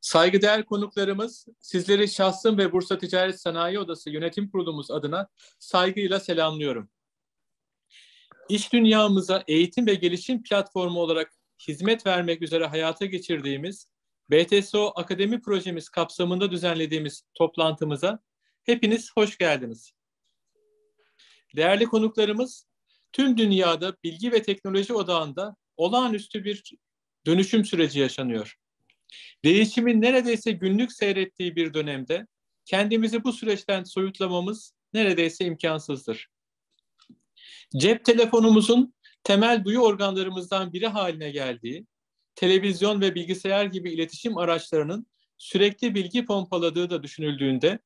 Saygıdeğer konuklarımız, sizleri şahsım ve Bursa Ticaret Sanayi Odası Yönetim Kurulumuz adına saygıyla selamlıyorum. İş dünyamıza eğitim ve gelişim platformu olarak hizmet vermek üzere hayata geçirdiğimiz BTSO Akademi projemiz kapsamında düzenlediğimiz toplantımıza hepiniz hoş geldiniz. Değerli konuklarımız, tüm dünyada bilgi ve teknoloji odağında olağanüstü bir dönüşüm süreci yaşanıyor. Değişimin neredeyse günlük seyrettiği bir dönemde kendimizi bu süreçten soyutlamamız neredeyse imkansızdır. Cep telefonumuzun temel duyu organlarımızdan biri haline geldiği, televizyon ve bilgisayar gibi iletişim araçlarının sürekli bilgi pompaladığı da düşünüldüğünde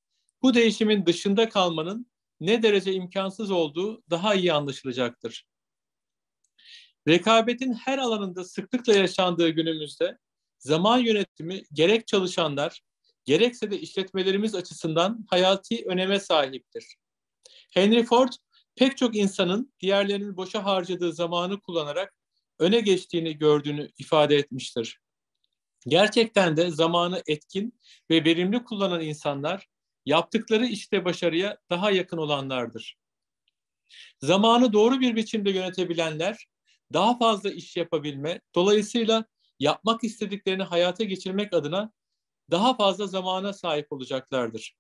bu değişimin dışında kalmanın ne derece imkansız olduğu daha iyi anlaşılacaktır. Rekabetin her alanında sıklıkla yaşandığı günümüzde zaman yönetimi gerek çalışanlar gerekse de işletmelerimiz açısından hayati öneme sahiptir. Henry Ford pek çok insanın diğerlerinin boşa harcadığı zamanı kullanarak öne geçtiğini gördüğünü ifade etmiştir. Gerçekten de zamanı etkin ve verimli kullanan insanlar yaptıkları işte başarıya daha yakın olanlardır. Zamanı doğru bir biçimde yönetebilenler daha fazla iş yapabilme, dolayısıyla yapmak istediklerini hayata geçirmek adına daha fazla zamana sahip olacaklardır.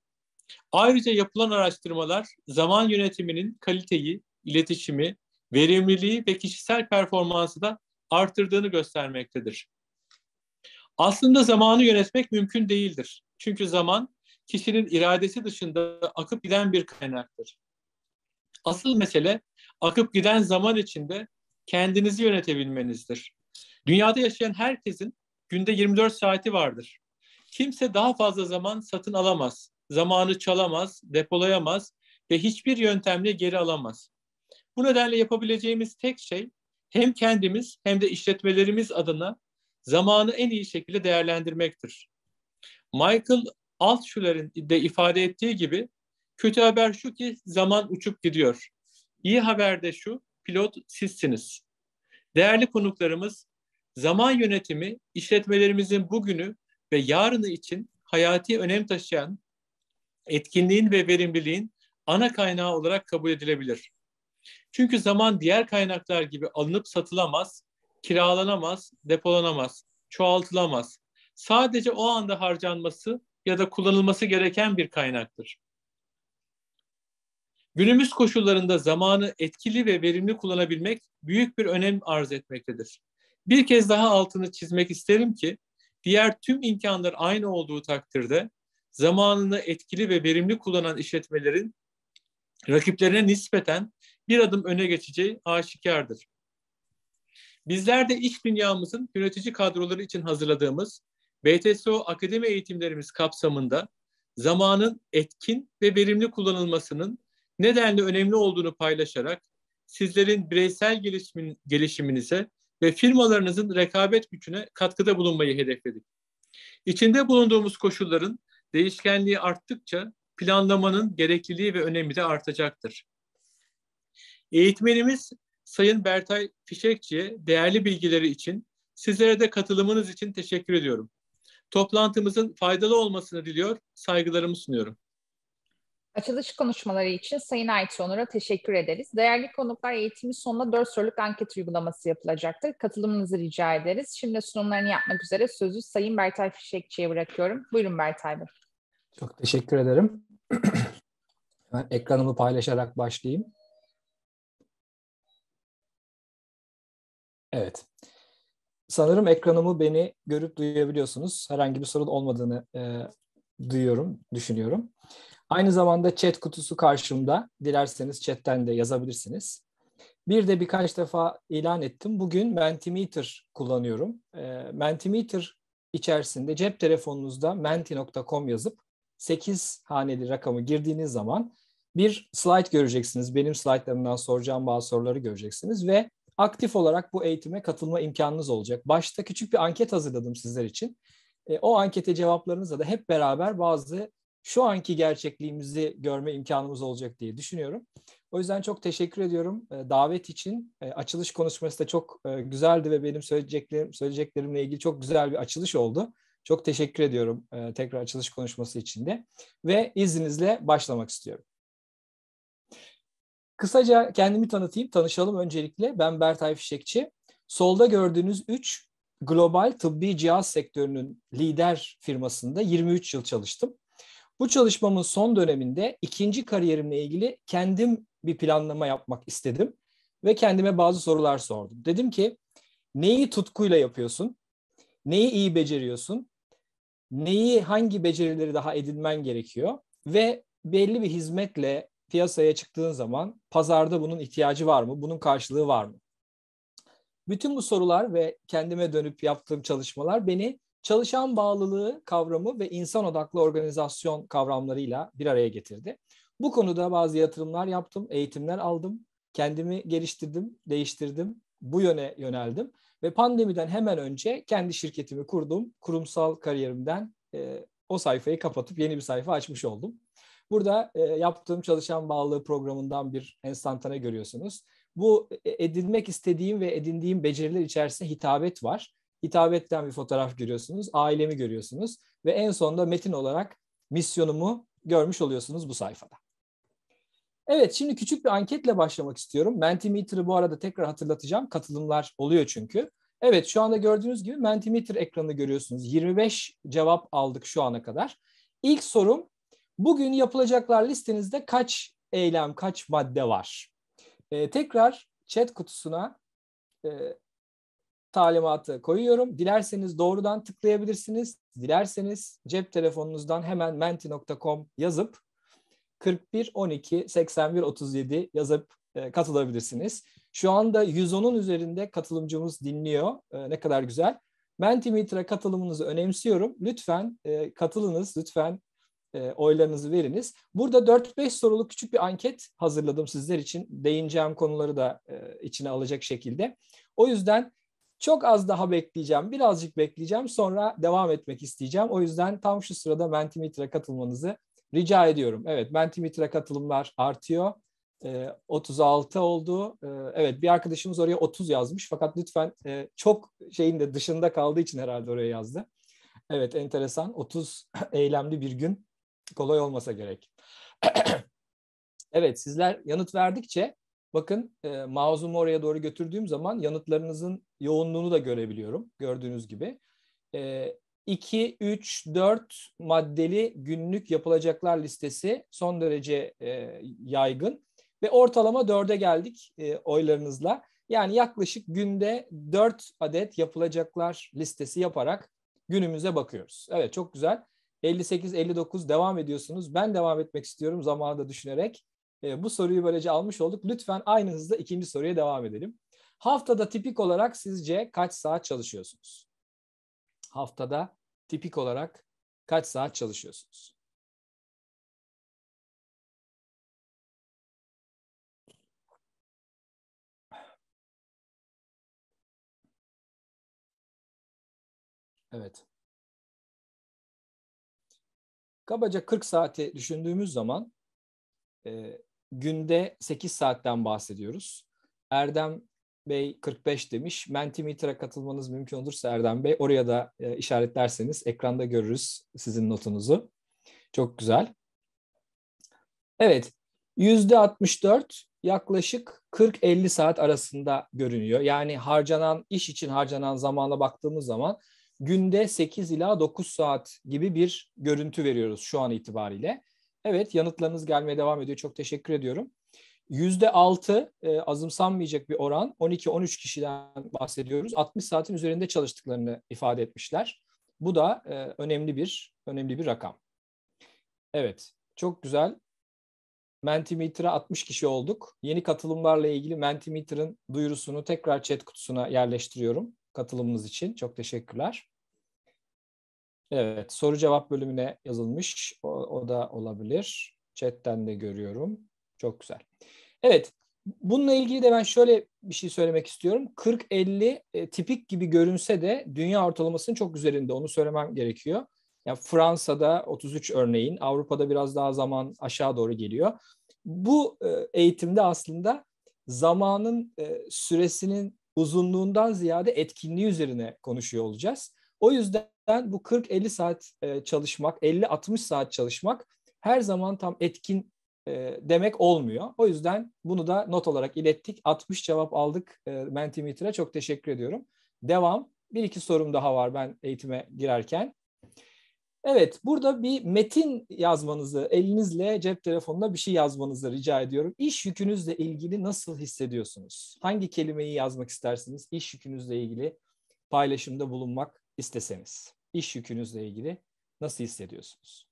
Ayrıca yapılan araştırmalar zaman yönetiminin kaliteyi, iletişimi, verimliliği ve kişisel performansı da artırdığını göstermektedir. Aslında zamanı yönetmek mümkün değildir. Çünkü zaman kişinin iradesi dışında akıp giden bir kaynaktır. Asıl mesele akıp giden zaman içinde kendinizi yönetebilmenizdir. Dünyada yaşayan herkesin günde 24 saati vardır. Kimse daha fazla zaman satın alamaz, zamanı çalamaz, depolayamaz ve hiçbir yöntemle geri alamaz. Bu nedenle yapabileceğimiz tek şey hem kendimiz hem de işletmelerimiz adına zamanı en iyi şekilde değerlendirmektir. Michael Altschuller'in de ifade ettiği gibi kötü haber şu ki zaman uçup gidiyor. İyi haber de şu, pilot sizsiniz. Değerli konuklarımız, zaman yönetimi işletmelerimizin bugünü ve yarını için hayati önem taşıyan etkinliğin ve verimliliğin ana kaynağı olarak kabul edilebilir. Çünkü zaman diğer kaynaklar gibi alınıp satılamaz, kiralanamaz, depolanamaz, çoğaltılamaz. Sadece o anda harcanması ya da kullanılması gereken bir kaynaktır. Günümüz koşullarında zamanı etkili ve verimli kullanabilmek büyük bir önem arz etmektedir. Bir kez daha altını çizmek isterim ki diğer tüm imkanlar aynı olduğu takdirde zamanını etkili ve verimli kullanan işletmelerin rakiplerine nispeten bir adım öne geçeceği aşikardır. Bizler de iş dünyamızın yönetici kadroları için hazırladığımız BTSO akademi eğitimlerimiz kapsamında zamanın etkin ve verimli kullanılmasının nedenle önemli olduğunu paylaşarak sizlerin bireysel gelişimin, gelişiminize ve firmalarınızın rekabet gücüne katkıda bulunmayı hedefledik. İçinde bulunduğumuz koşulların değişkenliği arttıkça planlamanın gerekliliği ve önemi de artacaktır. Eğitmenimiz Sayın Bertay Fişekçi'ye değerli bilgileri için sizlere de katılımınız için teşekkür ediyorum. Toplantımızın faydalı olmasını diliyor, saygılarımı sunuyorum. Açılış konuşmaları için Sayın Ayt Onur'a teşekkür ederiz. Değerli konuklar eğitimin sonunda 4 soruluk anket uygulaması yapılacaktır. Katılımınızı rica ederiz. Şimdi sunumlarını yapmak üzere sözü Sayın Bertay Fişekçi'ye bırakıyorum. Buyurun Bertay Bey. Çok teşekkür ederim. ben ekranımı paylaşarak başlayayım. Evet. Sanırım ekranımı beni görüp duyabiliyorsunuz. Herhangi bir sorun olmadığını e, duyuyorum, düşünüyorum. Aynı zamanda chat kutusu karşımda. Dilerseniz chatten de yazabilirsiniz. Bir de birkaç defa ilan ettim. Bugün Mentimeter kullanıyorum. E, Mentimeter içerisinde cep telefonunuzda menti.com yazıp 8 haneli rakamı girdiğiniz zaman bir slide göreceksiniz. Benim slaytlarımdan soracağım bazı soruları göreceksiniz ve aktif olarak bu eğitime katılma imkanınız olacak. Başta küçük bir anket hazırladım sizler için. E, o ankete cevaplarınızla da hep beraber bazı şu anki gerçekliğimizi görme imkanımız olacak diye düşünüyorum. O yüzden çok teşekkür ediyorum e, davet için. E, açılış konuşması da çok e, güzeldi ve benim söyleyeceklerim, söyleyeceklerimle ilgili çok güzel bir açılış oldu. Çok teşekkür ediyorum tekrar açılış konuşması için de ve izninizle başlamak istiyorum. Kısaca kendimi tanıtayım, tanışalım öncelikle. Ben Bertay Fişekçi. Solda gördüğünüz 3 global tıbbi cihaz sektörünün lider firmasında 23 yıl çalıştım. Bu çalışmamın son döneminde ikinci kariyerimle ilgili kendim bir planlama yapmak istedim ve kendime bazı sorular sordum. Dedim ki neyi tutkuyla yapıyorsun? Neyi iyi beceriyorsun? Neyi hangi becerileri daha edinmen gerekiyor? Ve belli bir hizmetle piyasaya çıktığın zaman pazarda bunun ihtiyacı var mı? Bunun karşılığı var mı? Bütün bu sorular ve kendime dönüp yaptığım çalışmalar beni çalışan bağlılığı kavramı ve insan odaklı organizasyon kavramlarıyla bir araya getirdi. Bu konuda bazı yatırımlar yaptım, eğitimler aldım, kendimi geliştirdim, değiştirdim, bu yöne yöneldim ve pandemiden hemen önce kendi şirketimi kurdum. Kurumsal kariyerimden e, o sayfayı kapatıp yeni bir sayfa açmış oldum. Burada e, yaptığım çalışan bağlılığı programından bir enstantane görüyorsunuz. Bu e, edinmek istediğim ve edindiğim beceriler içerisinde hitabet var hitabetten bir fotoğraf görüyorsunuz, ailemi görüyorsunuz ve en sonunda metin olarak misyonumu görmüş oluyorsunuz bu sayfada. Evet şimdi küçük bir anketle başlamak istiyorum. Mentimeter'ı bu arada tekrar hatırlatacağım. Katılımlar oluyor çünkü. Evet şu anda gördüğünüz gibi Mentimeter ekranını görüyorsunuz. 25 cevap aldık şu ana kadar. İlk sorum bugün yapılacaklar listenizde kaç eylem, kaç madde var? Ee, tekrar chat kutusuna e, talimatı koyuyorum. Dilerseniz doğrudan tıklayabilirsiniz. Dilerseniz cep telefonunuzdan hemen menti.com yazıp 41 12 81 37 yazıp e, katılabilirsiniz. Şu anda 110'un üzerinde katılımcımız dinliyor. E, ne kadar güzel. Mentimeter'a katılımınızı önemsiyorum. Lütfen e, katılınız, lütfen e, oylarınızı veriniz. Burada 4-5 soruluk küçük bir anket hazırladım sizler için. Değineceğim konuları da e, içine alacak şekilde. O yüzden çok az daha bekleyeceğim. Birazcık bekleyeceğim. Sonra devam etmek isteyeceğim. O yüzden tam şu sırada Mentimeter'a katılmanızı rica ediyorum. Evet Mentimeter'a katılımlar artıyor. E, ee, 36 oldu. E, evet bir arkadaşımız oraya 30 yazmış. Fakat lütfen e, çok şeyin de dışında kaldığı için herhalde oraya yazdı. Evet enteresan. 30 eylemli bir gün kolay olmasa gerek. evet sizler yanıt verdikçe Bakın e, mouse'umu oraya doğru götürdüğüm zaman yanıtlarınızın yoğunluğunu da görebiliyorum gördüğünüz gibi. E, 2, 3, 4 maddeli günlük yapılacaklar listesi son derece e, yaygın ve ortalama 4'e geldik e, oylarınızla. Yani yaklaşık günde 4 adet yapılacaklar listesi yaparak günümüze bakıyoruz. Evet çok güzel. 58-59 devam ediyorsunuz. Ben devam etmek istiyorum zamanında düşünerek. E, bu soruyu böylece almış olduk. Lütfen aynı hızda ikinci soruya devam edelim. Haftada tipik olarak sizce kaç saat çalışıyorsunuz? Haftada tipik olarak kaç saat çalışıyorsunuz? Evet. Kabaca 40 saati düşündüğümüz zaman e, günde 8 saatten bahsediyoruz. Erdem Bey 45 demiş. Mentimeter'a katılmanız mümkün olursa Erdem Bey oraya da e, işaretlerseniz ekranda görürüz sizin notunuzu. Çok güzel. Evet, %64 yaklaşık 40-50 saat arasında görünüyor. Yani harcanan, iş için harcanan zamana baktığımız zaman günde 8 ila 9 saat gibi bir görüntü veriyoruz şu an itibariyle. Evet yanıtlarınız gelmeye devam ediyor. Çok teşekkür ediyorum. %6 e, azımsanmayacak bir oran 12-13 kişiden bahsediyoruz. 60 saatin üzerinde çalıştıklarını ifade etmişler. Bu da e, önemli bir önemli bir rakam. Evet, çok güzel. Mentimeter'a 60 kişi olduk. Yeni katılımlarla ilgili Mentimeter'ın duyurusunu tekrar chat kutusuna yerleştiriyorum katılımınız için. Çok teşekkürler. Evet, soru cevap bölümüne yazılmış. O, o da olabilir. Chat'ten de görüyorum. Çok güzel. Evet, bununla ilgili de ben şöyle bir şey söylemek istiyorum. 40-50 e, tipik gibi görünse de dünya ortalamasının çok üzerinde. Onu söylemem gerekiyor. Yani Fransa'da 33 örneğin, Avrupa'da biraz daha zaman aşağı doğru geliyor. Bu e, eğitimde aslında zamanın e, süresinin uzunluğundan ziyade etkinliği üzerine konuşuyor olacağız. O yüzden bu 40-50 saat e, çalışmak, 50-60 saat çalışmak her zaman tam etkin e, demek olmuyor. O yüzden bunu da not olarak ilettik. 60 cevap aldık e, Mentimeter'a. Çok teşekkür ediyorum. Devam. Bir iki sorum daha var ben eğitime girerken. Evet, burada bir metin yazmanızı, elinizle cep telefonuna bir şey yazmanızı rica ediyorum. İş yükünüzle ilgili nasıl hissediyorsunuz? Hangi kelimeyi yazmak istersiniz? İş yükünüzle ilgili paylaşımda bulunmak isteseniz iş yükünüzle ilgili nasıl hissediyorsunuz?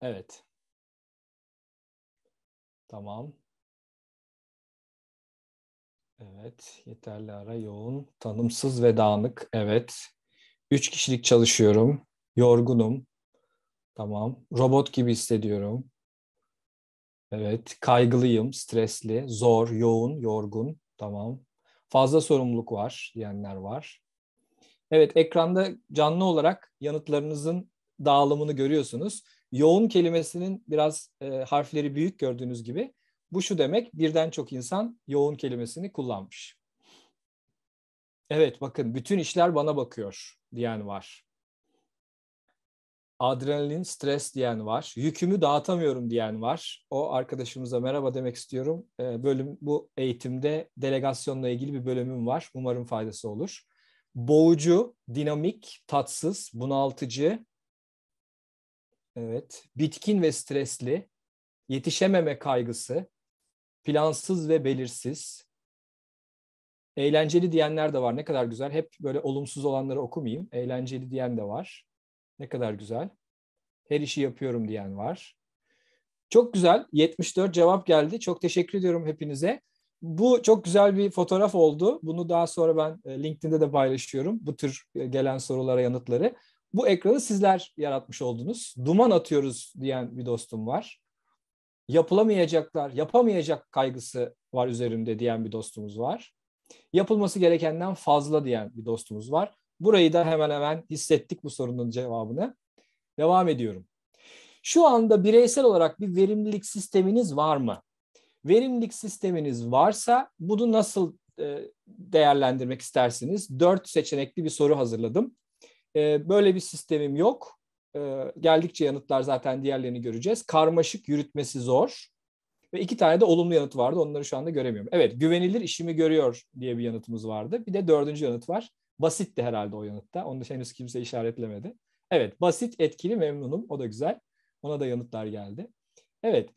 Evet. Tamam. Evet, yeterli ara yoğun, tanımsız ve dağınık. Evet. Üç kişilik çalışıyorum. Yorgunum. Tamam. Robot gibi hissediyorum. Evet. Kaygılıyım, stresli, zor, yoğun, yorgun. Tamam. Fazla sorumluluk var diyenler var. Evet ekranda canlı olarak yanıtlarınızın dağılımını görüyorsunuz. Yoğun kelimesinin biraz e, harfleri büyük gördüğünüz gibi. Bu şu demek birden çok insan yoğun kelimesini kullanmış. Evet bakın bütün işler bana bakıyor diyen var adrenalin, stres diyen var. Yükümü dağıtamıyorum diyen var. O arkadaşımıza merhaba demek istiyorum. E, bölüm bu eğitimde delegasyonla ilgili bir bölümüm var. Umarım faydası olur. Boğucu, dinamik, tatsız, bunaltıcı. Evet. Bitkin ve stresli. Yetişememe kaygısı. Plansız ve belirsiz. Eğlenceli diyenler de var. Ne kadar güzel. Hep böyle olumsuz olanları okumayayım. Eğlenceli diyen de var ne kadar güzel. Her işi yapıyorum diyen var. Çok güzel. 74 cevap geldi. Çok teşekkür ediyorum hepinize. Bu çok güzel bir fotoğraf oldu. Bunu daha sonra ben e, LinkedIn'de de paylaşıyorum. Bu tür e, gelen sorulara yanıtları. Bu ekranı sizler yaratmış oldunuz. Duman atıyoruz diyen bir dostum var. Yapılamayacaklar, yapamayacak kaygısı var üzerimde diyen bir dostumuz var. Yapılması gerekenden fazla diyen bir dostumuz var. Burayı da hemen hemen hissettik bu sorunun cevabını. Devam ediyorum. Şu anda bireysel olarak bir verimlilik sisteminiz var mı? Verimlilik sisteminiz varsa bunu nasıl e, değerlendirmek istersiniz? Dört seçenekli bir soru hazırladım. E, böyle bir sistemim yok. E, geldikçe yanıtlar zaten diğerlerini göreceğiz. Karmaşık, yürütmesi zor. Ve iki tane de olumlu yanıt vardı. Onları şu anda göremiyorum. Evet, güvenilir işimi görüyor diye bir yanıtımız vardı. Bir de dördüncü yanıt var. Basitti herhalde o yanıtta. Onu henüz kimse işaretlemedi. Evet basit, etkili, memnunum. O da güzel. Ona da yanıtlar geldi. Evet.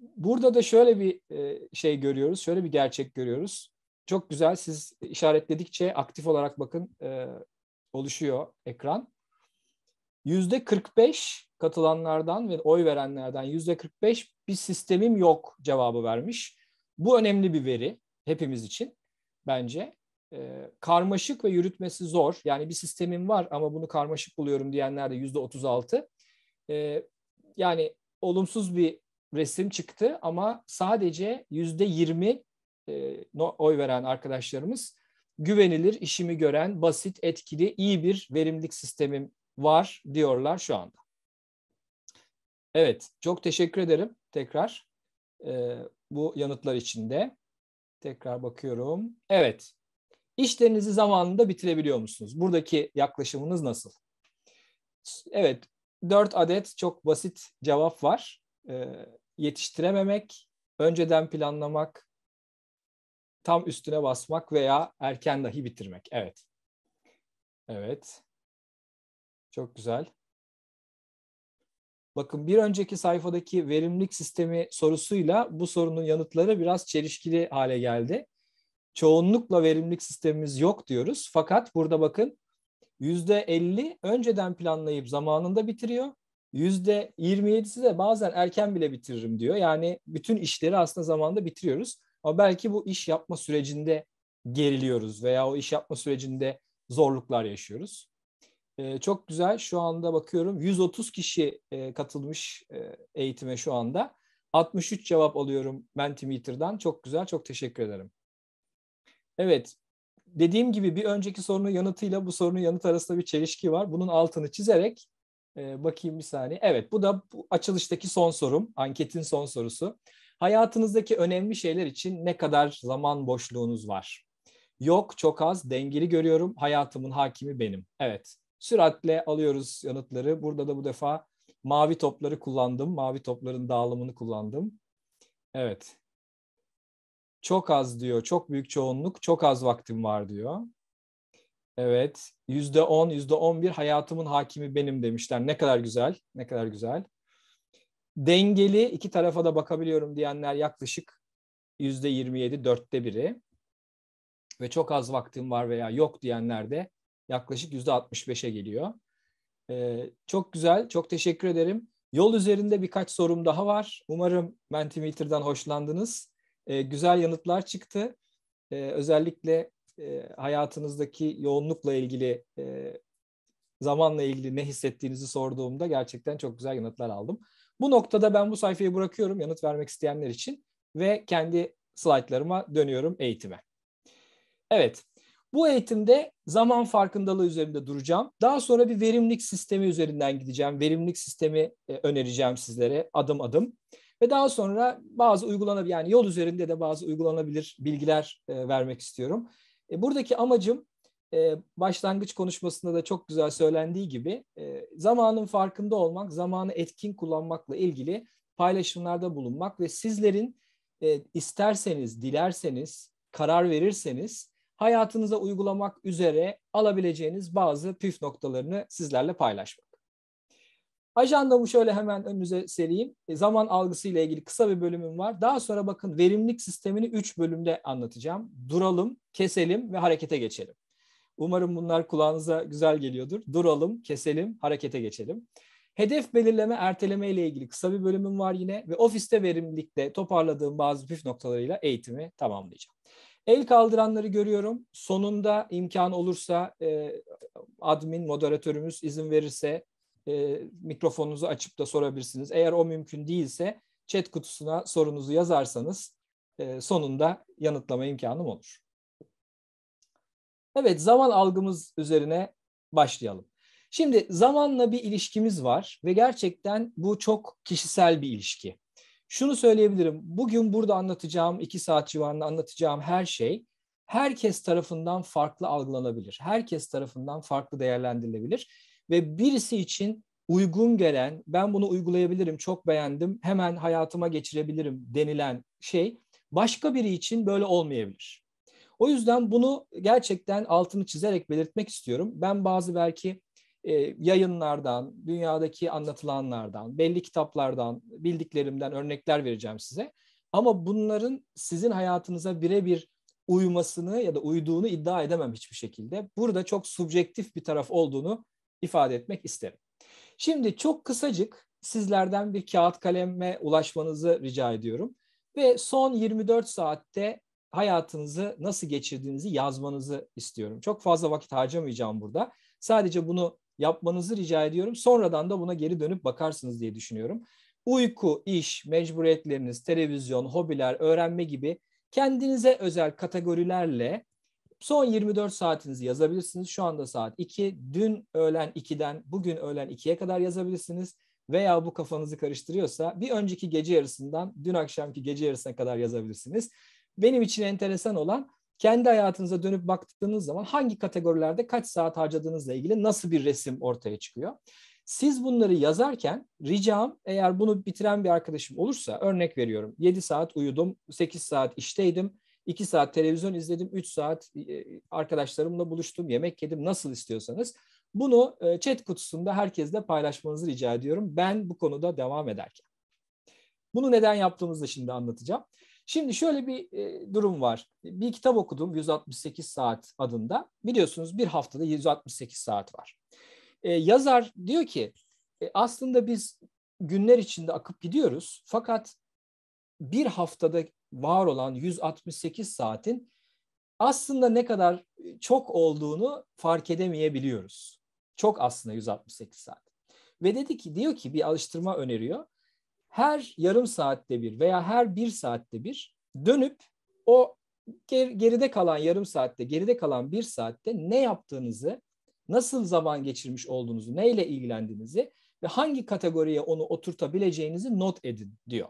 Burada da şöyle bir e, şey görüyoruz. Şöyle bir gerçek görüyoruz. Çok güzel. Siz işaretledikçe aktif olarak bakın e, oluşuyor ekran. Yüzde 45 katılanlardan ve oy verenlerden yüzde 45 bir sistemim yok cevabı vermiş. Bu önemli bir veri hepimiz için bence e, karmaşık ve yürütmesi zor. Yani bir sistemim var ama bunu karmaşık buluyorum diyenler de yüzde 36. E, yani olumsuz bir resim çıktı ama sadece yüzde 20 e, oy veren arkadaşlarımız güvenilir, işimi gören, basit, etkili, iyi bir verimlilik sistemim var diyorlar şu anda. Evet, çok teşekkür ederim tekrar e, bu yanıtlar içinde. Tekrar bakıyorum. Evet, İşlerinizi zamanında bitirebiliyor musunuz? Buradaki yaklaşımınız nasıl? Evet, dört adet çok basit cevap var. E, yetiştirememek, önceden planlamak, tam üstüne basmak veya erken dahi bitirmek. Evet. Evet. Çok güzel. Bakın bir önceki sayfadaki verimlilik sistemi sorusuyla bu sorunun yanıtları biraz çelişkili hale geldi çoğunlukla verimlilik sistemimiz yok diyoruz. Fakat burada bakın %50 önceden planlayıp zamanında bitiriyor. %27'si de bazen erken bile bitiririm diyor. Yani bütün işleri aslında zamanında bitiriyoruz. Ama belki bu iş yapma sürecinde geriliyoruz veya o iş yapma sürecinde zorluklar yaşıyoruz. Ee, çok güzel şu anda bakıyorum 130 kişi e, katılmış e, eğitime şu anda. 63 cevap alıyorum Mentimeter'dan. Çok güzel, çok teşekkür ederim. Evet, dediğim gibi bir önceki sorunun yanıtıyla bu sorunun yanıt arasında bir çelişki var. Bunun altını çizerek e, bakayım bir saniye. Evet, bu da bu açılıştaki son sorum, anketin son sorusu. Hayatınızdaki önemli şeyler için ne kadar zaman boşluğunuz var? Yok, çok az, dengeli görüyorum. Hayatımın hakimi benim. Evet, süratle alıyoruz yanıtları. Burada da bu defa mavi topları kullandım. Mavi topların dağılımını kullandım. Evet. Çok az diyor. Çok büyük çoğunluk. Çok az vaktim var diyor. Evet. Yüzde on, yüzde on bir hayatımın hakimi benim demişler. Ne kadar güzel. Ne kadar güzel. Dengeli iki tarafa da bakabiliyorum diyenler yaklaşık yüzde yirmi yedi, dörtte biri. Ve çok az vaktim var veya yok diyenler de yaklaşık yüzde altmış beşe geliyor. Ee, çok güzel. Çok teşekkür ederim. Yol üzerinde birkaç sorum daha var. Umarım Mentimeter'dan hoşlandınız e, güzel yanıtlar çıktı. E, özellikle e, hayatınızdaki yoğunlukla ilgili e, zamanla ilgili ne hissettiğinizi sorduğumda gerçekten çok güzel yanıtlar aldım. Bu noktada ben bu sayfayı bırakıyorum yanıt vermek isteyenler için ve kendi slaytlarıma dönüyorum eğitime. Evet, bu eğitimde zaman farkındalığı üzerinde duracağım. Daha sonra bir verimlilik sistemi üzerinden gideceğim. Verimlilik sistemi e, önereceğim sizlere adım adım. Ve daha sonra bazı uygulanabilir, yani yol üzerinde de bazı uygulanabilir bilgiler e, vermek istiyorum. E, buradaki amacım e, başlangıç konuşmasında da çok güzel söylendiği gibi e, zamanın farkında olmak, zamanı etkin kullanmakla ilgili paylaşımlarda bulunmak ve sizlerin e, isterseniz, dilerseniz, karar verirseniz hayatınıza uygulamak üzere alabileceğiniz bazı püf noktalarını sizlerle paylaşmak. Ajandamı şöyle hemen önünüze sereyim. E, zaman ile ilgili kısa bir bölümüm var. Daha sonra bakın verimlilik sistemini 3 bölümde anlatacağım. Duralım, keselim ve harekete geçelim. Umarım bunlar kulağınıza güzel geliyordur. Duralım, keselim, harekete geçelim. Hedef belirleme, erteleme ile ilgili kısa bir bölümüm var yine ve ofiste verimlilikte toparladığım bazı püf noktalarıyla eğitimi tamamlayacağım. El kaldıranları görüyorum. Sonunda imkan olursa e, admin moderatörümüz izin verirse e, mikrofonunuzu açıp da sorabilirsiniz. Eğer o mümkün değilse chat kutusuna sorunuzu yazarsanız e, sonunda yanıtlama imkanım olur. Evet zaman algımız üzerine başlayalım. Şimdi zamanla bir ilişkimiz var ve gerçekten bu çok kişisel bir ilişki. Şunu söyleyebilirim. Bugün burada anlatacağım, iki saat civarında anlatacağım her şey herkes tarafından farklı algılanabilir. Herkes tarafından farklı değerlendirilebilir ve birisi için uygun gelen, ben bunu uygulayabilirim, çok beğendim, hemen hayatıma geçirebilirim denilen şey başka biri için böyle olmayabilir. O yüzden bunu gerçekten altını çizerek belirtmek istiyorum. Ben bazı belki e, yayınlardan, dünyadaki anlatılanlardan, belli kitaplardan, bildiklerimden örnekler vereceğim size. Ama bunların sizin hayatınıza birebir uymasını ya da uyduğunu iddia edemem hiçbir şekilde. Burada çok subjektif bir taraf olduğunu ifade etmek isterim. Şimdi çok kısacık sizlerden bir kağıt kaleme ulaşmanızı rica ediyorum ve son 24 saatte hayatınızı nasıl geçirdiğinizi yazmanızı istiyorum. Çok fazla vakit harcamayacağım burada. Sadece bunu yapmanızı rica ediyorum. Sonradan da buna geri dönüp bakarsınız diye düşünüyorum. Uyku, iş, mecburiyetleriniz, televizyon, hobiler, öğrenme gibi kendinize özel kategorilerle Son 24 saatinizi yazabilirsiniz. Şu anda saat 2. Dün öğlen 2'den bugün öğlen 2'ye kadar yazabilirsiniz. Veya bu kafanızı karıştırıyorsa bir önceki gece yarısından dün akşamki gece yarısına kadar yazabilirsiniz. Benim için enteresan olan kendi hayatınıza dönüp baktığınız zaman hangi kategorilerde kaç saat harcadığınızla ilgili nasıl bir resim ortaya çıkıyor. Siz bunları yazarken ricam eğer bunu bitiren bir arkadaşım olursa örnek veriyorum 7 saat uyudum 8 saat işteydim 2 saat televizyon izledim, 3 saat e, e, arkadaşlarımla buluştum, yemek yedim nasıl istiyorsanız. Bunu e, chat kutusunda herkesle paylaşmanızı rica ediyorum. Ben bu konuda devam ederken. Bunu neden yaptığımızı şimdi anlatacağım. Şimdi şöyle bir durum var. Bir kitap okudum 168 saat adında. Biliyorsunuz bir haftada 168 saat var. Yazar diyor ki aslında biz günler içinde akıp gidiyoruz. Fakat bir haftada var olan 168 saatin aslında ne kadar e, çok olduğunu fark edemeyebiliyoruz. Çok aslında 168 saat. Ve dedi ki diyor ki bir alıştırma öneriyor. Her yarım saatte bir veya her bir saatte bir dönüp o geride kalan yarım saatte, geride kalan bir saatte ne yaptığınızı, nasıl zaman geçirmiş olduğunuzu, neyle ilgilendiğinizi ve hangi kategoriye onu oturtabileceğinizi not edin diyor.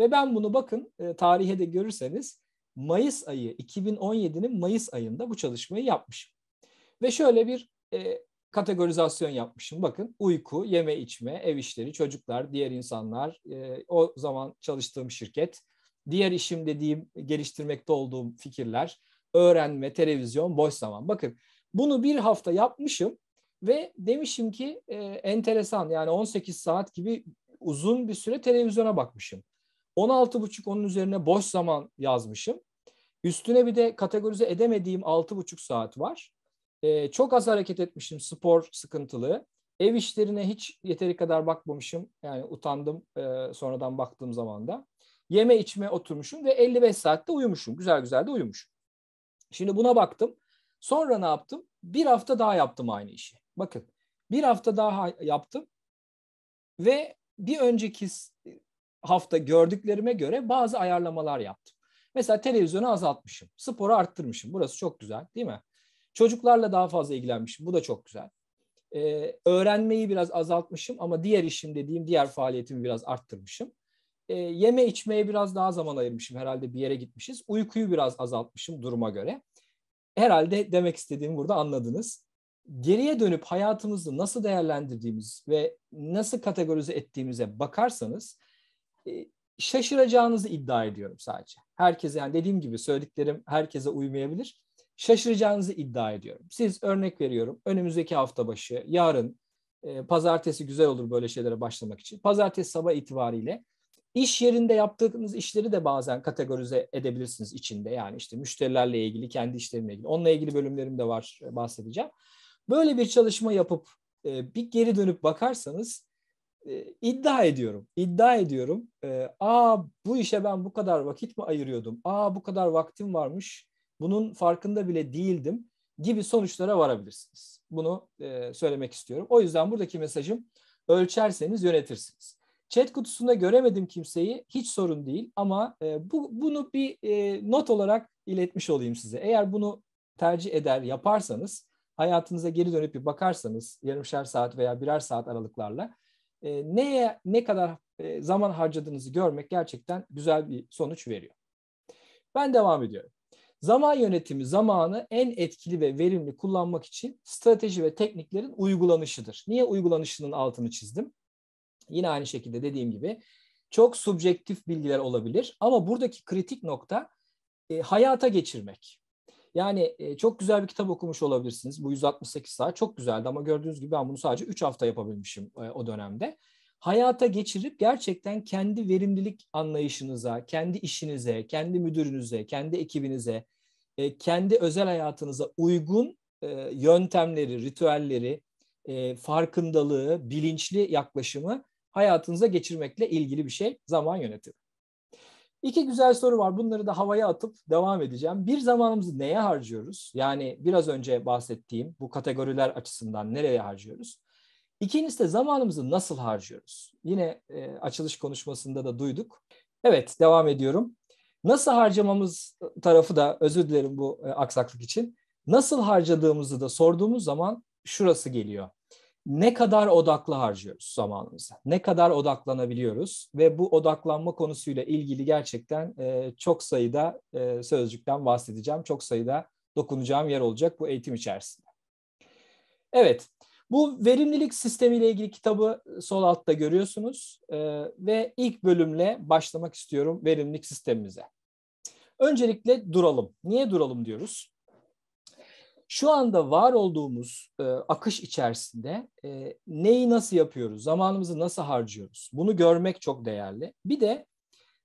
Ve ben bunu bakın e, tarihe de görürseniz Mayıs ayı 2017'nin Mayıs ayında bu çalışmayı yapmışım. Ve şöyle bir e, kategorizasyon yapmışım. Bakın uyku, yeme içme, ev işleri, çocuklar, diğer insanlar, e, o zaman çalıştığım şirket, diğer işim dediğim geliştirmekte olduğum fikirler, öğrenme, televizyon, boş zaman. Bakın bunu bir hafta yapmışım ve demişim ki e, enteresan yani 18 saat gibi uzun bir süre televizyona bakmışım. 16,5 onun üzerine boş zaman yazmışım. Üstüne bir de kategorize edemediğim 6,5 saat var. Ee, çok az hareket etmişim spor sıkıntılı. Ev işlerine hiç yeteri kadar bakmamışım. Yani utandım e, sonradan baktığım zaman da. Yeme içme oturmuşum ve 55 saatte uyumuşum. Güzel güzel de uyumuşum. Şimdi buna baktım. Sonra ne yaptım? Bir hafta daha yaptım aynı işi. Bakın bir hafta daha yaptım ve bir önceki hafta gördüklerime göre bazı ayarlamalar yaptım. Mesela televizyonu azaltmışım, sporu arttırmışım. Burası çok güzel değil mi? Çocuklarla daha fazla ilgilenmişim. Bu da çok güzel. Ee, öğrenmeyi biraz azaltmışım ama diğer işim dediğim diğer faaliyetimi biraz arttırmışım. Ee, yeme içmeye biraz daha zaman ayırmışım. Herhalde bir yere gitmişiz. Uykuyu biraz azaltmışım duruma göre. Herhalde demek istediğimi burada anladınız. Geriye dönüp hayatımızı nasıl değerlendirdiğimiz ve nasıl kategorize ettiğimize bakarsanız e, şaşıracağınızı iddia ediyorum sadece. Herkese yani dediğim gibi söylediklerim herkese uymayabilir. Şaşıracağınızı iddia ediyorum. Siz örnek veriyorum önümüzdeki hafta başı yarın e, pazartesi güzel olur böyle şeylere başlamak için. Pazartesi sabah itibariyle iş yerinde yaptığınız işleri de bazen kategorize edebilirsiniz içinde. Yani işte müşterilerle ilgili, kendi işlerimle ilgili. Onunla ilgili bölümlerim de var e, bahsedeceğim. Böyle bir çalışma yapıp e, bir geri dönüp bakarsanız iddia ediyorum. İddia ediyorum. E, Aa bu işe ben bu kadar vakit mi ayırıyordum? Aa bu kadar vaktim varmış. Bunun farkında bile değildim gibi sonuçlara varabilirsiniz. Bunu e, söylemek istiyorum. O yüzden buradaki mesajım ölçerseniz yönetirsiniz. Chat kutusunda göremedim kimseyi hiç sorun değil ama e, bu bunu bir e, not olarak iletmiş olayım size. Eğer bunu tercih eder yaparsanız hayatınıza geri dönüp bir bakarsanız yarımşar saat veya birer saat aralıklarla e, neye ne kadar e, zaman harcadığınızı görmek gerçekten güzel bir sonuç veriyor. Ben devam ediyorum. Zaman yönetimi zamanı en etkili ve verimli kullanmak için strateji ve tekniklerin uygulanışıdır. Niye uygulanışının altını çizdim? Yine aynı şekilde dediğim gibi çok subjektif bilgiler olabilir ama buradaki kritik nokta e, hayata geçirmek. Yani e, çok güzel bir kitap okumuş olabilirsiniz. Bu 168 saat çok güzeldi ama gördüğünüz gibi ben bunu sadece 3 hafta yapabilmişim e, o dönemde. Hayata geçirip gerçekten kendi verimlilik anlayışınıza, kendi işinize, kendi müdürünüze, kendi ekibinize, e, kendi özel hayatınıza uygun e, yöntemleri, ritüelleri, e, farkındalığı, bilinçli yaklaşımı hayatınıza geçirmekle ilgili bir şey zaman yönetimi. İki güzel soru var. Bunları da havaya atıp devam edeceğim. Bir zamanımızı neye harcıyoruz? Yani biraz önce bahsettiğim bu kategoriler açısından nereye harcıyoruz? İkincisi de zamanımızı nasıl harcıyoruz? Yine e, açılış konuşmasında da duyduk. Evet, devam ediyorum. Nasıl harcamamız tarafı da özür dilerim bu e, aksaklık için. Nasıl harcadığımızı da sorduğumuz zaman şurası geliyor ne kadar odaklı harcıyoruz zamanımızı, ne kadar odaklanabiliyoruz ve bu odaklanma konusuyla ilgili gerçekten e, çok sayıda e, sözcükten bahsedeceğim, çok sayıda dokunacağım yer olacak bu eğitim içerisinde. Evet, bu verimlilik sistemiyle ilgili kitabı e, sol altta görüyorsunuz e, ve ilk bölümle başlamak istiyorum verimlilik sistemimize. Öncelikle duralım. Niye duralım diyoruz? şu anda var olduğumuz e, akış içerisinde e, neyi nasıl yapıyoruz, zamanımızı nasıl harcıyoruz? Bunu görmek çok değerli. Bir de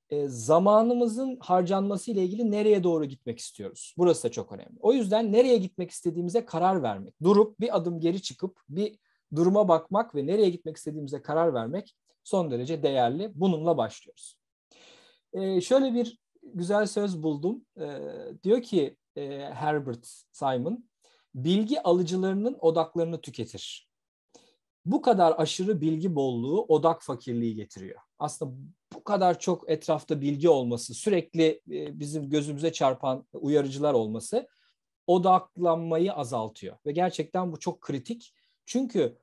e, zamanımızın harcanması ile ilgili nereye doğru gitmek istiyoruz? Burası da çok önemli. O yüzden nereye gitmek istediğimize karar vermek, durup bir adım geri çıkıp bir duruma bakmak ve nereye gitmek istediğimize karar vermek son derece değerli. Bununla başlıyoruz. E, şöyle bir güzel söz buldum. E, diyor ki e, Herbert Simon, bilgi alıcılarının odaklarını tüketir. Bu kadar aşırı bilgi bolluğu odak fakirliği getiriyor. Aslında bu kadar çok etrafta bilgi olması, sürekli e, bizim gözümüze çarpan uyarıcılar olması odaklanmayı azaltıyor. Ve gerçekten bu çok kritik. Çünkü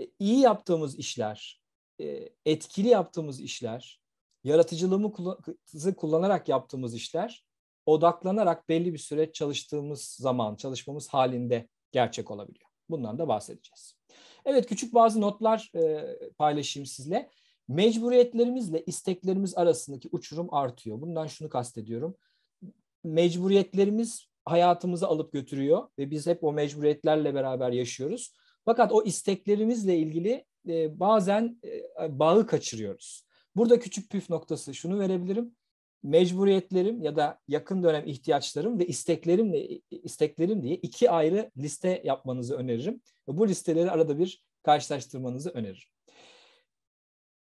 e, iyi yaptığımız işler, e, etkili yaptığımız işler, yaratıcılığımızı kullanarak yaptığımız işler odaklanarak belli bir süre çalıştığımız zaman, çalışmamız halinde gerçek olabiliyor. Bundan da bahsedeceğiz. Evet küçük bazı notlar e, paylaşayım sizle. Mecburiyetlerimizle isteklerimiz arasındaki uçurum artıyor. Bundan şunu kastediyorum. Mecburiyetlerimiz hayatımızı alıp götürüyor ve biz hep o mecburiyetlerle beraber yaşıyoruz. Fakat o isteklerimizle ilgili e, bazen e, bağı kaçırıyoruz. Burada küçük püf noktası şunu verebilirim mecburiyetlerim ya da yakın dönem ihtiyaçlarım ve isteklerimle isteklerim diye iki ayrı liste yapmanızı öneririm. Ve bu listeleri arada bir karşılaştırmanızı öneririm.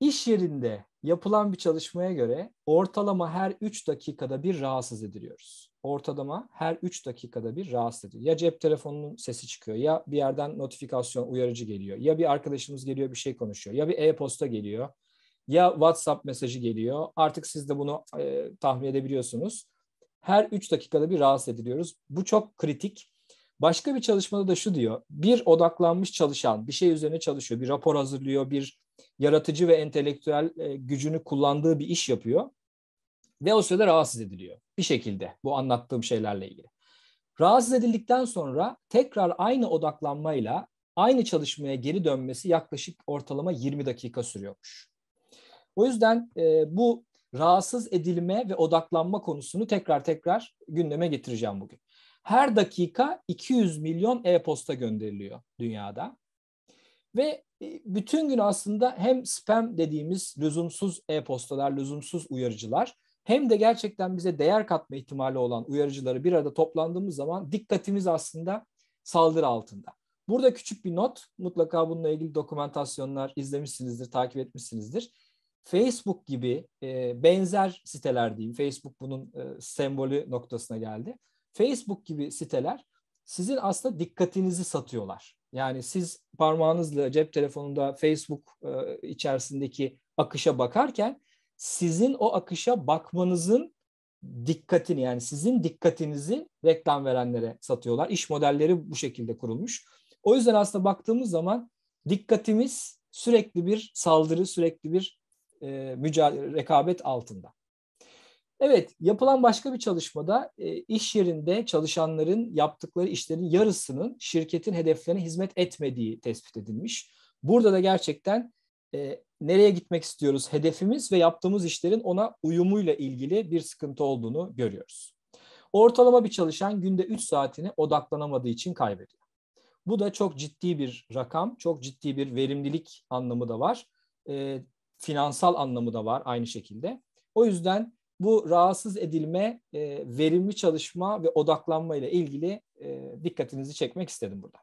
İş yerinde yapılan bir çalışmaya göre ortalama her 3 dakikada bir rahatsız ediliyoruz. Ortalama her 3 dakikada bir rahatsız ediliyor. Ya cep telefonunun sesi çıkıyor, ya bir yerden notifikasyon, uyarıcı geliyor, ya bir arkadaşımız geliyor bir şey konuşuyor, ya bir e-posta geliyor, ya WhatsApp mesajı geliyor. Artık siz de bunu e, tahmin edebiliyorsunuz. Her 3 dakikada bir rahatsız ediliyoruz. Bu çok kritik. Başka bir çalışmada da şu diyor. Bir odaklanmış çalışan bir şey üzerine çalışıyor. Bir rapor hazırlıyor. Bir yaratıcı ve entelektüel e, gücünü kullandığı bir iş yapıyor. Ve o sırada rahatsız ediliyor. Bir şekilde bu anlattığım şeylerle ilgili. Rahatsız edildikten sonra tekrar aynı odaklanmayla aynı çalışmaya geri dönmesi yaklaşık ortalama 20 dakika sürüyormuş. O yüzden e, bu rahatsız edilme ve odaklanma konusunu tekrar tekrar gündeme getireceğim bugün. Her dakika 200 milyon e-posta gönderiliyor dünyada. Ve e, bütün gün aslında hem spam dediğimiz lüzumsuz e-postalar, lüzumsuz uyarıcılar hem de gerçekten bize değer katma ihtimali olan uyarıcıları bir arada toplandığımız zaman dikkatimiz aslında saldırı altında. Burada küçük bir not. Mutlaka bununla ilgili dokumentasyonlar izlemişsinizdir, takip etmişsinizdir. Facebook gibi e, benzer siteler diyeyim. Facebook bunun e, sembolü noktasına geldi. Facebook gibi siteler sizin aslında dikkatinizi satıyorlar. Yani siz parmağınızla cep telefonunda Facebook e, içerisindeki akışa bakarken sizin o akışa bakmanızın dikkatini yani sizin dikkatinizi reklam verenlere satıyorlar. İş modelleri bu şekilde kurulmuş. O yüzden aslında baktığımız zaman dikkatimiz sürekli bir saldırı, sürekli bir e, mücadele, rekabet altında. Evet, yapılan başka bir çalışmada e, iş yerinde çalışanların yaptıkları işlerin yarısının şirketin hedeflerine hizmet etmediği tespit edilmiş. Burada da gerçekten e, nereye gitmek istiyoruz hedefimiz ve yaptığımız işlerin ona uyumuyla ilgili bir sıkıntı olduğunu görüyoruz. Ortalama bir çalışan günde 3 saatini odaklanamadığı için kaybediyor. Bu da çok ciddi bir rakam, çok ciddi bir verimlilik anlamı da var. E, finansal anlamı da var aynı şekilde. O yüzden bu rahatsız edilme, e, verimli çalışma ve odaklanma ile ilgili e, dikkatinizi çekmek istedim burada.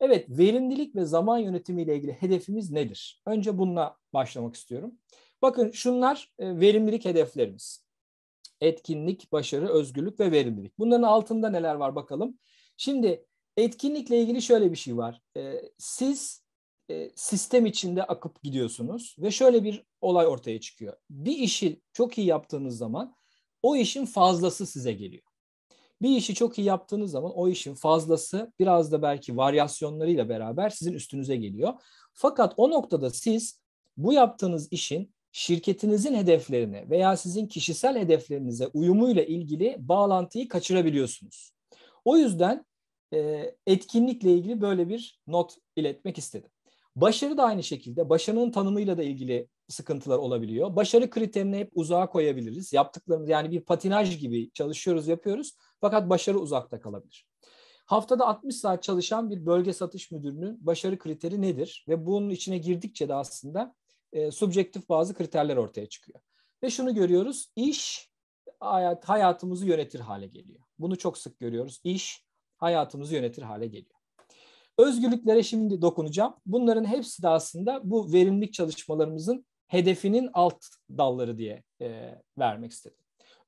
Evet, verimlilik ve zaman yönetimi ile ilgili hedefimiz nedir? Önce bununla başlamak istiyorum. Bakın şunlar e, verimlilik hedeflerimiz. Etkinlik, başarı, özgürlük ve verimlilik. Bunların altında neler var bakalım. Şimdi etkinlikle ilgili şöyle bir şey var. E, siz e, sistem içinde akıp gidiyorsunuz ve şöyle bir olay ortaya çıkıyor. Bir işi çok iyi yaptığınız zaman o işin fazlası size geliyor. Bir işi çok iyi yaptığınız zaman o işin fazlası biraz da belki varyasyonlarıyla beraber sizin üstünüze geliyor. Fakat o noktada siz bu yaptığınız işin şirketinizin hedeflerine veya sizin kişisel hedeflerinize uyumuyla ilgili bağlantıyı kaçırabiliyorsunuz. O yüzden e, etkinlikle ilgili böyle bir not iletmek istedim. Başarı da aynı şekilde. Başarının tanımıyla da ilgili sıkıntılar olabiliyor. Başarı kriterini hep uzağa koyabiliriz. Yaptıklarımız yani bir patinaj gibi çalışıyoruz, yapıyoruz. Fakat başarı uzakta kalabilir. Haftada 60 saat çalışan bir bölge satış müdürünün başarı kriteri nedir? Ve bunun içine girdikçe de aslında e, subjektif bazı kriterler ortaya çıkıyor. Ve şunu görüyoruz. İş hayat, hayatımızı yönetir hale geliyor. Bunu çok sık görüyoruz. İş hayatımızı yönetir hale geliyor. Özgürlüklere şimdi dokunacağım. Bunların hepsi de aslında bu verimlilik çalışmalarımızın hedefinin alt dalları diye e, vermek istedim.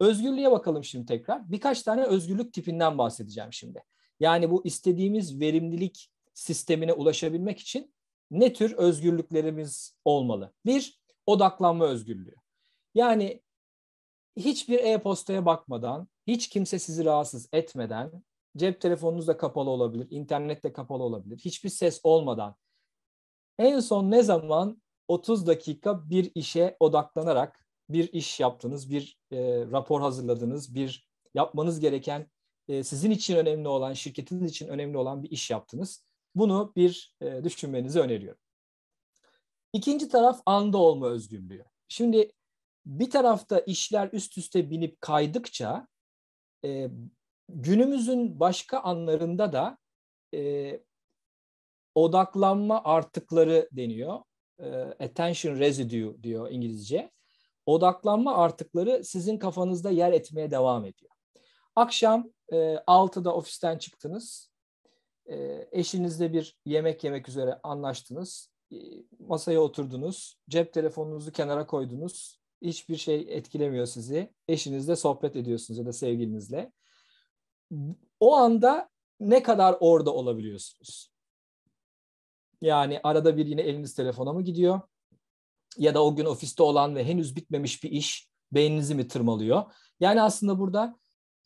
Özgürlüğe bakalım şimdi tekrar. Birkaç tane özgürlük tipinden bahsedeceğim şimdi. Yani bu istediğimiz verimlilik sistemine ulaşabilmek için ne tür özgürlüklerimiz olmalı? Bir, odaklanma özgürlüğü. Yani hiçbir e-postaya bakmadan, hiç kimse sizi rahatsız etmeden Cep telefonunuz da kapalı olabilir, internet de kapalı olabilir. Hiçbir ses olmadan. En son ne zaman 30 dakika bir işe odaklanarak bir iş yaptınız, bir e, rapor hazırladınız, bir yapmanız gereken, e, sizin için önemli olan, şirketiniz için önemli olan bir iş yaptınız. Bunu bir e, düşünmenizi öneriyorum. İkinci taraf anda olma özgürlüğü. Şimdi bir tarafta işler üst üste binip kaydıkça e, Günümüzün başka anlarında da e, odaklanma artıkları deniyor. E, attention residue diyor İngilizce. Odaklanma artıkları sizin kafanızda yer etmeye devam ediyor. Akşam e, 6'da ofisten çıktınız. E, eşinizle bir yemek yemek üzere anlaştınız. E, masaya oturdunuz. Cep telefonunuzu kenara koydunuz. Hiçbir şey etkilemiyor sizi. Eşinizle sohbet ediyorsunuz ya da sevgilinizle o anda ne kadar orada olabiliyorsunuz? Yani arada bir yine eliniz telefona mı gidiyor? Ya da o gün ofiste olan ve henüz bitmemiş bir iş beyninizi mi tırmalıyor? Yani aslında burada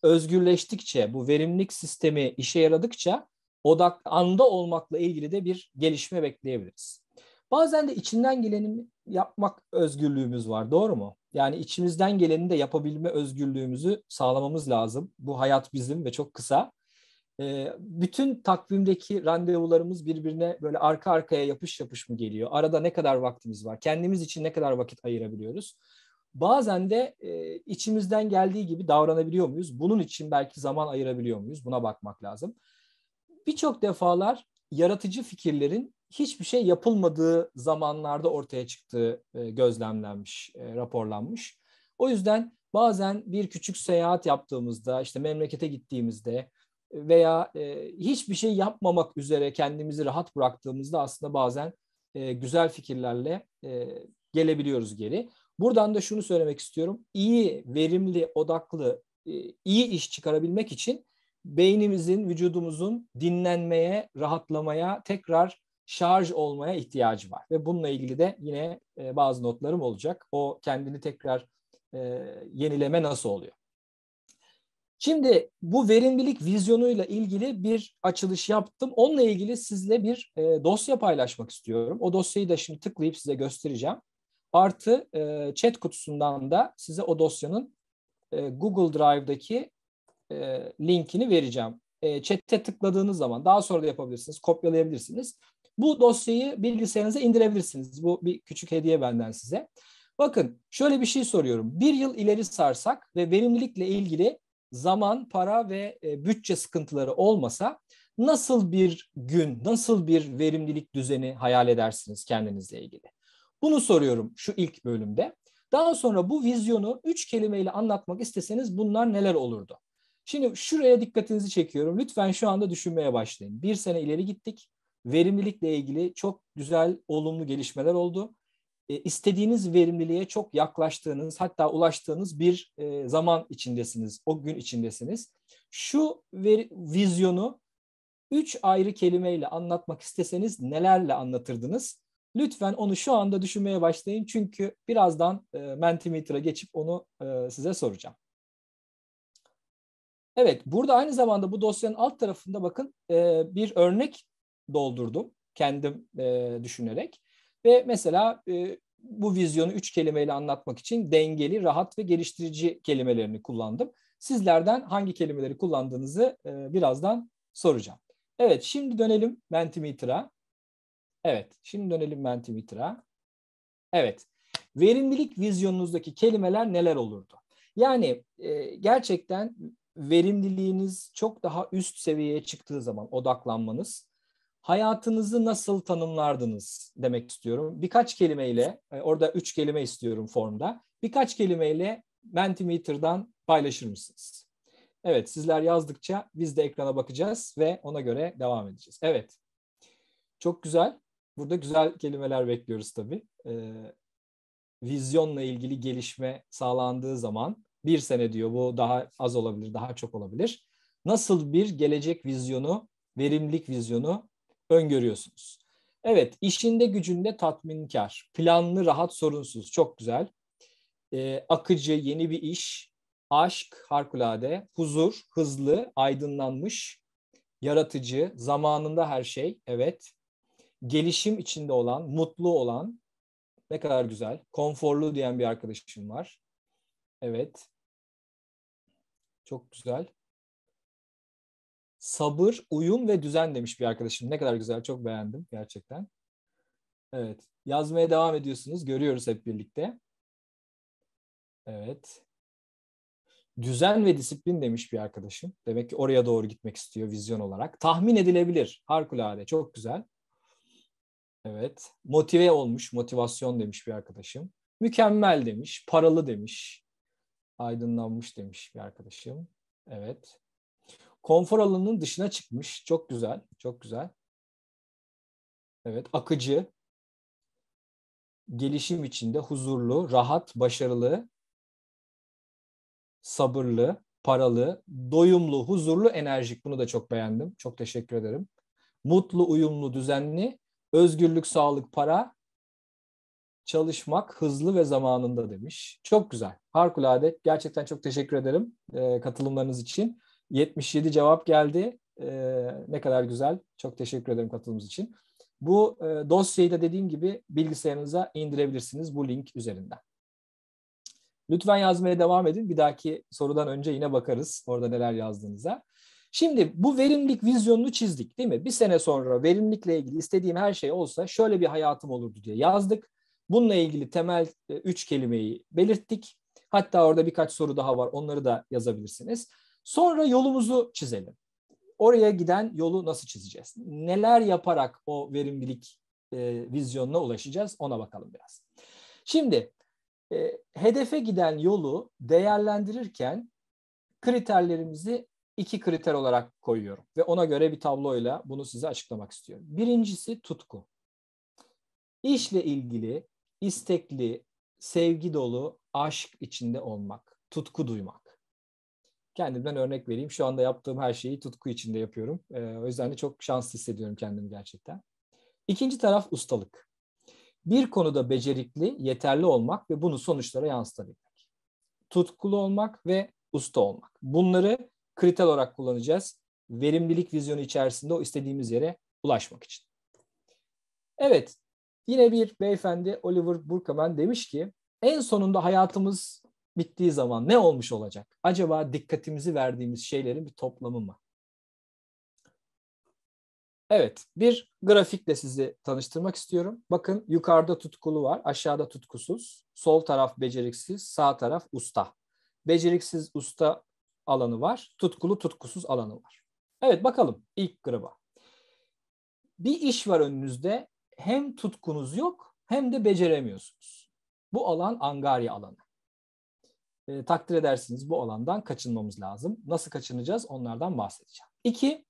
özgürleştikçe, bu verimlilik sistemi işe yaradıkça odak anda olmakla ilgili de bir gelişme bekleyebiliriz. Bazen de içinden geleni yapmak özgürlüğümüz var, doğru mu? Yani içimizden geleni de yapabilme özgürlüğümüzü sağlamamız lazım. Bu hayat bizim ve çok kısa. E, bütün takvimdeki randevularımız birbirine böyle arka arkaya yapış yapış mı geliyor? Arada ne kadar vaktimiz var? Kendimiz için ne kadar vakit ayırabiliyoruz? Bazen de e, içimizden geldiği gibi davranabiliyor muyuz? Bunun için belki zaman ayırabiliyor muyuz? Buna bakmak lazım. Birçok defalar yaratıcı fikirlerin hiçbir şey yapılmadığı zamanlarda ortaya çıktığı e, gözlemlenmiş, e, raporlanmış. O yüzden bazen bir küçük seyahat yaptığımızda, işte memlekete gittiğimizde e, veya hiçbir şey yapmamak üzere kendimizi rahat bıraktığımızda aslında bazen güzel fikirlerle gelebiliyoruz geri. Buradan da şunu söylemek istiyorum. İyi, verimli, odaklı, iyi iş çıkarabilmek için beynimizin, vücudumuzun dinlenmeye, rahatlamaya, tekrar şarj olmaya ihtiyacı var. Ve bununla ilgili de yine e, bazı notlarım olacak. O kendini tekrar e, yenileme nasıl oluyor? Şimdi bu verimlilik vizyonuyla ilgili bir açılış yaptım. Onunla ilgili sizle bir e, dosya paylaşmak istiyorum. O dosyayı da şimdi tıklayıp size göstereceğim. Artı e, chat kutusundan da size o dosyanın e, Google Drive'daki e, linkini vereceğim. E, chat'e tıkladığınız zaman daha sonra da yapabilirsiniz, kopyalayabilirsiniz. Bu dosyayı bilgisayarınıza indirebilirsiniz. Bu bir küçük hediye benden size. Bakın şöyle bir şey soruyorum. Bir yıl ileri sarsak ve verimlilikle ilgili zaman, para ve e, bütçe sıkıntıları olmasa nasıl bir gün, nasıl bir verimlilik düzeni hayal edersiniz kendinizle ilgili? Bunu soruyorum şu ilk bölümde. Daha sonra bu vizyonu üç kelimeyle anlatmak isteseniz bunlar neler olurdu? Şimdi şuraya dikkatinizi çekiyorum. Lütfen şu anda düşünmeye başlayın. Bir sene ileri gittik verimlilikle ilgili çok güzel, olumlu gelişmeler oldu. E, istediğiniz verimliliğe çok yaklaştığınız, hatta ulaştığınız bir e, zaman içindesiniz, o gün içindesiniz. Şu ver, vizyonu üç ayrı kelimeyle anlatmak isteseniz nelerle anlatırdınız? Lütfen onu şu anda düşünmeye başlayın çünkü birazdan e, Mentimeter'a geçip onu e, size soracağım. Evet, burada aynı zamanda bu dosyanın alt tarafında bakın e, bir örnek doldurdum kendim e, düşünerek. Ve mesela e, bu vizyonu üç kelimeyle anlatmak için dengeli, rahat ve geliştirici kelimelerini kullandım. Sizlerden hangi kelimeleri kullandığınızı e, birazdan soracağım. Evet, şimdi dönelim Mentimeter'a. Evet, şimdi dönelim Mentimeter'a. Evet, verimlilik vizyonunuzdaki kelimeler neler olurdu? Yani e, gerçekten verimliliğiniz çok daha üst seviyeye çıktığı zaman odaklanmanız, hayatınızı nasıl tanımlardınız demek istiyorum. Birkaç kelimeyle, e, orada üç kelime istiyorum formda. Birkaç kelimeyle Mentimeter'dan paylaşır mısınız? Evet, sizler yazdıkça biz de ekrana bakacağız ve ona göre devam edeceğiz. Evet, çok güzel. Burada güzel kelimeler bekliyoruz tabii. Ee, vizyonla ilgili gelişme sağlandığı zaman bir sene diyor bu daha az olabilir, daha çok olabilir. Nasıl bir gelecek vizyonu, verimlilik vizyonu öngörüyorsunuz. Evet, işinde gücünde tatminkar, planlı, rahat, sorunsuz. Çok güzel. Ee, akıcı, yeni bir iş, aşk, harikulade, huzur, hızlı, aydınlanmış, yaratıcı, zamanında her şey. Evet. Gelişim içinde olan, mutlu olan. Ne kadar güzel. Konforlu diyen bir arkadaşım var. Evet. Çok güzel sabır, uyum ve düzen demiş bir arkadaşım. Ne kadar güzel, çok beğendim gerçekten. Evet, yazmaya devam ediyorsunuz. Görüyoruz hep birlikte. Evet. Düzen ve disiplin demiş bir arkadaşım. Demek ki oraya doğru gitmek istiyor vizyon olarak. Tahmin edilebilir. Harikulade. Çok güzel. Evet. Motive olmuş. Motivasyon demiş bir arkadaşım. Mükemmel demiş. Paralı demiş. Aydınlanmış demiş bir arkadaşım. Evet konfor alanının dışına çıkmış. Çok güzel, çok güzel. Evet, akıcı, gelişim içinde huzurlu, rahat, başarılı, sabırlı, paralı, doyumlu, huzurlu, enerjik. Bunu da çok beğendim. Çok teşekkür ederim. Mutlu, uyumlu, düzenli, özgürlük, sağlık, para, çalışmak hızlı ve zamanında demiş. Çok güzel. Harikulade. Gerçekten çok teşekkür ederim e, katılımlarınız için. 77 cevap geldi. E, ne kadar güzel. Çok teşekkür ederim katılımınız için. Bu e, dosyayı da dediğim gibi bilgisayarınıza indirebilirsiniz bu link üzerinden. Lütfen yazmaya devam edin. Bir dahaki sorudan önce yine bakarız orada neler yazdığınıza. Şimdi bu verimlilik vizyonunu çizdik değil mi? Bir sene sonra verimlilikle ilgili istediğim her şey olsa şöyle bir hayatım olurdu diye yazdık. Bununla ilgili temel e, üç kelimeyi belirttik. Hatta orada birkaç soru daha var onları da yazabilirsiniz. Sonra yolumuzu çizelim. Oraya giden yolu nasıl çizeceğiz? Neler yaparak o verimlilik e, vizyonuna ulaşacağız? Ona bakalım biraz. Şimdi e, hedefe giden yolu değerlendirirken kriterlerimizi iki kriter olarak koyuyorum ve ona göre bir tabloyla bunu size açıklamak istiyorum. Birincisi tutku. İşle ilgili istekli, sevgi dolu, aşk içinde olmak, tutku duymak kendimden örnek vereyim. Şu anda yaptığım her şeyi tutku içinde yapıyorum. E, o yüzden de çok şanslı hissediyorum kendimi gerçekten. İkinci taraf ustalık. Bir konuda becerikli, yeterli olmak ve bunu sonuçlara yansıtabilmek. Tutkulu olmak ve usta olmak. Bunları kriter olarak kullanacağız. Verimlilik vizyonu içerisinde o istediğimiz yere ulaşmak için. Evet, yine bir beyefendi Oliver Burkeman demiş ki en sonunda hayatımız bittiği zaman ne olmuş olacak? Acaba dikkatimizi verdiğimiz şeylerin bir toplamı mı? Evet, bir grafikle sizi tanıştırmak istiyorum. Bakın yukarıda tutkulu var, aşağıda tutkusuz. Sol taraf beceriksiz, sağ taraf usta. Beceriksiz usta alanı var, tutkulu tutkusuz alanı var. Evet bakalım ilk gruba. Bir iş var önünüzde hem tutkunuz yok hem de beceremiyorsunuz. Bu alan angarya alanı e, takdir edersiniz bu alandan kaçınmamız lazım. Nasıl kaçınacağız onlardan bahsedeceğim. İki,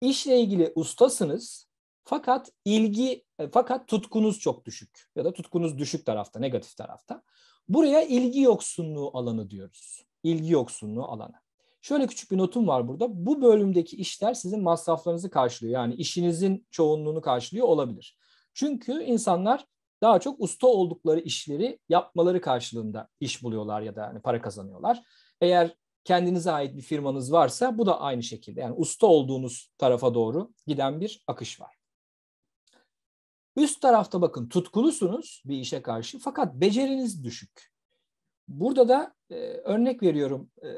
işle ilgili ustasınız fakat ilgi e, fakat tutkunuz çok düşük ya da tutkunuz düşük tarafta, negatif tarafta. Buraya ilgi yoksunluğu alanı diyoruz. İlgi yoksunluğu alanı. Şöyle küçük bir notum var burada. Bu bölümdeki işler sizin masraflarınızı karşılıyor. Yani işinizin çoğunluğunu karşılıyor olabilir. Çünkü insanlar daha çok usta oldukları işleri yapmaları karşılığında iş buluyorlar ya da yani para kazanıyorlar. Eğer kendinize ait bir firmanız varsa bu da aynı şekilde yani usta olduğunuz tarafa doğru giden bir akış var. Üst tarafta bakın tutkulusunuz bir işe karşı fakat beceriniz düşük. Burada da e, örnek veriyorum e,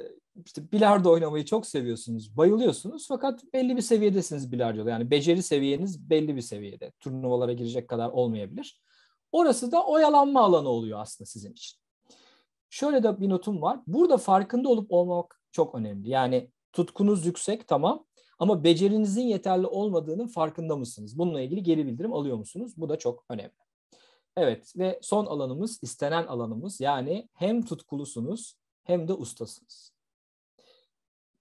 işte bilardo oynamayı çok seviyorsunuz, bayılıyorsunuz fakat belli bir seviyedesiniz bilardoda. Yani beceri seviyeniz belli bir seviyede. Turnuvalara girecek kadar olmayabilir. Orası da oyalanma alanı oluyor aslında sizin için. Şöyle de bir notum var. Burada farkında olup olmamak çok önemli. Yani tutkunuz yüksek tamam ama becerinizin yeterli olmadığının farkında mısınız? Bununla ilgili geri bildirim alıyor musunuz? Bu da çok önemli. Evet ve son alanımız istenen alanımız yani hem tutkulusunuz hem de ustasınız.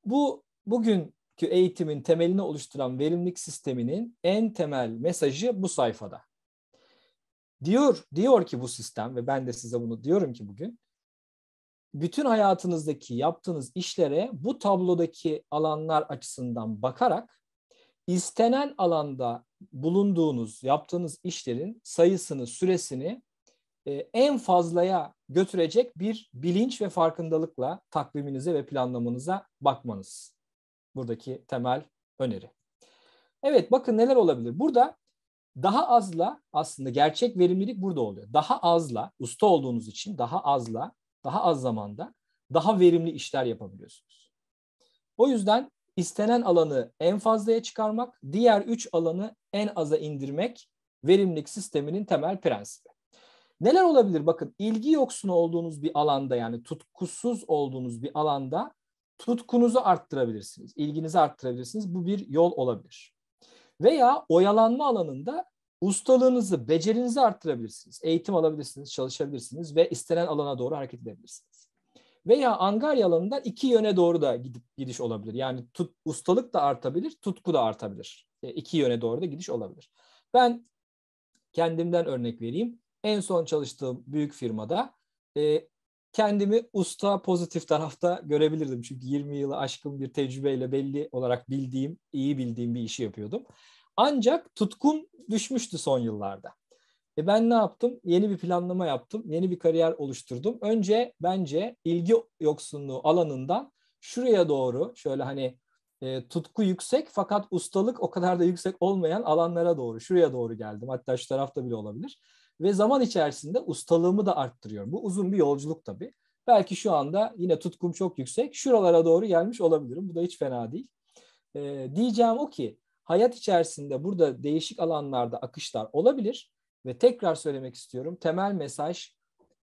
Bu bugünkü eğitimin temelini oluşturan verimlilik sisteminin en temel mesajı bu sayfada. Diyor, diyor ki bu sistem ve ben de size bunu diyorum ki bugün bütün hayatınızdaki yaptığınız işlere bu tablodaki alanlar açısından bakarak istenen alanda bulunduğunuz, yaptığınız işlerin sayısını, süresini e, en fazlaya götürecek bir bilinç ve farkındalıkla takviminize ve planlamanıza bakmanız. Buradaki temel öneri. Evet bakın neler olabilir. Burada daha azla aslında gerçek verimlilik burada oluyor. Daha azla, usta olduğunuz için daha azla, daha az zamanda daha verimli işler yapabiliyorsunuz. O yüzden istenen alanı en fazlaya çıkarmak, diğer üç alanı en aza indirmek verimlilik sisteminin temel prensibi. Neler olabilir? Bakın ilgi yoksunu olduğunuz bir alanda yani tutkusuz olduğunuz bir alanda tutkunuzu arttırabilirsiniz, ilginizi arttırabilirsiniz. Bu bir yol olabilir. Veya oyalanma alanında ustalığınızı, becerinizi arttırabilirsiniz. Eğitim alabilirsiniz, çalışabilirsiniz ve istenen alana doğru hareket edebilirsiniz. Veya angarya alanında iki yöne doğru da gidip gidiş olabilir. Yani tut, ustalık da artabilir, tutku da artabilir. E, iki yöne doğru da gidiş olabilir. Ben kendimden örnek vereyim. En son çalıştığım büyük firmada e, kendimi usta pozitif tarafta görebilirdim. Çünkü 20 yılı aşkın bir tecrübeyle belli olarak bildiğim, iyi bildiğim bir işi yapıyordum. Ancak tutkum düşmüştü son yıllarda. E ben ne yaptım? Yeni bir planlama yaptım. Yeni bir kariyer oluşturdum. Önce bence ilgi yoksunluğu alanından şuraya doğru şöyle hani e, tutku yüksek fakat ustalık o kadar da yüksek olmayan alanlara doğru şuraya doğru geldim. Hatta şu tarafta bile olabilir ve zaman içerisinde ustalığımı da arttırıyorum. Bu uzun bir yolculuk tabii. Belki şu anda yine tutkum çok yüksek. Şuralara doğru gelmiş olabilirim. Bu da hiç fena değil. Ee, diyeceğim o ki hayat içerisinde burada değişik alanlarda akışlar olabilir. Ve tekrar söylemek istiyorum. Temel mesaj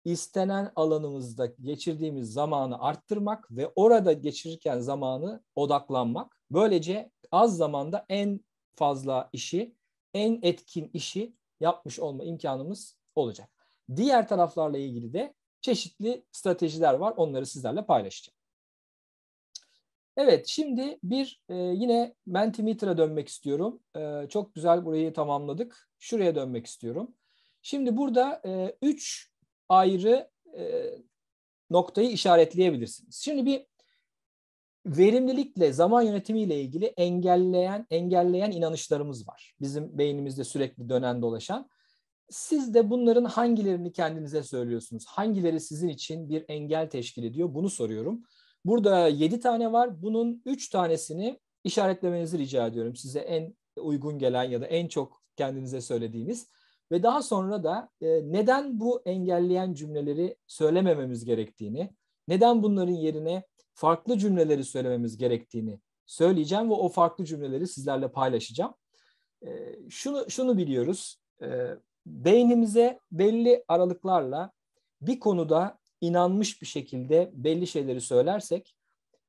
istenen alanımızda geçirdiğimiz zamanı arttırmak ve orada geçirirken zamanı odaklanmak. Böylece az zamanda en fazla işi, en etkin işi yapmış olma imkanımız olacak. Diğer taraflarla ilgili de çeşitli stratejiler var. Onları sizlerle paylaşacağım. Evet şimdi bir e, yine Mentimeter'a dönmek istiyorum. E, çok güzel burayı tamamladık. Şuraya dönmek istiyorum. Şimdi burada e, üç ayrı e, noktayı işaretleyebilirsiniz. Şimdi bir verimlilikle, zaman yönetimiyle ilgili engelleyen engelleyen inanışlarımız var. Bizim beynimizde sürekli dönen dolaşan. Siz de bunların hangilerini kendinize söylüyorsunuz? Hangileri sizin için bir engel teşkil ediyor? Bunu soruyorum. Burada 7 tane var. Bunun 3 tanesini işaretlemenizi rica ediyorum. Size en uygun gelen ya da en çok kendinize söylediğiniz ve daha sonra da e, neden bu engelleyen cümleleri söylemememiz gerektiğini, neden bunların yerine farklı cümleleri söylememiz gerektiğini söyleyeceğim ve o farklı cümleleri sizlerle paylaşacağım. E, şunu şunu biliyoruz. E, beynimize belli aralıklarla bir konuda inanmış bir şekilde belli şeyleri söylersek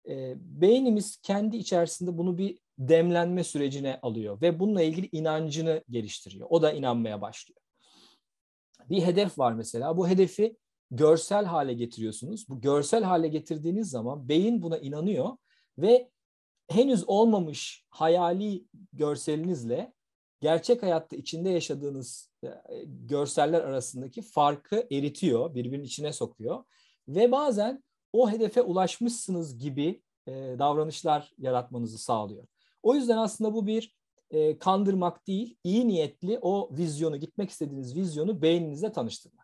e, beynimiz kendi içerisinde bunu bir demlenme sürecine alıyor ve bununla ilgili inancını geliştiriyor. O da inanmaya başlıyor. Bir hedef var mesela. Bu hedefi görsel hale getiriyorsunuz. Bu görsel hale getirdiğiniz zaman beyin buna inanıyor ve henüz olmamış hayali görselinizle gerçek hayatta içinde yaşadığınız e, e, görseller arasındaki farkı eritiyor, birbirinin içine sokuyor ve bazen o hedefe ulaşmışsınız gibi e, davranışlar yaratmanızı sağlıyor. O yüzden aslında bu bir kandırmak değil, iyi niyetli o vizyonu, gitmek istediğiniz vizyonu beyninizle tanıştırmak.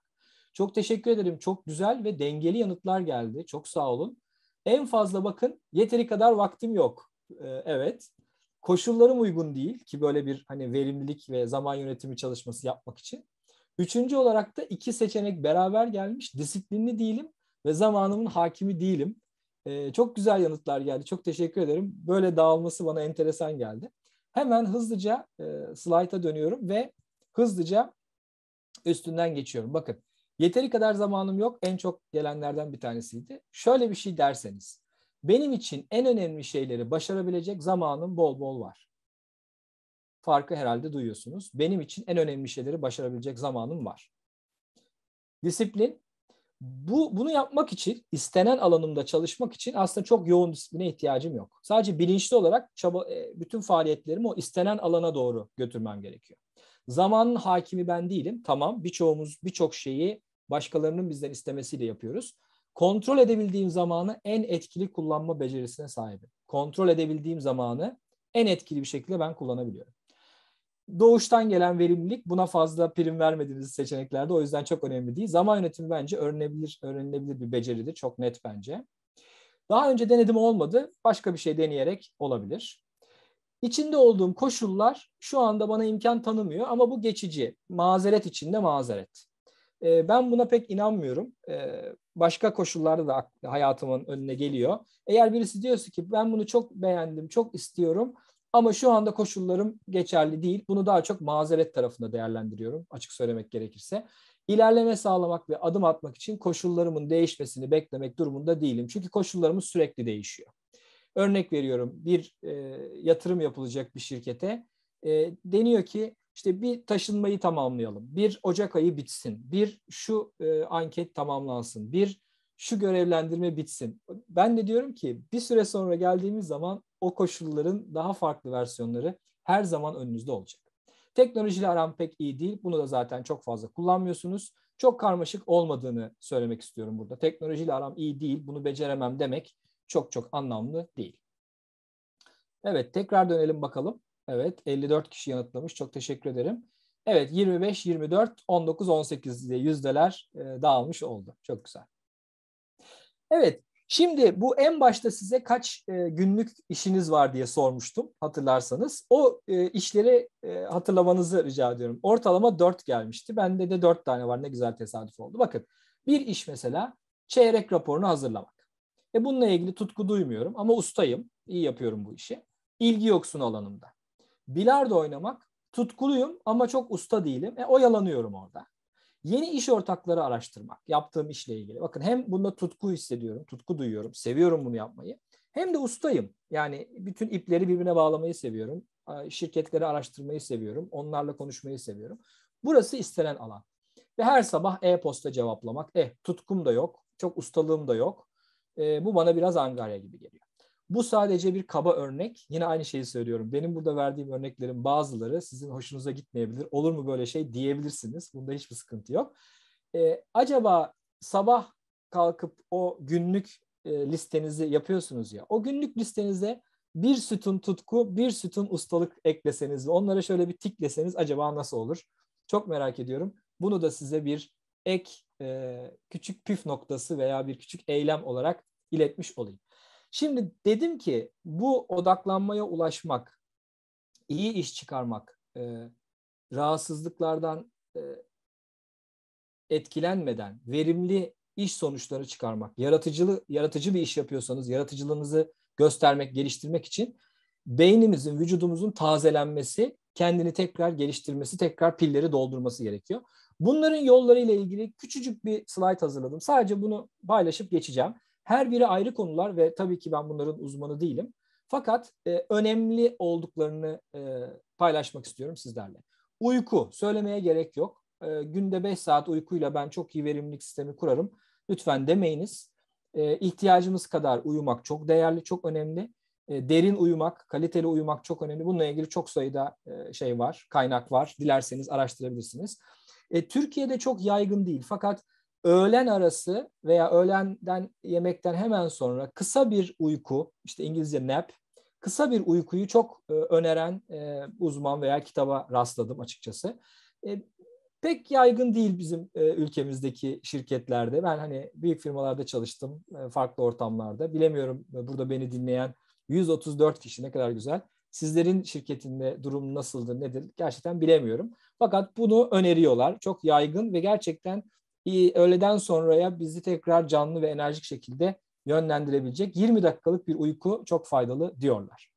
Çok teşekkür ederim. Çok güzel ve dengeli yanıtlar geldi. Çok sağ olun. En fazla bakın yeteri kadar vaktim yok. Ee, evet. Koşullarım uygun değil ki böyle bir hani verimlilik ve zaman yönetimi çalışması yapmak için. Üçüncü olarak da iki seçenek beraber gelmiş. Disiplinli değilim ve zamanımın hakimi değilim. Ee, çok güzel yanıtlar geldi. Çok teşekkür ederim. Böyle dağılması bana enteresan geldi. Hemen hızlıca e, slayta dönüyorum ve hızlıca üstünden geçiyorum. Bakın Yeteri kadar zamanım yok. En çok gelenlerden bir tanesiydi. Şöyle bir şey derseniz. Benim için en önemli şeyleri başarabilecek zamanım bol bol var. Farkı herhalde duyuyorsunuz. Benim için en önemli şeyleri başarabilecek zamanım var. Disiplin bu bunu yapmak için istenen alanımda çalışmak için aslında çok yoğun disipline ihtiyacım yok. Sadece bilinçli olarak çaba e, bütün faaliyetlerimi o istenen alana doğru götürmem gerekiyor. Zamanın hakimi ben değilim. Tamam birçoğumuz birçok şeyi başkalarının bizden istemesiyle yapıyoruz. Kontrol edebildiğim zamanı en etkili kullanma becerisine sahibim. Kontrol edebildiğim zamanı en etkili bir şekilde ben kullanabiliyorum. Doğuştan gelen verimlilik buna fazla prim vermediğimiz seçeneklerde o yüzden çok önemli değil. Zaman yönetimi bence öğrenilebilir, öğrenilebilir bir beceridir. Çok net bence. Daha önce denedim olmadı. Başka bir şey deneyerek olabilir. İçinde olduğum koşullar şu anda bana imkan tanımıyor ama bu geçici. Mazeret içinde mazeret. E, ben buna pek inanmıyorum. E, başka koşullarda da hayatımın önüne geliyor. Eğer birisi diyorsa ki ben bunu çok beğendim, çok istiyorum ama şu anda koşullarım geçerli değil. Bunu daha çok mazeret tarafında değerlendiriyorum açık söylemek gerekirse. İlerleme sağlamak ve adım atmak için koşullarımın değişmesini beklemek durumunda değilim. Çünkü koşullarımız sürekli değişiyor. Örnek veriyorum bir e, yatırım yapılacak bir şirkete e, deniyor ki işte bir taşınmayı tamamlayalım, bir Ocak ayı bitsin, bir şu e, anket tamamlansın, bir şu görevlendirme bitsin. Ben de diyorum ki bir süre sonra geldiğimiz zaman o koşulların daha farklı versiyonları her zaman önünüzde olacak. Teknolojiyle aram pek iyi değil. Bunu da zaten çok fazla kullanmıyorsunuz. Çok karmaşık olmadığını söylemek istiyorum burada. Teknolojiyle aram iyi değil, bunu beceremem demek çok çok anlamlı değil. Evet tekrar dönelim bakalım. Evet 54 kişi yanıtlamış. Çok teşekkür ederim. Evet 25, 24, 19, 18 diye yüzdeler e, dağılmış oldu. Çok güzel. Evet şimdi bu en başta size kaç e, günlük işiniz var diye sormuştum hatırlarsanız. O e, işleri e, hatırlamanızı rica ediyorum. Ortalama 4 gelmişti. Bende de 4 tane var ne güzel tesadüf oldu. Bakın bir iş mesela çeyrek raporunu hazırlamak. E bununla ilgili tutku duymuyorum ama ustayım. İyi yapıyorum bu işi. İlgi yoksun alanımda bilardo oynamak tutkuluyum ama çok usta değilim. E, oyalanıyorum orada. Yeni iş ortakları araştırmak yaptığım işle ilgili. Bakın hem bunda tutku hissediyorum, tutku duyuyorum, seviyorum bunu yapmayı. Hem de ustayım. Yani bütün ipleri birbirine bağlamayı seviyorum. Şirketleri araştırmayı seviyorum. Onlarla konuşmayı seviyorum. Burası istenen alan. Ve her sabah e-posta cevaplamak. Eh tutkum da yok. Çok ustalığım da yok. E, bu bana biraz angarya gibi geliyor. Bu sadece bir kaba örnek. Yine aynı şeyi söylüyorum. Benim burada verdiğim örneklerin bazıları sizin hoşunuza gitmeyebilir. Olur mu böyle şey diyebilirsiniz. Bunda hiçbir sıkıntı yok. Ee, acaba sabah kalkıp o günlük e, listenizi yapıyorsunuz ya. O günlük listenize bir sütun tutku, bir sütun ustalık ekleseniz onlara şöyle bir tikleseniz acaba nasıl olur? Çok merak ediyorum. Bunu da size bir ek e, küçük püf noktası veya bir küçük eylem olarak iletmiş olayım. Şimdi dedim ki bu odaklanmaya ulaşmak, iyi iş çıkarmak, e, rahatsızlıklardan e, etkilenmeden verimli iş sonuçları çıkarmak, yaratıcılı yaratıcı bir iş yapıyorsanız yaratıcılığınızı göstermek, geliştirmek için beynimizin, vücudumuzun tazelenmesi, kendini tekrar geliştirmesi, tekrar pilleri doldurması gerekiyor. Bunların yolları ile ilgili küçücük bir slayt hazırladım. Sadece bunu paylaşıp geçeceğim. Her biri ayrı konular ve tabii ki ben bunların uzmanı değilim. Fakat e, önemli olduklarını e, paylaşmak istiyorum sizlerle. Uyku, söylemeye gerek yok. E, günde 5 saat uykuyla ben çok iyi verimlilik sistemi kurarım. Lütfen demeyiniz. E, ihtiyacımız kadar uyumak çok değerli, çok önemli. E, derin uyumak, kaliteli uyumak çok önemli. Bununla ilgili çok sayıda e, şey var, kaynak var. Dilerseniz araştırabilirsiniz. E, Türkiye'de çok yaygın değil fakat öğlen arası veya öğlenden yemekten hemen sonra kısa bir uyku, işte İngilizce nap, kısa bir uykuyu çok e, öneren e, uzman veya kitaba rastladım açıkçası. E, pek yaygın değil bizim ülkemizdeki şirketlerde. Ben hani büyük firmalarda çalıştım, farklı ortamlarda. Bilemiyorum burada beni dinleyen 134 kişi ne kadar güzel. Sizlerin şirketinde durum nasıldır, nedir gerçekten bilemiyorum. Fakat bunu öneriyorlar. Çok yaygın ve gerçekten bir öğleden sonraya bizi tekrar canlı ve enerjik şekilde yönlendirebilecek 20 dakikalık bir uyku çok faydalı diyorlar.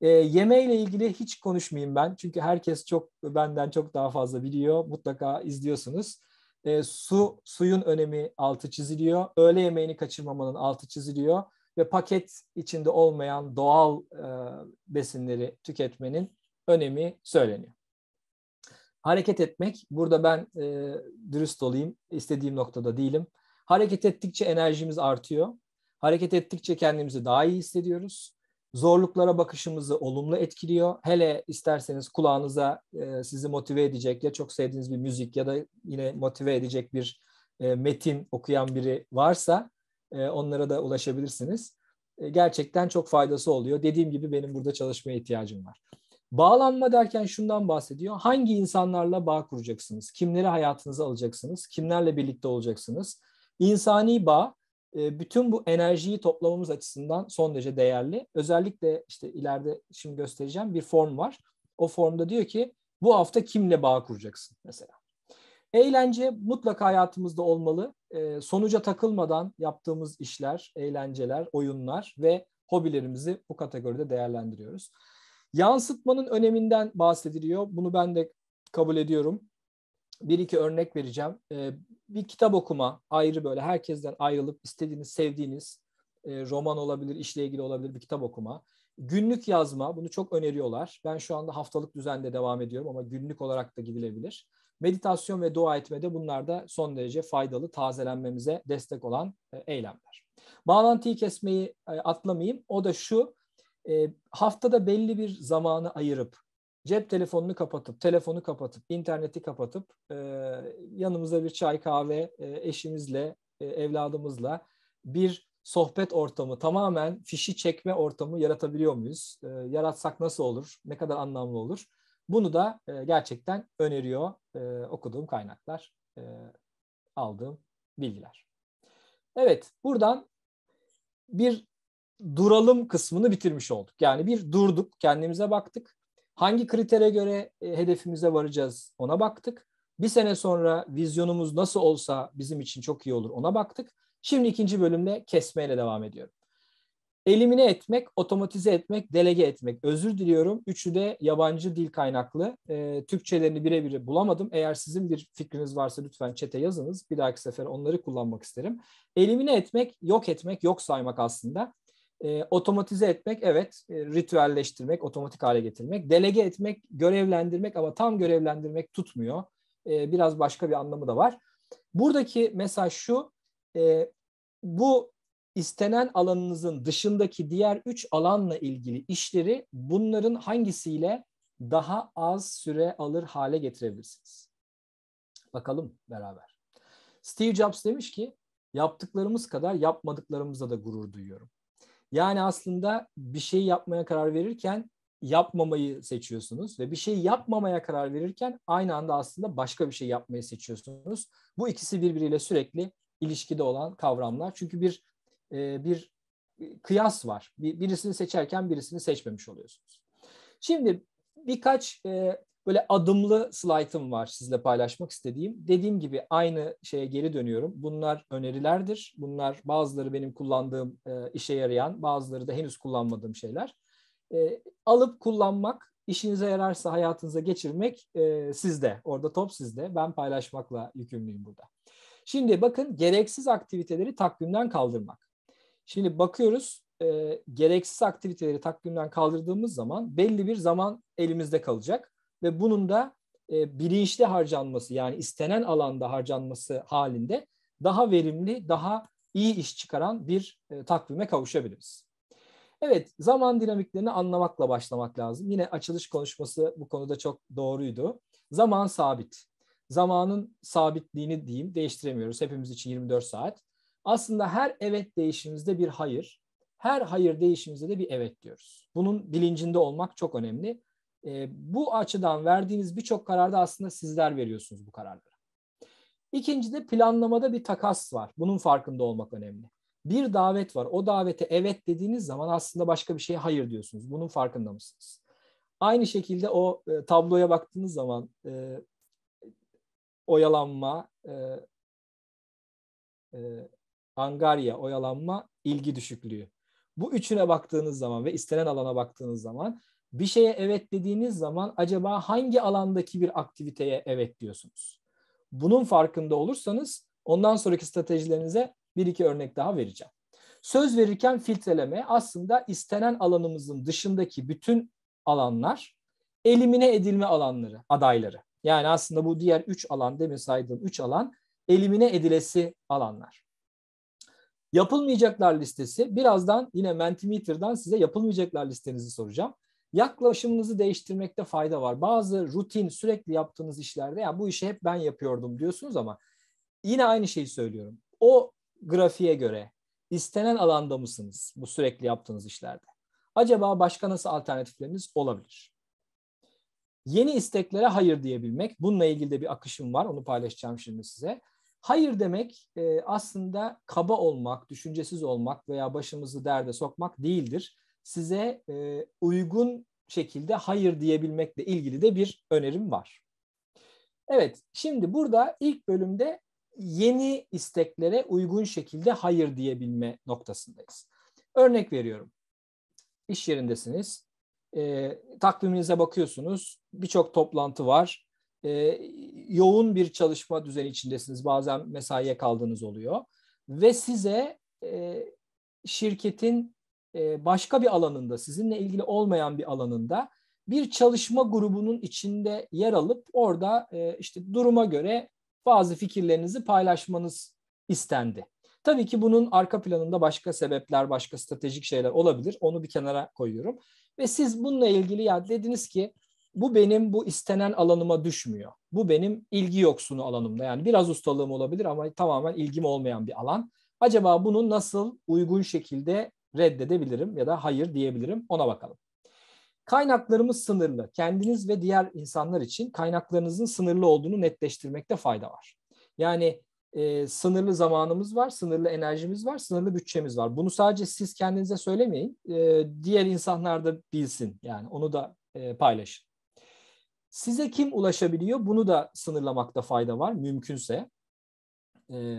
E, yemeğiyle ilgili hiç konuşmayayım ben. Çünkü herkes çok benden çok daha fazla biliyor. Mutlaka izliyorsunuz. E, su, suyun önemi altı çiziliyor. Öğle yemeğini kaçırmamanın altı çiziliyor. Ve paket içinde olmayan doğal e, besinleri tüketmenin önemi söyleniyor hareket etmek, burada ben e, dürüst olayım, istediğim noktada değilim. Hareket ettikçe enerjimiz artıyor. Hareket ettikçe kendimizi daha iyi hissediyoruz. Zorluklara bakışımızı olumlu etkiliyor. Hele isterseniz kulağınıza e, sizi motive edecek ya çok sevdiğiniz bir müzik ya da yine motive edecek bir e, metin okuyan biri varsa e, onlara da ulaşabilirsiniz. E, gerçekten çok faydası oluyor. Dediğim gibi benim burada çalışmaya ihtiyacım var. Bağlanma derken şundan bahsediyor. Hangi insanlarla bağ kuracaksınız? Kimleri hayatınıza alacaksınız? Kimlerle birlikte olacaksınız? İnsani bağ e, bütün bu enerjiyi toplamamız açısından son derece değerli. Özellikle işte ileride şimdi göstereceğim bir form var. O formda diyor ki bu hafta kimle bağ kuracaksın mesela. Eğlence mutlaka hayatımızda olmalı. E, sonuca takılmadan yaptığımız işler, eğlenceler, oyunlar ve hobilerimizi bu kategoride değerlendiriyoruz. Yansıtmanın öneminden bahsediliyor. Bunu ben de kabul ediyorum. Bir iki örnek vereceğim. Ee, bir kitap okuma ayrı böyle herkesten ayrılıp istediğiniz, sevdiğiniz e, roman olabilir, işle ilgili olabilir bir kitap okuma. Günlük yazma bunu çok öneriyorlar. Ben şu anda haftalık düzende devam ediyorum ama günlük olarak da gidilebilir. Meditasyon ve dua etme de bunlar da son derece faydalı, tazelenmemize destek olan e, eylemler. Bağlantıyı kesmeyi e, atlamayayım. O da şu, e, haftada belli bir zamanı ayırıp cep telefonunu kapatıp, telefonu kapatıp, interneti kapatıp e, yanımıza bir çay kahve e, eşimizle, e, evladımızla bir sohbet ortamı, tamamen fişi çekme ortamı yaratabiliyor muyuz? E, yaratsak nasıl olur? Ne kadar anlamlı olur? Bunu da e, gerçekten öneriyor e, okuduğum kaynaklar, e, aldığım bilgiler. Evet, buradan bir duralım kısmını bitirmiş olduk. Yani bir durduk, kendimize baktık. Hangi kritere göre e, hedefimize varacağız ona baktık. Bir sene sonra vizyonumuz nasıl olsa bizim için çok iyi olur ona baktık. Şimdi ikinci bölümde kesmeyle devam ediyorum. Elimine etmek, otomatize etmek, delege etmek. Özür diliyorum. Üçü de yabancı dil kaynaklı. E, Türkçelerini birebir bulamadım. Eğer sizin bir fikriniz varsa lütfen çete yazınız. Bir dahaki sefer onları kullanmak isterim. Elimine etmek, yok etmek, yok saymak aslında. E, otomatize etmek evet, e, ritüelleştirmek, otomatik hale getirmek. Delege etmek, görevlendirmek ama tam görevlendirmek tutmuyor. E, biraz başka bir anlamı da var. Buradaki mesaj şu, e, bu istenen alanınızın dışındaki diğer üç alanla ilgili işleri bunların hangisiyle daha az süre alır hale getirebilirsiniz? Bakalım beraber. Steve Jobs demiş ki yaptıklarımız kadar yapmadıklarımıza da gurur duyuyorum. Yani aslında bir şey yapmaya karar verirken yapmamayı seçiyorsunuz ve bir şey yapmamaya karar verirken aynı anda aslında başka bir şey yapmayı seçiyorsunuz. Bu ikisi birbiriyle sürekli ilişkide olan kavramlar. Çünkü bir e, bir e, kıyas var. Bir, birisini seçerken birisini seçmemiş oluyorsunuz. Şimdi birkaç e, böyle adımlı slaytım var sizle paylaşmak istediğim. Dediğim gibi aynı şeye geri dönüyorum. Bunlar önerilerdir. Bunlar bazıları benim kullandığım e, işe yarayan, bazıları da henüz kullanmadığım şeyler. E, alıp kullanmak, işinize yararsa hayatınıza geçirmek e, sizde. Orada top sizde. Ben paylaşmakla yükümlüyüm burada. Şimdi bakın gereksiz aktiviteleri takvimden kaldırmak. Şimdi bakıyoruz e, gereksiz aktiviteleri takvimden kaldırdığımız zaman belli bir zaman elimizde kalacak ve bunun da e, bilinçli harcanması yani istenen alanda harcanması halinde daha verimli, daha iyi iş çıkaran bir e, takvime kavuşabiliriz. Evet, zaman dinamiklerini anlamakla başlamak lazım. Yine açılış konuşması bu konuda çok doğruydu. Zaman sabit. Zamanın sabitliğini diyeyim, değiştiremiyoruz. Hepimiz için 24 saat. Aslında her evet değişimizde bir hayır, her hayır değişimizde de bir evet diyoruz. Bunun bilincinde olmak çok önemli. E, bu açıdan verdiğiniz birçok kararda aslında sizler veriyorsunuz bu kararları. İkinci de planlamada bir takas var. Bunun farkında olmak önemli. Bir davet var. O davete evet dediğiniz zaman aslında başka bir şeye hayır diyorsunuz. Bunun farkında mısınız? Aynı şekilde o e, tabloya baktığınız zaman e, oyalanma, e, e, angarya, oyalanma, ilgi düşüklüğü. Bu üçüne baktığınız zaman ve istenen alana baktığınız zaman bir şeye evet dediğiniz zaman acaba hangi alandaki bir aktiviteye evet diyorsunuz? Bunun farkında olursanız ondan sonraki stratejilerinize bir iki örnek daha vereceğim. Söz verirken filtreleme aslında istenen alanımızın dışındaki bütün alanlar elimine edilme alanları, adayları. Yani aslında bu diğer üç alan, demin saydığım üç alan elimine edilesi alanlar. Yapılmayacaklar listesi. Birazdan yine Mentimeter'dan size yapılmayacaklar listenizi soracağım yaklaşımınızı değiştirmekte fayda var. Bazı rutin sürekli yaptığınız işlerde ya bu işi hep ben yapıyordum diyorsunuz ama yine aynı şeyi söylüyorum. O grafiğe göre istenen alanda mısınız bu sürekli yaptığınız işlerde? Acaba başka nasıl alternatifleriniz olabilir? Yeni isteklere hayır diyebilmek. Bununla ilgili de bir akışım var. Onu paylaşacağım şimdi size. Hayır demek e, aslında kaba olmak, düşüncesiz olmak veya başımızı derde sokmak değildir size e, uygun şekilde hayır diyebilmekle ilgili de bir önerim var. Evet, şimdi burada ilk bölümde yeni isteklere uygun şekilde hayır diyebilme noktasındayız. Örnek veriyorum. İş yerindesiniz. E, takviminize bakıyorsunuz. Birçok toplantı var. E, yoğun bir çalışma düzeni içindesiniz. Bazen mesaiye kaldığınız oluyor. Ve size e, şirketin e, başka bir alanında, sizinle ilgili olmayan bir alanında bir çalışma grubunun içinde yer alıp orada e, işte duruma göre bazı fikirlerinizi paylaşmanız istendi. Tabii ki bunun arka planında başka sebepler, başka stratejik şeyler olabilir. Onu bir kenara koyuyorum. Ve siz bununla ilgili ya dediniz ki bu benim bu istenen alanıma düşmüyor. Bu benim ilgi yoksunu alanımda. Yani biraz ustalığım olabilir ama tamamen ilgim olmayan bir alan. Acaba bunu nasıl uygun şekilde reddedebilirim ya da hayır diyebilirim. Ona bakalım. Kaynaklarımız sınırlı. Kendiniz ve diğer insanlar için kaynaklarınızın sınırlı olduğunu netleştirmekte fayda var. Yani e, sınırlı zamanımız var, sınırlı enerjimiz var, sınırlı bütçemiz var. Bunu sadece siz kendinize söylemeyin. E, diğer insanlar da bilsin yani onu da e, paylaşın. Size kim ulaşabiliyor bunu da sınırlamakta fayda var mümkünse. E,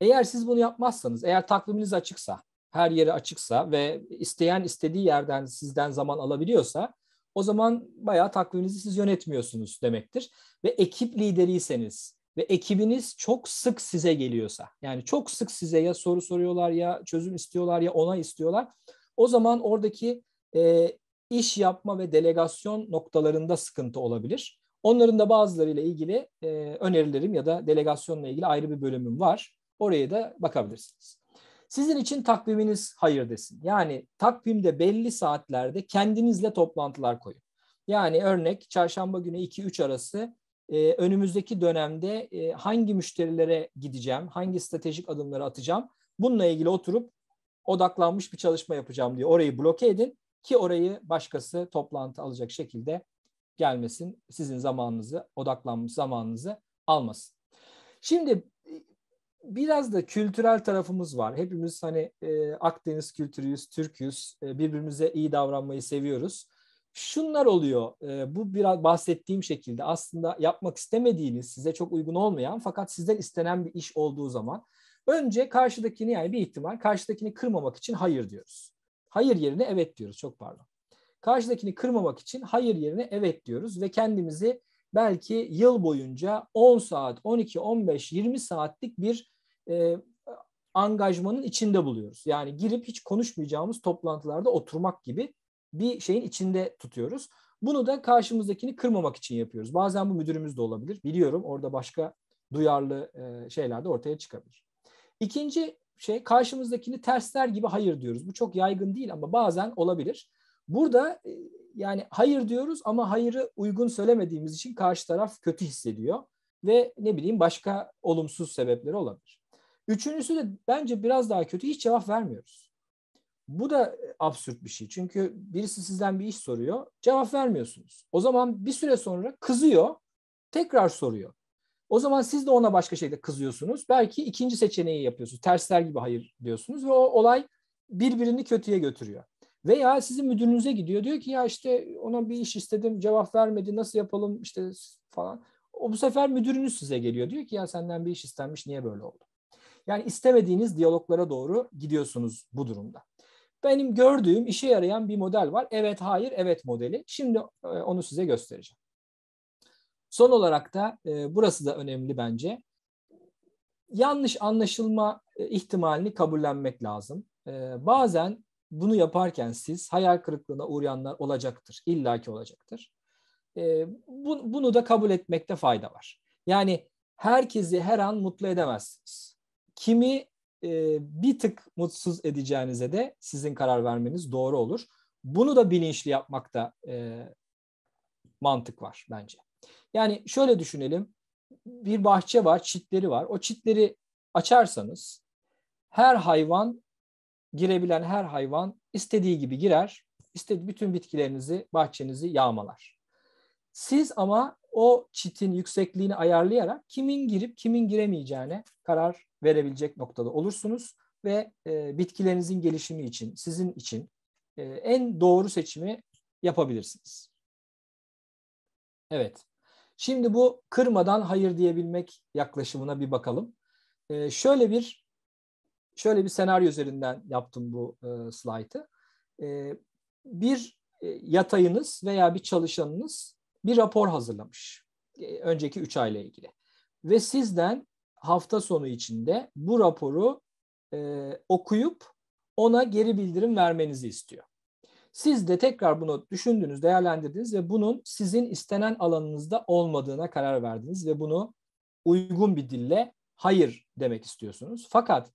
eğer siz bunu yapmazsanız, eğer takviminiz açıksa, her yeri açıksa ve isteyen istediği yerden sizden zaman alabiliyorsa o zaman bayağı takviminizi siz yönetmiyorsunuz demektir. Ve ekip lideriyseniz ve ekibiniz çok sık size geliyorsa yani çok sık size ya soru soruyorlar ya çözüm istiyorlar ya onay istiyorlar o zaman oradaki e, iş yapma ve delegasyon noktalarında sıkıntı olabilir. Onların da bazılarıyla ilgili e, önerilerim ya da delegasyonla ilgili ayrı bir bölümüm var. Oraya da bakabilirsiniz. Sizin için takviminiz hayır desin. Yani takvimde belli saatlerde kendinizle toplantılar koyun. Yani örnek çarşamba günü 2-3 arası e, önümüzdeki dönemde e, hangi müşterilere gideceğim, hangi stratejik adımları atacağım bununla ilgili oturup odaklanmış bir çalışma yapacağım diye orayı bloke edin ki orayı başkası toplantı alacak şekilde gelmesin. Sizin zamanınızı, odaklanmış zamanınızı almasın. Şimdi biraz da kültürel tarafımız var. Hepimiz hani e, Akdeniz kültürüyüz, Türk'üz. E, birbirimize iyi davranmayı seviyoruz. Şunlar oluyor. E, bu biraz bahsettiğim şekilde aslında yapmak istemediğiniz, size çok uygun olmayan fakat sizden istenen bir iş olduğu zaman önce karşıdakini yani bir ihtimal karşıdakini kırmamak için hayır diyoruz. Hayır yerine evet diyoruz. Çok pardon. Karşıdakini kırmamak için hayır yerine evet diyoruz ve kendimizi belki yıl boyunca 10 saat, 12, 15, 20 saatlik bir e, angajmanın içinde buluyoruz. Yani girip hiç konuşmayacağımız toplantılarda oturmak gibi bir şeyin içinde tutuyoruz. Bunu da karşımızdakini kırmamak için yapıyoruz. Bazen bu müdürümüz de olabilir. Biliyorum orada başka duyarlı e, şeyler de ortaya çıkabilir. İkinci şey karşımızdakini tersler gibi hayır diyoruz. Bu çok yaygın değil ama bazen olabilir. Burada e, yani hayır diyoruz ama hayırı uygun söylemediğimiz için karşı taraf kötü hissediyor ve ne bileyim başka olumsuz sebepleri olabilir. Üçüncüsü de bence biraz daha kötü hiç cevap vermiyoruz. Bu da e, absürt bir şey. Çünkü birisi sizden bir iş soruyor. Cevap vermiyorsunuz. O zaman bir süre sonra kızıyor. Tekrar soruyor. O zaman siz de ona başka şekilde kızıyorsunuz. Belki ikinci seçeneği yapıyorsunuz. Tersler gibi hayır diyorsunuz ve o olay birbirini kötüye götürüyor. Veya sizin müdürünüze gidiyor diyor ki ya işte ona bir iş istedim cevap vermedi nasıl yapalım işte falan. O bu sefer müdürünüz size geliyor diyor ki ya senden bir iş istenmiş niye böyle oldu? Yani istemediğiniz diyaloglara doğru gidiyorsunuz bu durumda. Benim gördüğüm işe yarayan bir model var. Evet, hayır, evet modeli. Şimdi e, onu size göstereceğim. Son olarak da e, burası da önemli bence. Yanlış anlaşılma e, ihtimalini kabullenmek lazım. bazen bunu yaparken siz hayal kırıklığına uğrayanlar olacaktır. İllaki olacaktır. bunu da kabul etmekte fayda var. Yani herkesi her an mutlu edemezsiniz kimi e, bir tık mutsuz edeceğinize de sizin karar vermeniz doğru olur. Bunu da bilinçli yapmakta e, mantık var bence. Yani şöyle düşünelim. Bir bahçe var, çitleri var. O çitleri açarsanız her hayvan girebilen her hayvan istediği gibi girer. İstediği bütün bitkilerinizi, bahçenizi yağmalar. Siz ama o çitin yüksekliğini ayarlayarak kimin girip kimin giremeyeceğine karar verebilecek noktada olursunuz ve e, bitkilerinizin gelişimi için, sizin için e, en doğru seçimi yapabilirsiniz. Evet. Şimdi bu kırmadan hayır diyebilmek yaklaşımına bir bakalım. E, şöyle bir şöyle bir senaryo üzerinden yaptım bu e, slaytı. E, bir e, yatayınız veya bir çalışanınız bir rapor hazırlamış. E, önceki 3 ayla ilgili. Ve sizden hafta sonu içinde bu raporu e, okuyup ona geri bildirim vermenizi istiyor. Siz de tekrar bunu düşündünüz, değerlendirdiniz ve bunun sizin istenen alanınızda olmadığına karar verdiniz ve bunu uygun bir dille hayır demek istiyorsunuz. Fakat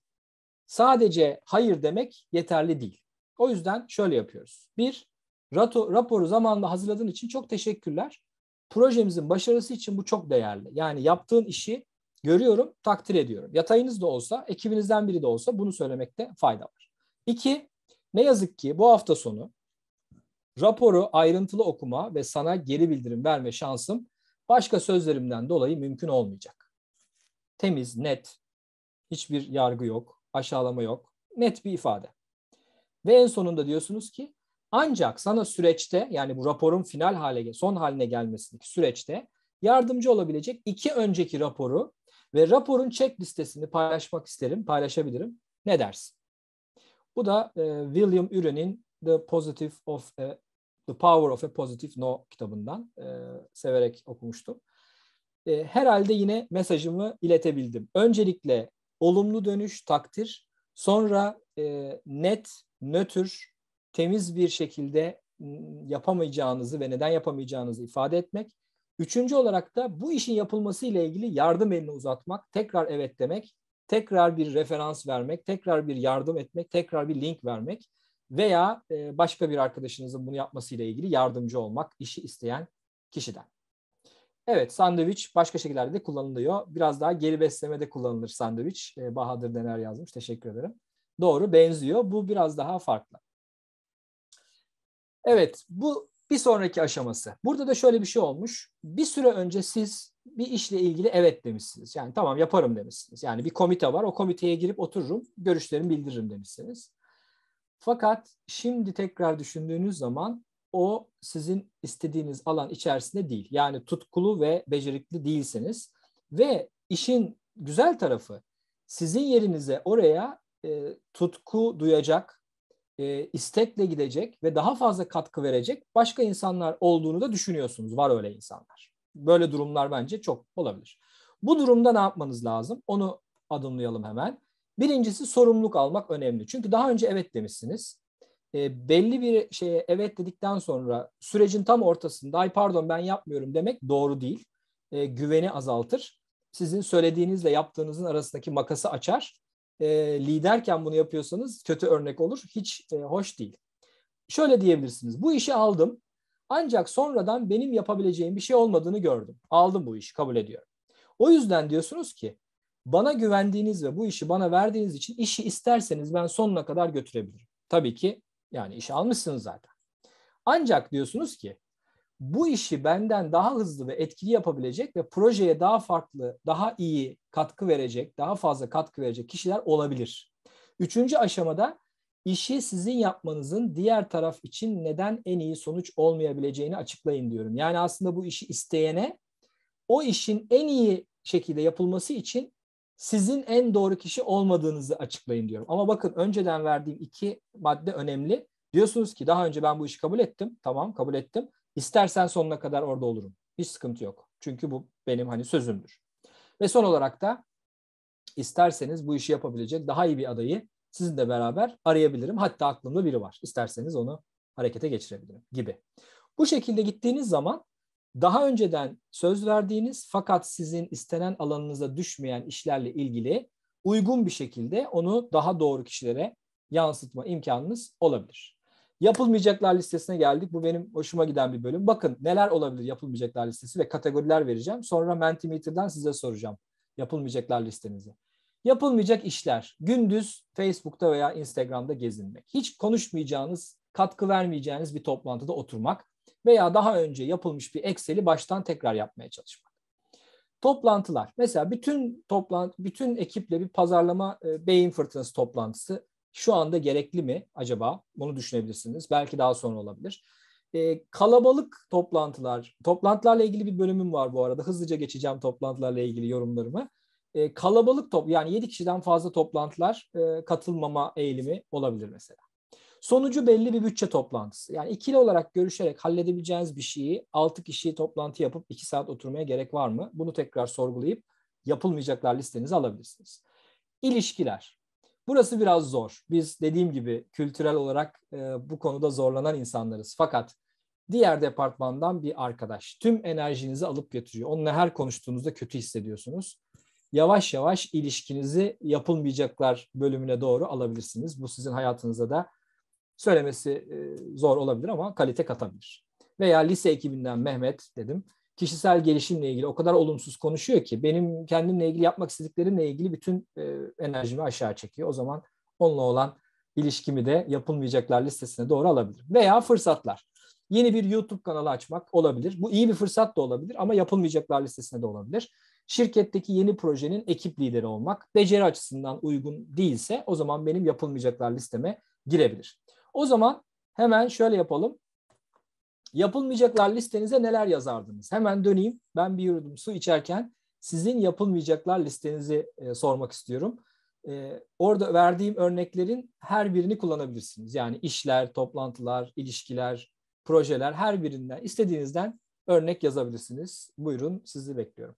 sadece hayır demek yeterli değil. O yüzden şöyle yapıyoruz. Bir, Rato, raporu zamanında hazırladığın için çok teşekkürler. Projemizin başarısı için bu çok değerli. Yani yaptığın işi görüyorum, takdir ediyorum. Yatayınız da olsa, ekibinizden biri de olsa bunu söylemekte fayda var. İki, ne yazık ki bu hafta sonu raporu ayrıntılı okuma ve sana geri bildirim verme şansım başka sözlerimden dolayı mümkün olmayacak. Temiz, net, hiçbir yargı yok, aşağılama yok, net bir ifade. Ve en sonunda diyorsunuz ki ancak sana süreçte yani bu raporun final hale son haline gelmesindeki süreçte yardımcı olabilecek iki önceki raporu ve raporun check listesini paylaşmak isterim, paylaşabilirim. Ne dersin? Bu da e, William Uren'in The Positive of a, The Power of a Positive No kitabından e, severek okumuştum. E, herhalde yine mesajımı iletebildim. Öncelikle olumlu dönüş, takdir, sonra e, net, nötr, temiz bir şekilde yapamayacağınızı ve neden yapamayacağınızı ifade etmek. Üçüncü olarak da bu işin yapılması ile ilgili yardım elini uzatmak, tekrar evet demek, tekrar bir referans vermek, tekrar bir yardım etmek, tekrar bir link vermek veya başka bir arkadaşınızın bunu yapması ile ilgili yardımcı olmak işi isteyen kişiden. Evet sandviç başka şekillerde de kullanılıyor. Biraz daha geri beslemede kullanılır sandviç. Bahadır Dener yazmış. Teşekkür ederim. Doğru benziyor. Bu biraz daha farklı. Evet bu bir sonraki aşaması. Burada da şöyle bir şey olmuş. Bir süre önce siz bir işle ilgili evet demişsiniz. Yani tamam yaparım demişsiniz. Yani bir komite var. O komiteye girip otururum, görüşlerimi bildiririm demişsiniz. Fakat şimdi tekrar düşündüğünüz zaman o sizin istediğiniz alan içerisinde değil. Yani tutkulu ve becerikli değilsiniz. Ve işin güzel tarafı sizin yerinize oraya e, tutku duyacak, e, istekle gidecek ve daha fazla katkı verecek başka insanlar olduğunu da düşünüyorsunuz. Var öyle insanlar. Böyle durumlar bence çok olabilir. Bu durumda ne yapmanız lazım? Onu adımlayalım hemen. Birincisi sorumluluk almak önemli. Çünkü daha önce evet demişsiniz. E, belli bir şeye evet dedikten sonra sürecin tam ortasında ay pardon ben yapmıyorum demek doğru değil. E, güveni azaltır. Sizin söylediğinizle yaptığınızın arasındaki makası açar e, liderken bunu yapıyorsanız kötü örnek olur. Hiç e, hoş değil. Şöyle diyebilirsiniz. Bu işi aldım ancak sonradan benim yapabileceğim bir şey olmadığını gördüm. Aldım bu işi kabul ediyorum. O yüzden diyorsunuz ki bana güvendiğiniz ve bu işi bana verdiğiniz için işi isterseniz ben sonuna kadar götürebilirim. Tabii ki yani işi almışsınız zaten. Ancak diyorsunuz ki bu işi benden daha hızlı ve etkili yapabilecek ve projeye daha farklı, daha iyi katkı verecek, daha fazla katkı verecek kişiler olabilir. Üçüncü aşamada işi sizin yapmanızın diğer taraf için neden en iyi sonuç olmayabileceğini açıklayın diyorum. Yani aslında bu işi isteyene o işin en iyi şekilde yapılması için sizin en doğru kişi olmadığınızı açıklayın diyorum. Ama bakın önceden verdiğim iki madde önemli. Diyorsunuz ki daha önce ben bu işi kabul ettim. Tamam kabul ettim. İstersen sonuna kadar orada olurum. Hiç sıkıntı yok. Çünkü bu benim hani sözümdür. Ve son olarak da isterseniz bu işi yapabilecek daha iyi bir adayı sizinle beraber arayabilirim. Hatta aklımda biri var. İsterseniz onu harekete geçirebilirim gibi. Bu şekilde gittiğiniz zaman daha önceden söz verdiğiniz fakat sizin istenen alanınıza düşmeyen işlerle ilgili uygun bir şekilde onu daha doğru kişilere yansıtma imkanınız olabilir. Yapılmayacaklar listesine geldik. Bu benim hoşuma giden bir bölüm. Bakın neler olabilir yapılmayacaklar listesi ve kategoriler vereceğim. Sonra Mentimeter'dan size soracağım yapılmayacaklar listenizi. Yapılmayacak işler. Gündüz Facebook'ta veya Instagram'da gezinmek. Hiç konuşmayacağınız, katkı vermeyeceğiniz bir toplantıda oturmak veya daha önce yapılmış bir Excel'i baştan tekrar yapmaya çalışmak. Toplantılar. Mesela bütün toplantı, bütün ekiple bir pazarlama e, beyin fırtınası toplantısı şu anda gerekli mi acaba? Bunu düşünebilirsiniz. Belki daha sonra olabilir. E, kalabalık toplantılar, toplantılarla ilgili bir bölümüm var bu arada. Hızlıca geçeceğim toplantılarla ilgili yorumlarımı. E, kalabalık top, yani 7 kişiden fazla toplantılar e, katılmama eğilimi olabilir mesela. Sonucu belli bir bütçe toplantısı. Yani ikili olarak görüşerek halledebileceğiniz bir şeyi 6 kişiyi toplantı yapıp 2 saat oturmaya gerek var mı? Bunu tekrar sorgulayıp yapılmayacaklar listenizi alabilirsiniz. İlişkiler. Burası biraz zor. Biz dediğim gibi kültürel olarak e, bu konuda zorlanan insanlarız. Fakat diğer departmandan bir arkadaş tüm enerjinizi alıp götürüyor. Onunla her konuştuğunuzda kötü hissediyorsunuz. Yavaş yavaş ilişkinizi yapılmayacaklar bölümüne doğru alabilirsiniz. Bu sizin hayatınıza da söylemesi e, zor olabilir ama kalite katabilir. Veya lise ekibinden Mehmet dedim kişisel gelişimle ilgili o kadar olumsuz konuşuyor ki benim kendimle ilgili yapmak istediklerimle ilgili bütün e, enerjimi aşağı çekiyor. O zaman onunla olan ilişkimi de yapılmayacaklar listesine doğru alabilir. Veya fırsatlar. Yeni bir YouTube kanalı açmak olabilir. Bu iyi bir fırsat da olabilir ama yapılmayacaklar listesine de olabilir. Şirketteki yeni projenin ekip lideri olmak beceri açısından uygun değilse o zaman benim yapılmayacaklar listeme girebilir. O zaman hemen şöyle yapalım. Yapılmayacaklar listenize neler yazardınız? Hemen döneyim. Ben bir yudum su içerken sizin yapılmayacaklar listenizi e, sormak istiyorum. E, orada verdiğim örneklerin her birini kullanabilirsiniz. Yani işler, toplantılar, ilişkiler, projeler her birinden istediğinizden örnek yazabilirsiniz. Buyurun sizi bekliyorum.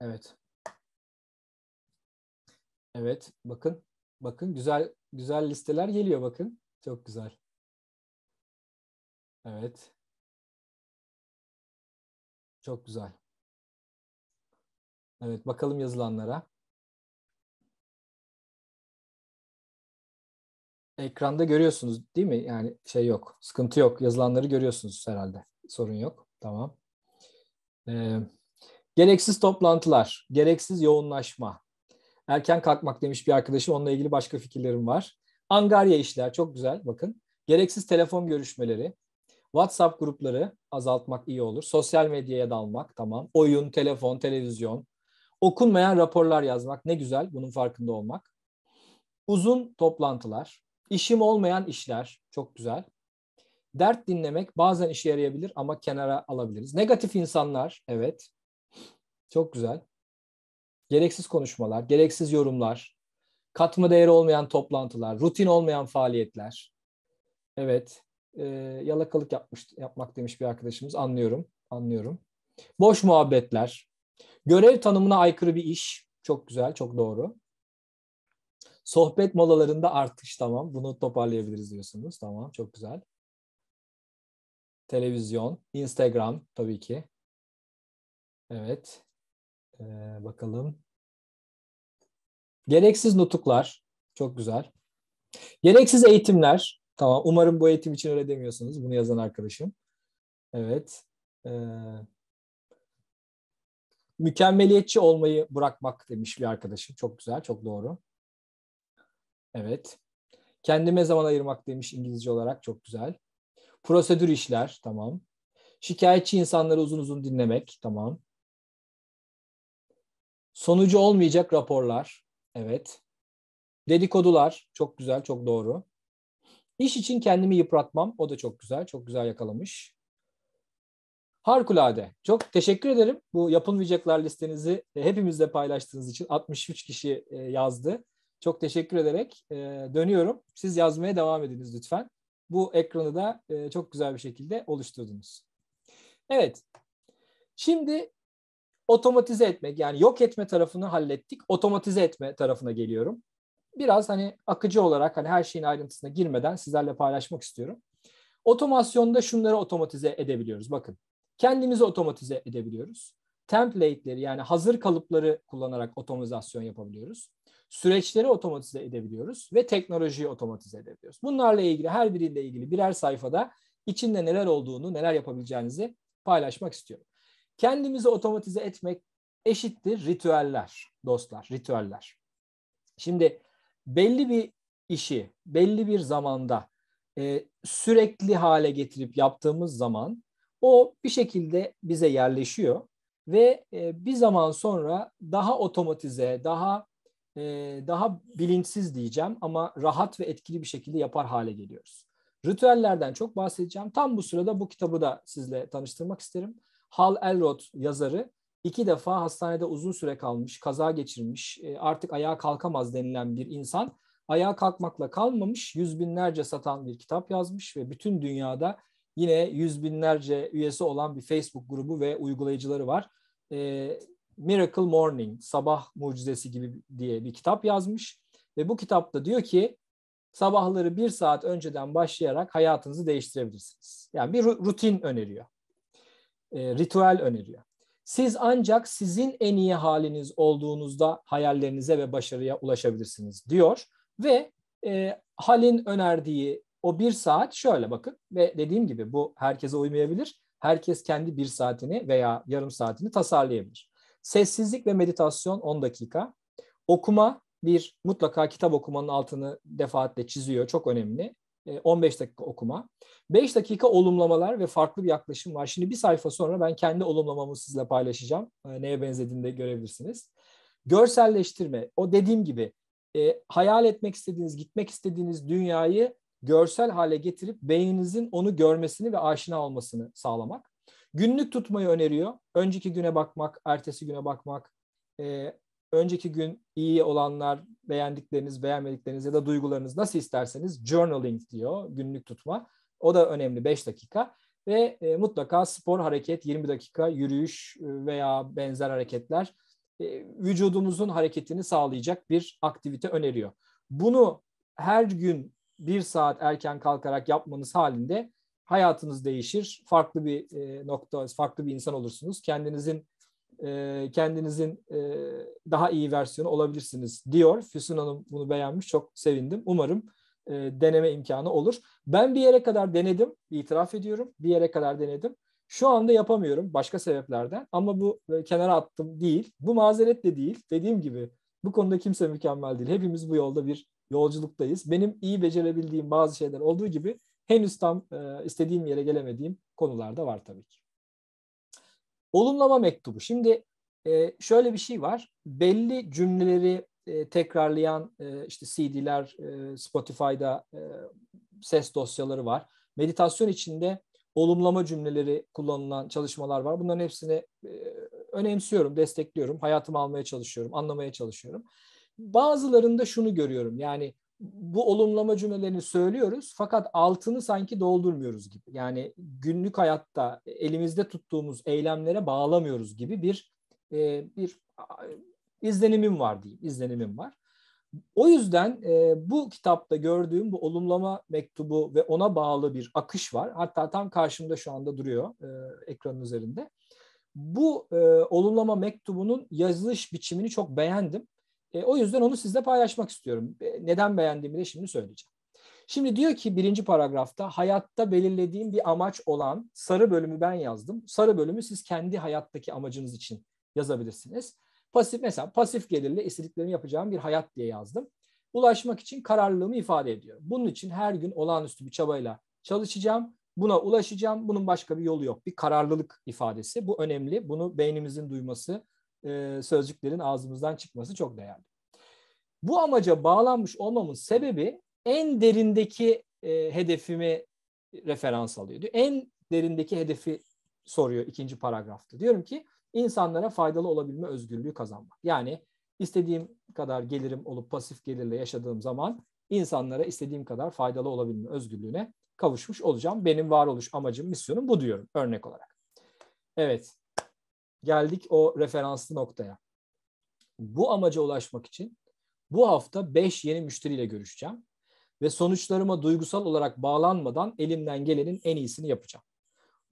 Evet. Evet, bakın. Bakın güzel güzel listeler geliyor bakın. Çok güzel. Evet. Çok güzel. Evet, bakalım yazılanlara. Ekranda görüyorsunuz değil mi? Yani şey yok, sıkıntı yok. Yazılanları görüyorsunuz herhalde. Sorun yok. Tamam. Ee, Gereksiz toplantılar, gereksiz yoğunlaşma. Erken kalkmak demiş bir arkadaşım. Onunla ilgili başka fikirlerim var. Angarya işler çok güzel bakın. Gereksiz telefon görüşmeleri. WhatsApp grupları azaltmak iyi olur. Sosyal medyaya dalmak tamam. Oyun, telefon, televizyon. Okunmayan raporlar yazmak ne güzel bunun farkında olmak. Uzun toplantılar. İşim olmayan işler çok güzel. Dert dinlemek bazen işe yarayabilir ama kenara alabiliriz. Negatif insanlar evet. Çok güzel. Gereksiz konuşmalar, gereksiz yorumlar, katma değeri olmayan toplantılar, rutin olmayan faaliyetler. Evet, e, yalakalık yapmış, yapmak demiş bir arkadaşımız. Anlıyorum, anlıyorum. Boş muhabbetler, görev tanımına aykırı bir iş. Çok güzel, çok doğru. Sohbet molalarında artış tamam. Bunu toparlayabiliriz diyorsunuz. Tamam, çok güzel. Televizyon, Instagram tabii ki. Evet. Ee, bakalım. Gereksiz nutuklar. Çok güzel. Gereksiz eğitimler. Tamam. Umarım bu eğitim için öyle demiyorsunuz. Bunu yazan arkadaşım. Evet. Ee, mükemmeliyetçi olmayı bırakmak demiş bir arkadaşım. Çok güzel. Çok doğru. Evet. Kendime zaman ayırmak demiş İngilizce olarak. Çok güzel. Prosedür işler. Tamam. Şikayetçi insanları uzun uzun dinlemek. Tamam. Sonucu olmayacak raporlar. Evet. Dedikodular. Çok güzel, çok doğru. İş için kendimi yıpratmam. O da çok güzel. Çok güzel yakalamış. Harikulade. Çok teşekkür ederim. Bu yapılmayacaklar listenizi hepimizle paylaştığınız için 63 kişi e, yazdı. Çok teşekkür ederek e, dönüyorum. Siz yazmaya devam ediniz lütfen. Bu ekranı da e, çok güzel bir şekilde oluşturdunuz. Evet. Şimdi otomatize etmek yani yok etme tarafını hallettik. Otomatize etme tarafına geliyorum. Biraz hani akıcı olarak hani her şeyin ayrıntısına girmeden sizlerle paylaşmak istiyorum. Otomasyonda şunları otomatize edebiliyoruz. Bakın kendimizi otomatize edebiliyoruz. Template'leri yani hazır kalıpları kullanarak otomatizasyon yapabiliyoruz. Süreçleri otomatize edebiliyoruz ve teknolojiyi otomatize edebiliyoruz. Bunlarla ilgili her biriyle ilgili birer sayfada içinde neler olduğunu, neler yapabileceğinizi paylaşmak istiyorum. Kendimizi otomatize etmek eşittir ritüeller dostlar, ritüeller. Şimdi belli bir işi belli bir zamanda e, sürekli hale getirip yaptığımız zaman o bir şekilde bize yerleşiyor ve e, bir zaman sonra daha otomatize, daha e, daha bilinçsiz diyeceğim ama rahat ve etkili bir şekilde yapar hale geliyoruz. Ritüellerden çok bahsedeceğim. Tam bu sırada bu kitabı da sizle tanıştırmak isterim. Hal Elrod yazarı iki defa hastanede uzun süre kalmış, kaza geçirmiş, e, artık ayağa kalkamaz denilen bir insan ayağa kalkmakla kalmamış, yüz binlerce satan bir kitap yazmış ve bütün dünyada yine yüz binlerce üyesi olan bir Facebook grubu ve uygulayıcıları var. E, Miracle Morning, Sabah Mucizesi gibi diye bir kitap yazmış ve bu kitapta diyor ki sabahları bir saat önceden başlayarak hayatınızı değiştirebilirsiniz. Yani bir rutin öneriyor e, ritüel öneriyor. Siz ancak sizin en iyi haliniz olduğunuzda hayallerinize ve başarıya ulaşabilirsiniz diyor ve e, Hal'in önerdiği o bir saat şöyle bakın ve dediğim gibi bu herkese uymayabilir. Herkes kendi bir saatini veya yarım saatini tasarlayabilir. Sessizlik ve meditasyon 10 dakika. Okuma bir mutlaka kitap okumanın altını defaatle çiziyor çok önemli. 15 e, dakika okuma. 5 dakika olumlamalar ve farklı bir yaklaşım var. Şimdi bir sayfa sonra ben kendi olumlamamı sizinle paylaşacağım. E, neye benzediğini de görebilirsiniz. Görselleştirme. O dediğim gibi e, hayal etmek istediğiniz, gitmek istediğiniz dünyayı görsel hale getirip beyninizin onu görmesini ve aşina olmasını sağlamak. Günlük tutmayı öneriyor. Önceki güne bakmak, ertesi güne bakmak, e, önceki gün iyi olanlar, beğendikleriniz, beğenmedikleriniz ya da duygularınız nasıl isterseniz journaling diyor, günlük tutma. O da önemli 5 dakika ve e, mutlaka spor hareket 20 dakika yürüyüş e, veya benzer hareketler e, vücudumuzun hareketini sağlayacak bir aktivite öneriyor. Bunu her gün bir saat erken kalkarak yapmanız halinde hayatınız değişir. Farklı bir e, nokta, farklı bir insan olursunuz. Kendinizin e, kendinizin e, daha iyi versiyonu olabilirsiniz diyor. Füsun Hanım bunu beğenmiş. Çok sevindim. Umarım e, deneme imkanı olur. Ben bir yere kadar denedim. itiraf ediyorum. Bir yere kadar denedim. Şu anda yapamıyorum başka sebeplerden ama bu e, kenara attım değil. Bu mazeret de değil. Dediğim gibi bu konuda kimse mükemmel değil. Hepimiz bu yolda bir yolculuktayız. Benim iyi becerebildiğim bazı şeyler olduğu gibi henüz tam e, istediğim yere gelemediğim konular da var tabii ki. Olumlama mektubu. Şimdi e, şöyle bir şey var. Belli cümleleri e, tekrarlayan e, işte CD'ler, e, Spotify'da e, ses dosyaları var. Meditasyon içinde olumlama cümleleri kullanılan çalışmalar var. Bunların hepsini e, önemsiyorum, destekliyorum, hayatımı almaya çalışıyorum, anlamaya çalışıyorum. Bazılarında şunu görüyorum. Yani bu olumlama cümlelerini söylüyoruz fakat altını sanki doldurmuyoruz gibi. Yani günlük hayatta elimizde tuttuğumuz eylemlere bağlamıyoruz gibi bir e, bir izlenimim var diyeyim, izlenimim var. O yüzden e, bu kitapta gördüğüm bu olumlama mektubu ve ona bağlı bir akış var. Hatta tam karşımda şu anda duruyor e, ekranın üzerinde. Bu e, olumlama mektubunun yazılış biçimini çok beğendim. E, o yüzden onu sizle paylaşmak istiyorum. E, neden beğendiğimi de şimdi söyleyeceğim. Şimdi diyor ki birinci paragrafta hayatta belirlediğim bir amaç olan sarı bölümü ben yazdım. Sarı bölümü siz kendi hayattaki amacınız için yazabilirsiniz. Pasif mesela pasif gelirle istediklerimi yapacağım bir hayat diye yazdım. Ulaşmak için kararlılığımı ifade ediyor. Bunun için her gün olağanüstü bir çabayla çalışacağım. Buna ulaşacağım. Bunun başka bir yolu yok. Bir kararlılık ifadesi. Bu önemli. Bunu beynimizin duyması, e, sözcüklerin ağzımızdan çıkması çok değerli. Bu amaca bağlanmış olmamın sebebi en derindeki e, hedefimi referans alıyor. Diyor. En derindeki hedefi soruyor ikinci paragrafta. Diyorum ki insanlara faydalı olabilme özgürlüğü kazanmak. Yani istediğim kadar gelirim olup pasif gelirle yaşadığım zaman insanlara istediğim kadar faydalı olabilme özgürlüğüne kavuşmuş olacağım. Benim varoluş amacım, misyonum bu diyorum örnek olarak. Evet, geldik o referanslı noktaya. Bu amaca ulaşmak için bu hafta 5 yeni müşteriyle görüşeceğim ve sonuçlarıma duygusal olarak bağlanmadan elimden gelenin en iyisini yapacağım.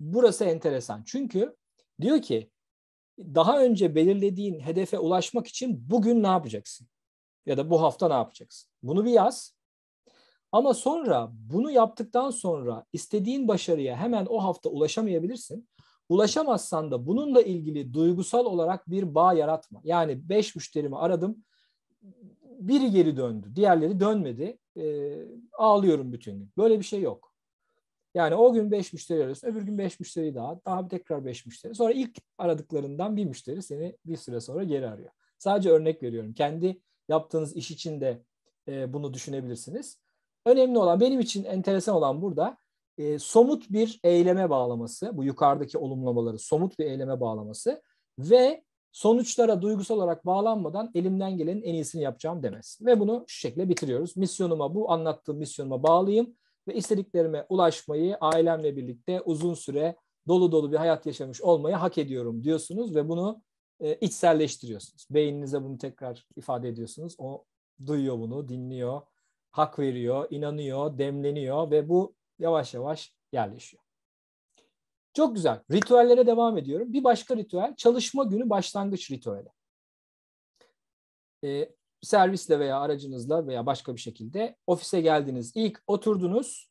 Burası enteresan. Çünkü diyor ki daha önce belirlediğin hedefe ulaşmak için bugün ne yapacaksın? Ya da bu hafta ne yapacaksın? Bunu bir yaz. Ama sonra bunu yaptıktan sonra istediğin başarıya hemen o hafta ulaşamayabilirsin. Ulaşamazsan da bununla ilgili duygusal olarak bir bağ yaratma. Yani beş müşterimi aradım. Biri geri döndü. Diğerleri dönmedi. E, ağlıyorum bütün gün. Böyle bir şey yok. Yani o gün beş müşteri arıyorsun. Öbür gün beş müşteri daha. Daha bir tekrar beş müşteri. Sonra ilk aradıklarından bir müşteri seni bir süre sonra geri arıyor. Sadece örnek veriyorum. Kendi yaptığınız iş için de e, bunu düşünebilirsiniz. Önemli olan benim için enteresan olan burada e, somut bir eyleme bağlaması, bu yukarıdaki olumlamaları somut bir eyleme bağlaması ve sonuçlara duygusal olarak bağlanmadan elimden gelenin en iyisini yapacağım demesi. Ve bunu şu şekilde bitiriyoruz. Misyonuma bu anlattığım misyonuma bağlıyım ve istediklerime ulaşmayı ailemle birlikte uzun süre dolu dolu bir hayat yaşamış olmayı hak ediyorum diyorsunuz ve bunu e, içselleştiriyorsunuz. Beyninize bunu tekrar ifade ediyorsunuz. O duyuyor bunu, dinliyor, hak veriyor, inanıyor, demleniyor ve bu yavaş yavaş yerleşiyor. Çok güzel. Ritüellere devam ediyorum. Bir başka ritüel çalışma günü başlangıç ritüeli. Ee, servisle veya aracınızla veya başka bir şekilde ofise geldiniz. İlk oturdunuz.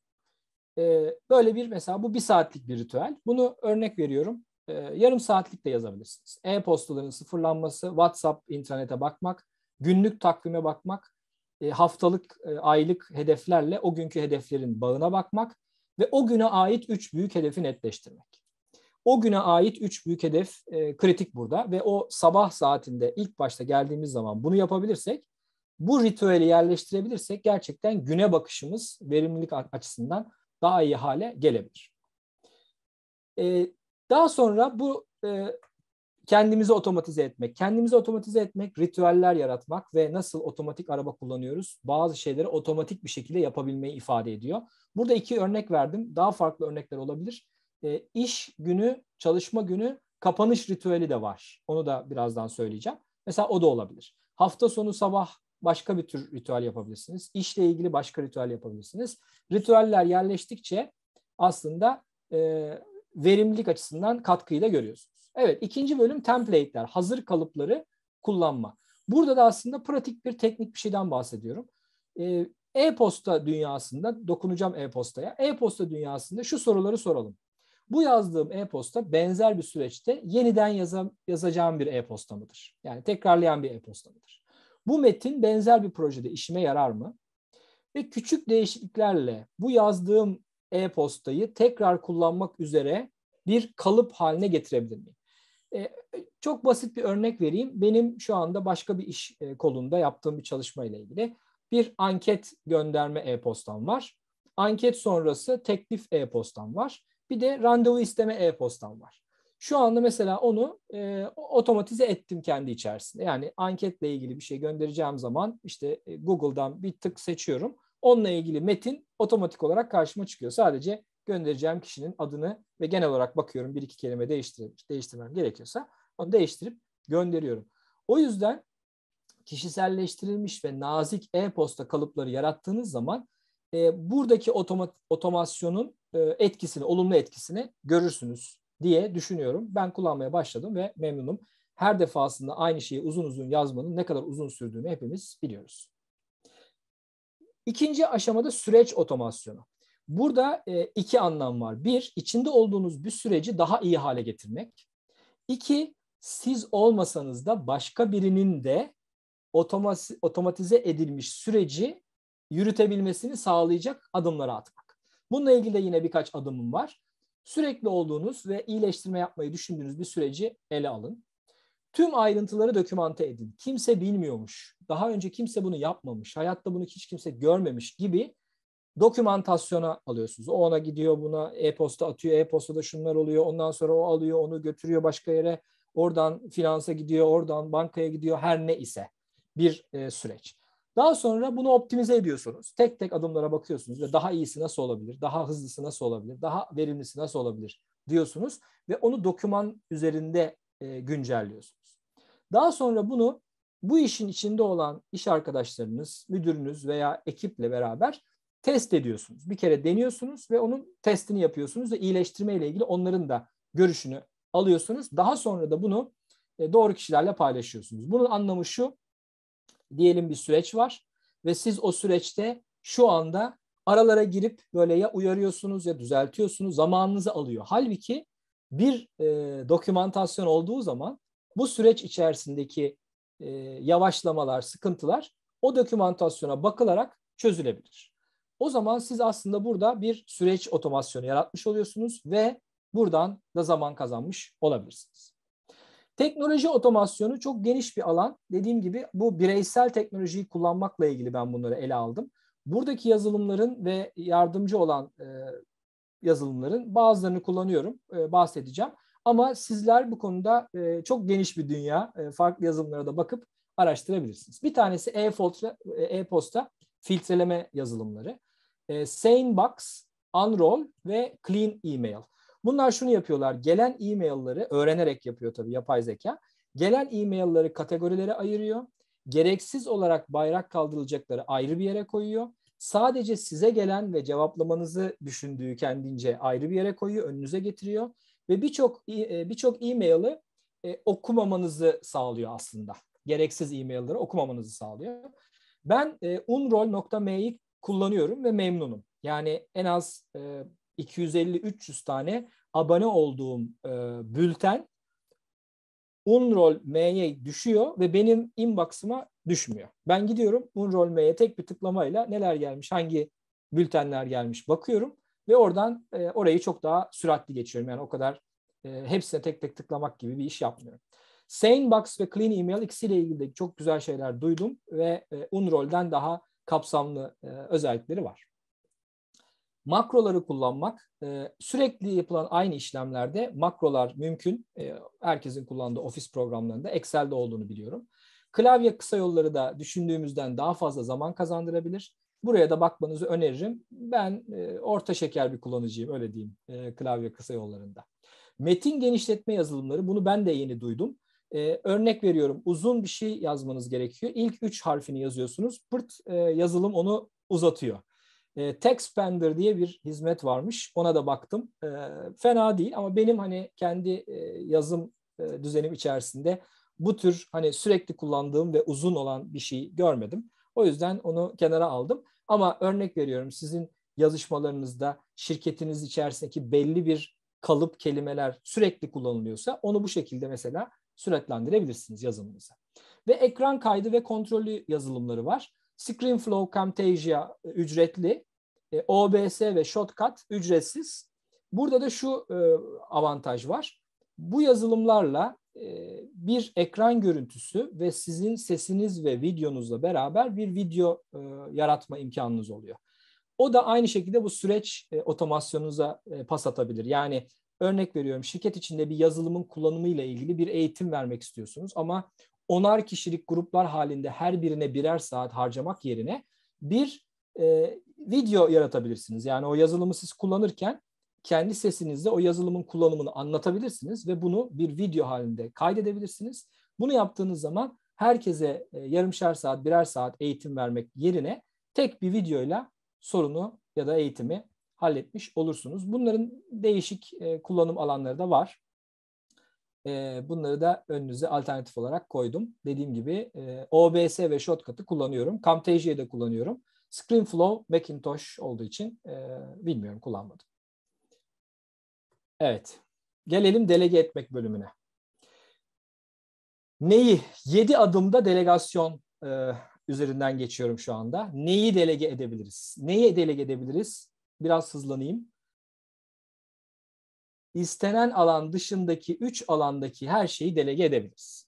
E, böyle bir mesela bu bir saatlik bir ritüel. Bunu örnek veriyorum. E, yarım saatlik de yazabilirsiniz. E-postaların sıfırlanması, WhatsApp internete bakmak, günlük takvime bakmak, e, haftalık, e, aylık hedeflerle o günkü hedeflerin bağına bakmak ve o güne ait üç büyük hedefi netleştirmek. O güne ait üç büyük hedef e, kritik burada ve o sabah saatinde ilk başta geldiğimiz zaman bunu yapabilirsek, bu ritüeli yerleştirebilirsek gerçekten güne bakışımız verimlilik açısından daha iyi hale gelebilir. E, daha sonra bu e, kendimizi otomatize etmek. Kendimizi otomatize etmek, ritüeller yaratmak ve nasıl otomatik araba kullanıyoruz, bazı şeyleri otomatik bir şekilde yapabilmeyi ifade ediyor. Burada iki örnek verdim. Daha farklı örnekler olabilir. E, iş günü, çalışma günü kapanış ritüeli de var. Onu da birazdan söyleyeceğim. Mesela o da olabilir. Hafta sonu sabah başka bir tür ritüel yapabilirsiniz. İşle ilgili başka ritüel yapabilirsiniz. Ritüeller yerleştikçe aslında e, verimlilik açısından katkıyı da görüyorsunuz. Evet ikinci bölüm template'ler, hazır kalıpları kullanma. Burada da aslında pratik bir teknik bir şeyden bahsediyorum. Ee, e-posta dünyasında, dokunacağım e-postaya, e-posta dünyasında şu soruları soralım. Bu yazdığım e-posta benzer bir süreçte yeniden yaza, yazacağım bir e-posta mıdır? Yani tekrarlayan bir e-posta mıdır? Bu metin benzer bir projede işime yarar mı? Ve küçük değişikliklerle bu yazdığım e-postayı tekrar kullanmak üzere bir kalıp haline getirebilir miyim? E, çok basit bir örnek vereyim. Benim şu anda başka bir iş e, kolunda yaptığım bir çalışma ile ilgili bir anket gönderme e-postam var. Anket sonrası teklif e-postam var. Bir de randevu isteme e-postam var. Şu anda mesela onu e, otomatize ettim kendi içerisinde. Yani anketle ilgili bir şey göndereceğim zaman işte e, Google'dan bir tık seçiyorum. Onunla ilgili metin otomatik olarak karşıma çıkıyor. Sadece göndereceğim kişinin adını ve genel olarak bakıyorum bir iki kelime değiştirip değiştirmem gerekiyorsa onu değiştirip gönderiyorum. O yüzden kişiselleştirilmiş ve nazik e-posta kalıpları yarattığınız zaman e, buradaki otomat, otomasyonun e, etkisini, olumlu etkisini görürsünüz diye düşünüyorum. Ben kullanmaya başladım ve memnunum. Her defasında aynı şeyi uzun uzun yazmanın ne kadar uzun sürdüğünü hepimiz biliyoruz. İkinci aşamada süreç otomasyonu. Burada e, iki anlam var. Bir, içinde olduğunuz bir süreci daha iyi hale getirmek. İki, siz olmasanız da başka birinin de otomatize edilmiş süreci yürütebilmesini sağlayacak adımları atmak. Bununla ilgili de yine birkaç adımım var. Sürekli olduğunuz ve iyileştirme yapmayı düşündüğünüz bir süreci ele alın. Tüm ayrıntıları dokümante edin. Kimse bilmiyormuş, daha önce kimse bunu yapmamış, hayatta bunu hiç kimse görmemiş gibi dokümantasyona alıyorsunuz. O ona gidiyor buna e-posta atıyor. E-postada şunlar oluyor. Ondan sonra o alıyor onu götürüyor başka yere. Oradan finansa gidiyor. Oradan bankaya gidiyor. Her ne ise bir e, süreç. Daha sonra bunu optimize ediyorsunuz. Tek tek adımlara bakıyorsunuz ve daha iyisi nasıl olabilir? Daha hızlısı nasıl olabilir? Daha verimlisi nasıl olabilir? diyorsunuz ve onu doküman üzerinde e, güncelliyorsunuz. Daha sonra bunu bu işin içinde olan iş arkadaşlarınız, müdürünüz veya ekiple beraber test ediyorsunuz. Bir kere deniyorsunuz ve onun testini yapıyorsunuz ve iyileştirme ile ilgili onların da görüşünü alıyorsunuz. Daha sonra da bunu e, doğru kişilerle paylaşıyorsunuz. Bunun anlamı şu. Diyelim bir süreç var ve siz o süreçte şu anda aralara girip böyle ya uyarıyorsunuz ya düzeltiyorsunuz zamanınızı alıyor. Halbuki bir e, dokümantasyon olduğu zaman bu süreç içerisindeki e, yavaşlamalar, sıkıntılar o dokümantasyona bakılarak çözülebilir. O zaman siz aslında burada bir süreç otomasyonu yaratmış oluyorsunuz ve buradan da zaman kazanmış olabilirsiniz. Teknoloji otomasyonu çok geniş bir alan. Dediğim gibi bu bireysel teknolojiyi kullanmakla ilgili ben bunları ele aldım. Buradaki yazılımların ve yardımcı olan e, yazılımların bazılarını kullanıyorum, e, bahsedeceğim. Ama sizler bu konuda e, çok geniş bir dünya, e, farklı yazılımlara da bakıp araştırabilirsiniz. Bir tanesi e-posta, e, e-posta filtreleme yazılımları e, SaneBox, Unroll ve Clean Email. Bunlar şunu yapıyorlar. Gelen e-mailleri öğrenerek yapıyor tabii yapay zeka. Gelen e-mailleri kategorilere ayırıyor. Gereksiz olarak bayrak kaldırılacakları ayrı bir yere koyuyor. Sadece size gelen ve cevaplamanızı düşündüğü kendince ayrı bir yere koyuyor, önünüze getiriyor ve birçok e, birçok e-mail'i e, okumamanızı sağlıyor aslında. Gereksiz e-mail'ları okumamanızı sağlıyor. Ben e, unroll.m'yi kullanıyorum ve memnunum. Yani en az e, 250-300 tane abone olduğum e, bülten Unrol M'ye düşüyor ve benim inbox'ıma düşmüyor. Ben gidiyorum Unrol M'ye tek bir tıklamayla neler gelmiş, hangi bültenler gelmiş bakıyorum ve oradan e, orayı çok daha süratli geçiyorum. Yani o kadar e, hepsine tek tek tıklamak gibi bir iş yapmıyorum. Sanebox ve Clean Email ikisiyle ilgili de çok güzel şeyler duydum ve e, Unroll'den daha kapsamlı e, özellikleri var. Makroları kullanmak, e, sürekli yapılan aynı işlemlerde makrolar mümkün. E, herkesin kullandığı ofis programlarında Excel'de olduğunu biliyorum. Klavye kısa yolları da düşündüğümüzden daha fazla zaman kazandırabilir. Buraya da bakmanızı öneririm. Ben e, orta şeker bir kullanıcıyım öyle diyeyim e, klavye kısa yollarında. Metin genişletme yazılımları bunu ben de yeni duydum. Ee, örnek veriyorum uzun bir şey yazmanız gerekiyor. İlk üç harfini yazıyorsunuz. Pırt e, yazılım onu uzatıyor. E, Textpender diye bir hizmet varmış. Ona da baktım. E, fena değil ama benim hani kendi e, yazım e, düzenim içerisinde bu tür hani sürekli kullandığım ve uzun olan bir şey görmedim. O yüzden onu kenara aldım. Ama örnek veriyorum sizin yazışmalarınızda şirketiniz içerisindeki belli bir kalıp kelimeler sürekli kullanılıyorsa onu bu şekilde mesela süratlendirebilirsiniz yazılımınızı. Ve ekran kaydı ve kontrollü yazılımları var. ScreenFlow Camtasia e, ücretli. E, OBS ve Shotcut ücretsiz. Burada da şu e, avantaj var. Bu yazılımlarla bir ekran görüntüsü ve sizin sesiniz ve videonuzla beraber bir video yaratma imkanınız oluyor. O da aynı şekilde bu süreç otomasyonunuza pas atabilir. Yani Örnek veriyorum şirket içinde bir yazılımın kullanımıyla ilgili bir eğitim vermek istiyorsunuz ama onar kişilik gruplar halinde her birine birer saat harcamak yerine bir e, video yaratabilirsiniz. Yani o yazılımı siz kullanırken kendi sesinizle o yazılımın kullanımını anlatabilirsiniz ve bunu bir video halinde kaydedebilirsiniz. Bunu yaptığınız zaman herkese e, yarımşar saat, birer saat eğitim vermek yerine tek bir videoyla sorunu ya da eğitimi halletmiş olursunuz. Bunların değişik e, kullanım alanları da var. E, bunları da önünüze alternatif olarak koydum. Dediğim gibi e, OBS ve Shotcut'ı kullanıyorum. Camtasia'yı da kullanıyorum. ScreenFlow Macintosh olduğu için e, bilmiyorum kullanmadım. Evet. Gelelim delege etmek bölümüne. Neyi? 7 adımda delegasyon e, üzerinden geçiyorum şu anda. Neyi delege edebiliriz? Neyi delege edebiliriz? biraz hızlanayım. İstenen alan dışındaki üç alandaki her şeyi delege edebiliriz.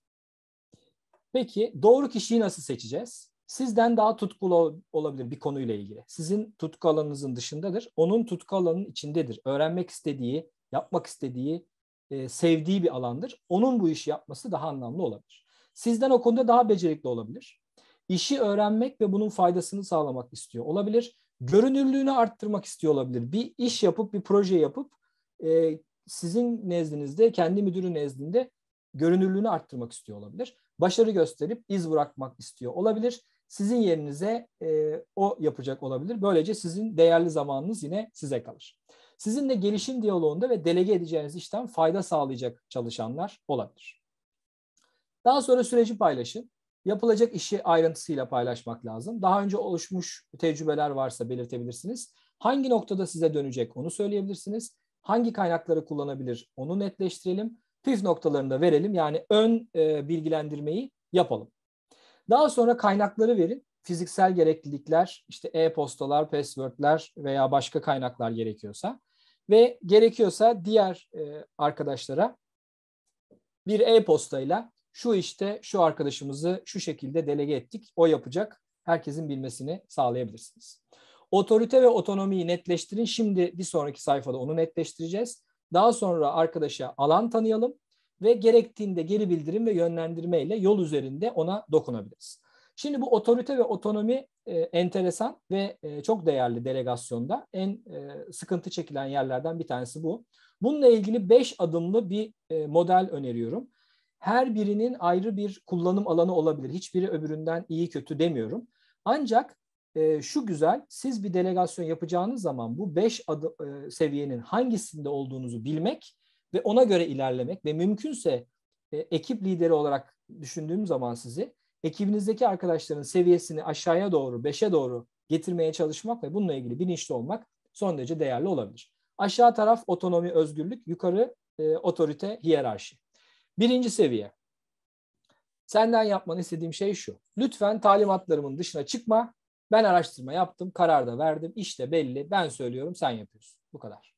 Peki doğru kişiyi nasıl seçeceğiz? Sizden daha tutkulu olabilir bir konuyla ilgili. Sizin tutku alanınızın dışındadır. Onun tutku alanının içindedir. Öğrenmek istediği, yapmak istediği, e, sevdiği bir alandır. Onun bu işi yapması daha anlamlı olabilir. Sizden o konuda daha becerikli olabilir. İşi öğrenmek ve bunun faydasını sağlamak istiyor olabilir görünürlüğünü arttırmak istiyor olabilir. Bir iş yapıp bir proje yapıp e, sizin nezdinizde kendi müdürün nezdinde görünürlüğünü arttırmak istiyor olabilir. Başarı gösterip iz bırakmak istiyor olabilir. Sizin yerinize e, o yapacak olabilir. Böylece sizin değerli zamanınız yine size kalır. Sizinle gelişim diyaloğunda ve delege edeceğiniz işten fayda sağlayacak çalışanlar olabilir. Daha sonra süreci paylaşın yapılacak işi ayrıntısıyla paylaşmak lazım. Daha önce oluşmuş tecrübeler varsa belirtebilirsiniz. Hangi noktada size dönecek onu söyleyebilirsiniz. Hangi kaynakları kullanabilir onu netleştirelim. Püf noktalarını da verelim. Yani ön e, bilgilendirmeyi yapalım. Daha sonra kaynakları verin. Fiziksel gereklilikler, işte e-postalar, passwordler veya başka kaynaklar gerekiyorsa ve gerekiyorsa diğer e, arkadaşlara bir e-postayla şu işte şu arkadaşımızı şu şekilde delege ettik, o yapacak. Herkesin bilmesini sağlayabilirsiniz. Otorite ve otonomiyi netleştirin. Şimdi bir sonraki sayfada onu netleştireceğiz. Daha sonra arkadaşa alan tanıyalım ve gerektiğinde geri bildirim ve yönlendirme ile yol üzerinde ona dokunabiliriz. Şimdi bu otorite ve otonomi e, enteresan ve e, çok değerli delegasyonda en e, sıkıntı çekilen yerlerden bir tanesi bu. Bununla ilgili 5 adımlı bir e, model öneriyorum her birinin ayrı bir kullanım alanı olabilir. Hiçbiri öbüründen iyi kötü demiyorum. Ancak e, şu güzel, siz bir delegasyon yapacağınız zaman bu beş adı, e, seviyenin hangisinde olduğunuzu bilmek ve ona göre ilerlemek ve mümkünse e, ekip lideri olarak düşündüğüm zaman sizi ekibinizdeki arkadaşların seviyesini aşağıya doğru, beşe doğru getirmeye çalışmak ve bununla ilgili bilinçli olmak son derece değerli olabilir. Aşağı taraf otonomi, özgürlük, yukarı e, otorite, hiyerarşi. Birinci seviye. Senden yapmanı istediğim şey şu. Lütfen talimatlarımın dışına çıkma. Ben araştırma yaptım, karar da verdim. İşte belli. Ben söylüyorum, sen yapıyorsun. Bu kadar.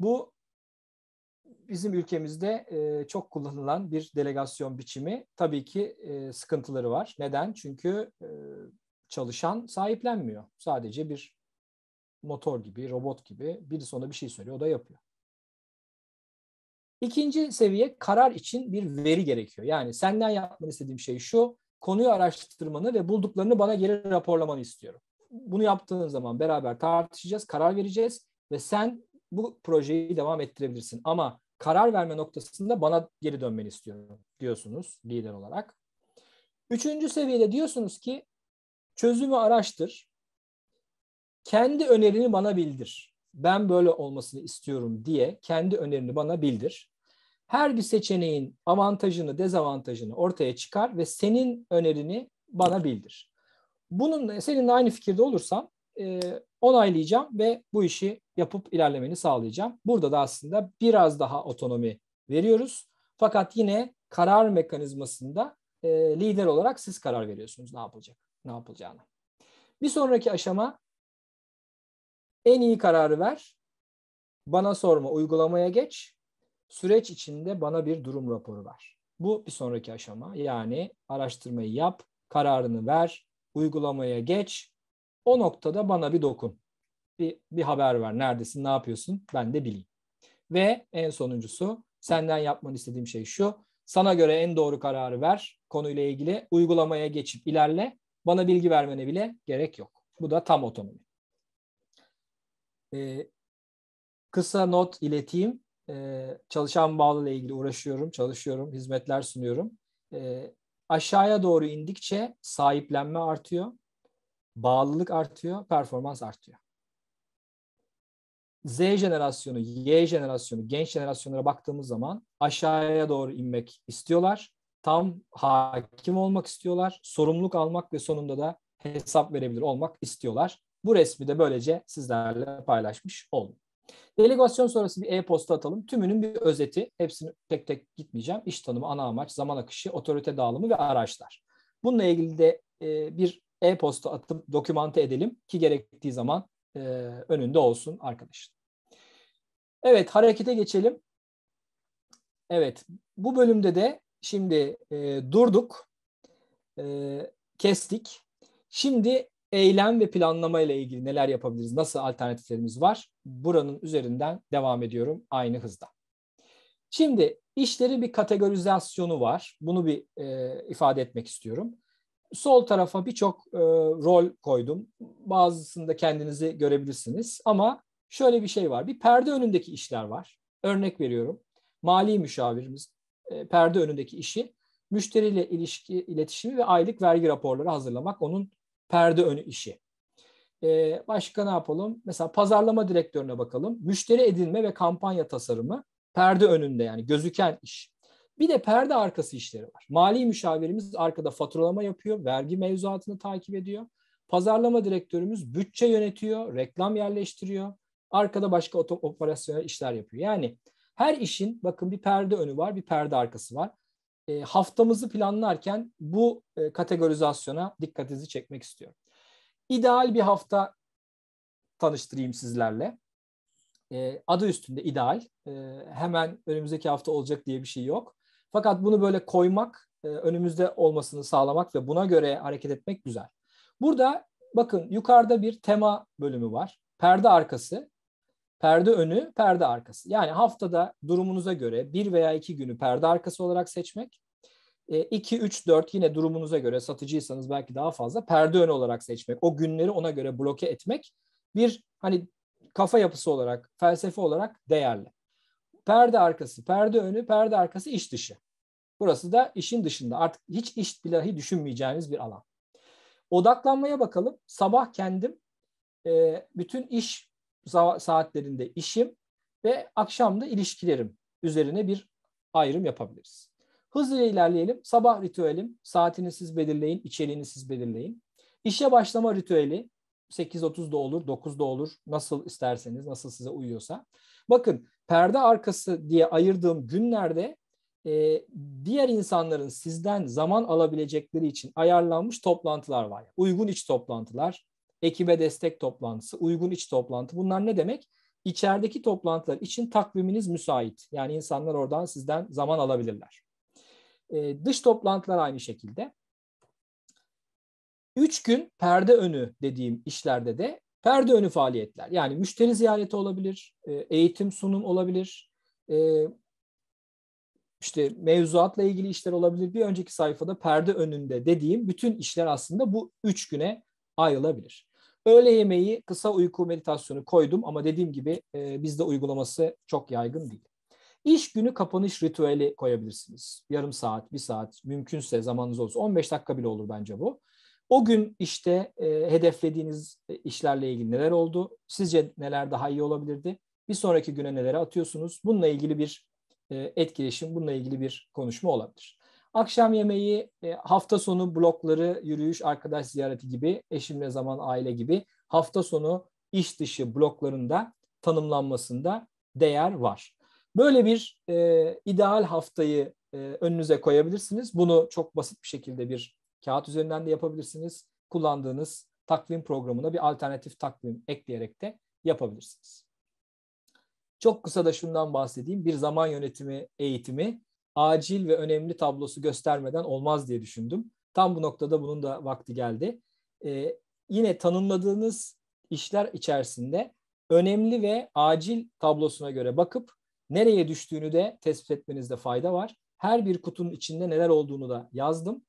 Bu bizim ülkemizde e, çok kullanılan bir delegasyon biçimi. Tabii ki e, sıkıntıları var. Neden? Çünkü e, çalışan sahiplenmiyor. Sadece bir motor gibi, robot gibi birisi ona bir şey söylüyor, o da yapıyor. İkinci seviye karar için bir veri gerekiyor. Yani senden yapmanı istediğim şey şu, konuyu araştırmanı ve bulduklarını bana geri raporlamanı istiyorum. Bunu yaptığın zaman beraber tartışacağız, karar vereceğiz ve sen bu projeyi devam ettirebilirsin. Ama karar verme noktasında bana geri dönmeni istiyorum diyorsunuz lider olarak. Üçüncü seviyede diyorsunuz ki çözümü araştır, kendi önerini bana bildir ben böyle olmasını istiyorum diye kendi önerini bana bildir. Her bir seçeneğin avantajını, dezavantajını ortaya çıkar ve senin önerini bana bildir. Bununla seninle aynı fikirde olursam e, onaylayacağım ve bu işi yapıp ilerlemeni sağlayacağım. Burada da aslında biraz daha otonomi veriyoruz. Fakat yine karar mekanizmasında e, lider olarak siz karar veriyorsunuz ne yapılacak, ne yapılacağını. Bir sonraki aşama en iyi kararı ver. Bana sorma, uygulamaya geç. Süreç içinde bana bir durum raporu ver. Bu bir sonraki aşama. Yani araştırmayı yap, kararını ver, uygulamaya geç. O noktada bana bir dokun. Bir, bir haber ver. Neredesin, ne yapıyorsun? Ben de bileyim. Ve en sonuncusu senden yapmanı istediğim şey şu. Sana göre en doğru kararı ver konuyla ilgili. Uygulamaya geçip ilerle. Bana bilgi vermene bile gerek yok. Bu da tam otonomi. E, kısa not ileteyim. E, çalışan bağlı ile ilgili uğraşıyorum, çalışıyorum, hizmetler sunuyorum. E, aşağıya doğru indikçe sahiplenme artıyor, bağlılık artıyor, performans artıyor. Z jenerasyonu, Y jenerasyonu, genç jenerasyonlara baktığımız zaman aşağıya doğru inmek istiyorlar. Tam hakim olmak istiyorlar. Sorumluluk almak ve sonunda da hesap verebilir olmak istiyorlar. Bu resmi de böylece sizlerle paylaşmış oldum. Delegasyon sonrası bir e-posta atalım. Tümünün bir özeti. Hepsini tek tek gitmeyeceğim. İş tanımı, ana amaç, zaman akışı, otorite dağılımı ve araçlar. Bununla ilgili de e, bir e-posta atıp dokümante edelim ki gerektiği zaman e, önünde olsun arkadaşın. Evet harekete geçelim. Evet bu bölümde de şimdi e, durduk, e, kestik. Şimdi eylem ve planlama ile ilgili neler yapabiliriz, nasıl alternatiflerimiz var? Buranın üzerinden devam ediyorum aynı hızda. Şimdi işlerin bir kategorizasyonu var. Bunu bir e, ifade etmek istiyorum. Sol tarafa birçok e, rol koydum. Bazısında kendinizi görebilirsiniz ama şöyle bir şey var. Bir perde önündeki işler var. Örnek veriyorum. Mali müşavirimiz e, perde önündeki işi müşteriyle ilişki, iletişimi ve aylık vergi raporları hazırlamak onun perde önü işi. E, başka ne yapalım? Mesela pazarlama direktörüne bakalım. Müşteri edinme ve kampanya tasarımı perde önünde yani gözüken iş. Bir de perde arkası işleri var. Mali müşavirimiz arkada faturalama yapıyor, vergi mevzuatını takip ediyor. Pazarlama direktörümüz bütçe yönetiyor, reklam yerleştiriyor. Arkada başka operasyonel işler yapıyor. Yani her işin bakın bir perde önü var, bir perde arkası var. E, haftamızı planlarken bu e, kategorizasyona dikkatinizi çekmek istiyorum. İdeal bir hafta tanıştırayım sizlerle. E, adı üstünde ideal. hemen önümüzdeki hafta olacak diye bir şey yok. Fakat bunu böyle koymak, önümüzde olmasını sağlamak ve buna göre hareket etmek güzel. Burada bakın yukarıda bir tema bölümü var. Perde arkası Perde önü, perde arkası. Yani haftada durumunuza göre bir veya iki günü perde arkası olarak seçmek. 2, 3, 4 yine durumunuza göre satıcıysanız belki daha fazla perde önü olarak seçmek. O günleri ona göre bloke etmek bir hani kafa yapısı olarak, felsefe olarak değerli. Perde arkası, perde önü, perde arkası iş dışı. Burası da işin dışında. Artık hiç iş bilahi düşünmeyeceğiniz bir alan. Odaklanmaya bakalım. Sabah kendim e, bütün iş saatlerinde işim ve akşamda ilişkilerim üzerine bir ayrım yapabiliriz. Hızlıca ilerleyelim. Sabah ritüelim, saatini siz belirleyin, içeriğini siz belirleyin. İşe başlama ritüeli 8.30'da olur, 9'da olur. Nasıl isterseniz, nasıl size uyuyorsa. Bakın perde arkası diye ayırdığım günlerde e, diğer insanların sizden zaman alabilecekleri için ayarlanmış toplantılar var. Uygun iç toplantılar, ekibe destek toplantısı, uygun iç toplantı. Bunlar ne demek? İçerideki toplantılar için takviminiz müsait. Yani insanlar oradan sizden zaman alabilirler. E, dış toplantılar aynı şekilde. Üç gün perde önü dediğim işlerde de perde önü faaliyetler. Yani müşteri ziyareti olabilir, e, eğitim sunum olabilir, e, işte mevzuatla ilgili işler olabilir. Bir önceki sayfada perde önünde dediğim bütün işler aslında bu üç güne ayrılabilir. Öğle yemeği kısa uyku meditasyonu koydum ama dediğim gibi e, bizde uygulaması çok yaygın değil. İş günü kapanış ritüeli koyabilirsiniz. Yarım saat, bir saat mümkünse zamanınız olsun. 15 dakika bile olur bence bu. O gün işte e, hedeflediğiniz e, işlerle ilgili neler oldu? Sizce neler daha iyi olabilirdi? Bir sonraki güne nelere atıyorsunuz? Bununla ilgili bir e, etkileşim, bununla ilgili bir konuşma olabilir. Akşam yemeği, e, hafta sonu blokları, yürüyüş, arkadaş ziyareti gibi, eşimle zaman, aile gibi hafta sonu iş dışı bloklarında tanımlanmasında değer var. Böyle bir e, ideal haftayı e, önünüze koyabilirsiniz. Bunu çok basit bir şekilde bir kağıt üzerinden de yapabilirsiniz. Kullandığınız takvim programına bir alternatif takvim ekleyerek de yapabilirsiniz. Çok kısa da şundan bahsedeyim. Bir zaman yönetimi eğitimi acil ve önemli tablosu göstermeden olmaz diye düşündüm. Tam bu noktada bunun da vakti geldi. Ee, yine tanımladığınız işler içerisinde önemli ve acil tablosuna göre bakıp nereye düştüğünü de tespit etmenizde fayda var. Her bir kutunun içinde neler olduğunu da yazdım.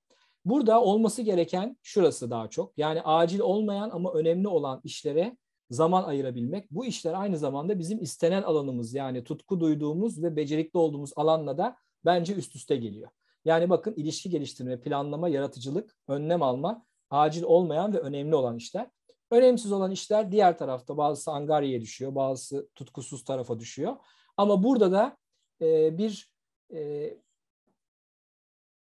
Burada olması gereken şurası daha çok. Yani acil olmayan ama önemli olan işlere zaman ayırabilmek. Bu işler aynı zamanda bizim istenen alanımız yani tutku duyduğumuz ve becerikli olduğumuz alanla da bence üst üste geliyor. Yani bakın ilişki geliştirme, planlama, yaratıcılık, önlem alma acil olmayan ve önemli olan işler. Önemsiz olan işler diğer tarafta bazısı angariye düşüyor, bazısı tutkusuz tarafa düşüyor. Ama burada da e, bir e,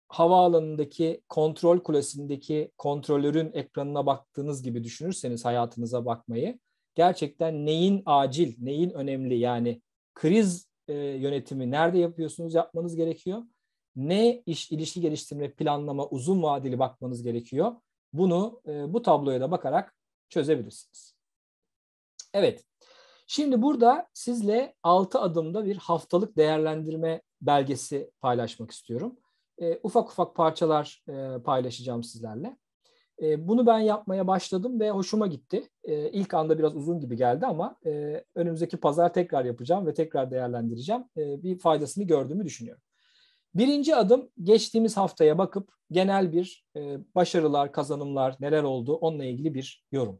havaalanındaki kontrol kulesindeki kontrolörün ekranına baktığınız gibi düşünürseniz hayatınıza bakmayı gerçekten neyin acil, neyin önemli yani kriz e, yönetimi nerede yapıyorsunuz yapmanız gerekiyor. Ne iş ilişki geliştirme planlama uzun vadeli bakmanız gerekiyor. Bunu e, bu tabloya da bakarak çözebilirsiniz. Evet. Şimdi burada sizle 6 adımda bir haftalık değerlendirme belgesi paylaşmak istiyorum. E, ufak ufak parçalar e, paylaşacağım sizlerle. E, bunu ben yapmaya başladım ve hoşuma gitti. E, ilk anda biraz uzun gibi geldi ama e, önümüzdeki pazar tekrar yapacağım ve tekrar değerlendireceğim. E, bir faydasını gördüğümü düşünüyorum. Birinci adım geçtiğimiz haftaya bakıp genel bir e, başarılar, kazanımlar, neler oldu onunla ilgili bir yorum.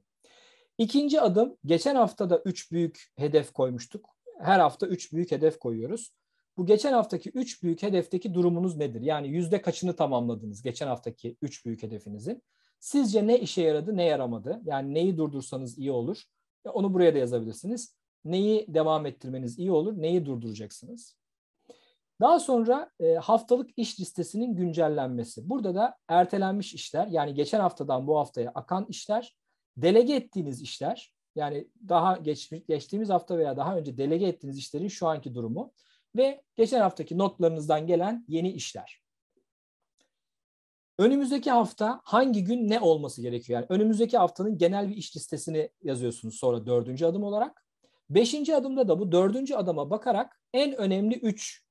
İkinci adım geçen hafta da üç büyük hedef koymuştuk. Her hafta üç büyük hedef koyuyoruz. Bu geçen haftaki üç büyük hedefteki durumunuz nedir? Yani yüzde kaçını tamamladınız geçen haftaki üç büyük hedefinizin? Sizce ne işe yaradı, ne yaramadı? Yani neyi durdursanız iyi olur? E, onu buraya da yazabilirsiniz. Neyi devam ettirmeniz iyi olur, neyi durduracaksınız? Daha sonra e, haftalık iş listesinin güncellenmesi. Burada da ertelenmiş işler, yani geçen haftadan bu haftaya akan işler, delege ettiğiniz işler, yani daha geç, geçtiğimiz hafta veya daha önce delege ettiğiniz işlerin şu anki durumu ve geçen haftaki notlarınızdan gelen yeni işler. Önümüzdeki hafta hangi gün ne olması gerekiyor? Yani önümüzdeki haftanın genel bir iş listesini yazıyorsunuz sonra dördüncü adım olarak. Beşinci adımda da bu dördüncü adama bakarak en önemli üç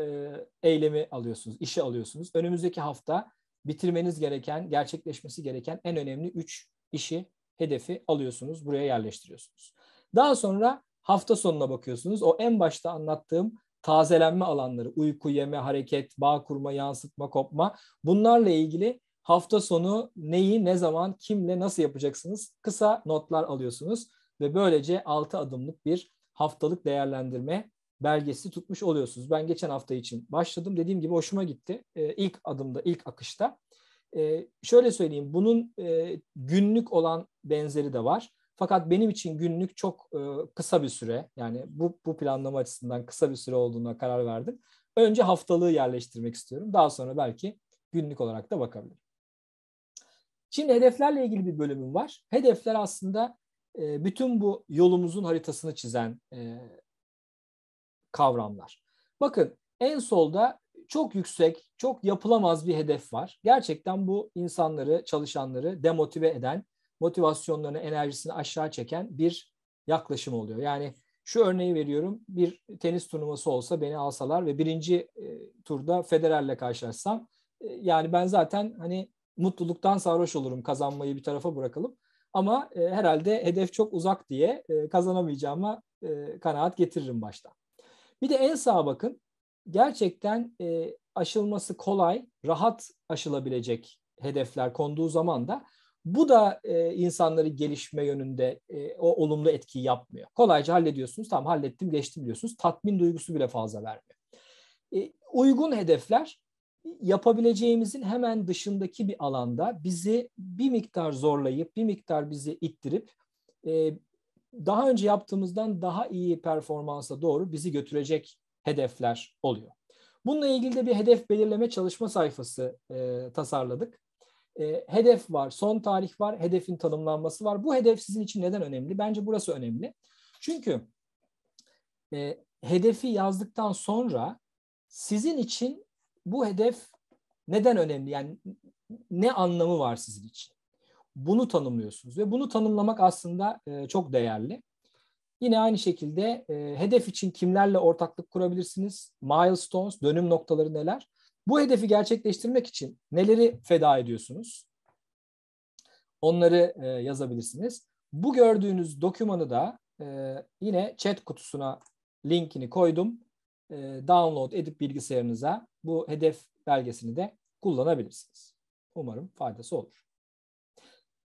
e, eylemi alıyorsunuz, işe alıyorsunuz. Önümüzdeki hafta bitirmeniz gereken, gerçekleşmesi gereken en önemli üç işi, hedefi alıyorsunuz, buraya yerleştiriyorsunuz. Daha sonra hafta sonuna bakıyorsunuz. O en başta anlattığım tazelenme alanları, uyku, yeme, hareket, bağ kurma, yansıtma, kopma bunlarla ilgili hafta sonu neyi, ne zaman, kimle, nasıl yapacaksınız kısa notlar alıyorsunuz ve böylece 6 adımlık bir haftalık değerlendirme belgesi tutmuş oluyorsunuz. Ben geçen hafta için başladım. Dediğim gibi hoşuma gitti. E, ilk adımda, ilk akışta. Ee, şöyle söyleyeyim, bunun e, günlük olan benzeri de var. Fakat benim için günlük çok e, kısa bir süre yani bu, bu planlama açısından kısa bir süre olduğuna karar verdim. Önce haftalığı yerleştirmek istiyorum. Daha sonra belki günlük olarak da bakabilirim. Şimdi hedeflerle ilgili bir bölümüm var. Hedefler aslında e, bütün bu yolumuzun haritasını çizen e, kavramlar. Bakın en solda çok yüksek, çok yapılamaz bir hedef var. Gerçekten bu insanları, çalışanları demotive eden motivasyonlarını, enerjisini aşağı çeken bir yaklaşım oluyor. Yani şu örneği veriyorum. Bir tenis turnuvası olsa beni alsalar ve birinci e, turda Federer'le karşılaşsam e, yani ben zaten hani mutluluktan sarhoş olurum kazanmayı bir tarafa bırakalım. Ama e, herhalde hedef çok uzak diye e, kazanamayacağıma e, kanaat getiririm başta. Bir de en sağa bakın. Gerçekten e, aşılması kolay, rahat aşılabilecek hedefler konduğu zaman da bu da e, insanları gelişme yönünde e, o olumlu etkiyi yapmıyor. Kolayca hallediyorsunuz, tamam hallettim geçtim diyorsunuz. Tatmin duygusu bile fazla vermiyor. E, uygun hedefler yapabileceğimizin hemen dışındaki bir alanda bizi bir miktar zorlayıp, bir miktar bizi ittirip e, daha önce yaptığımızdan daha iyi performansa doğru bizi götürecek hedefler oluyor. Bununla ilgili de bir hedef belirleme çalışma sayfası e, tasarladık e, hedef var, son tarih var, hedefin tanımlanması var. Bu hedef sizin için neden önemli? Bence burası önemli. Çünkü e, hedefi yazdıktan sonra sizin için bu hedef neden önemli? Yani ne anlamı var sizin için? Bunu tanımlıyorsunuz ve bunu tanımlamak aslında e, çok değerli. Yine aynı şekilde e, hedef için kimlerle ortaklık kurabilirsiniz? Milestones, dönüm noktaları neler? Bu hedefi gerçekleştirmek için neleri feda ediyorsunuz? Onları e, yazabilirsiniz. Bu gördüğünüz dokümanı da e, yine chat kutusuna linkini koydum. E, download edip bilgisayarınıza bu hedef belgesini de kullanabilirsiniz. Umarım faydası olur.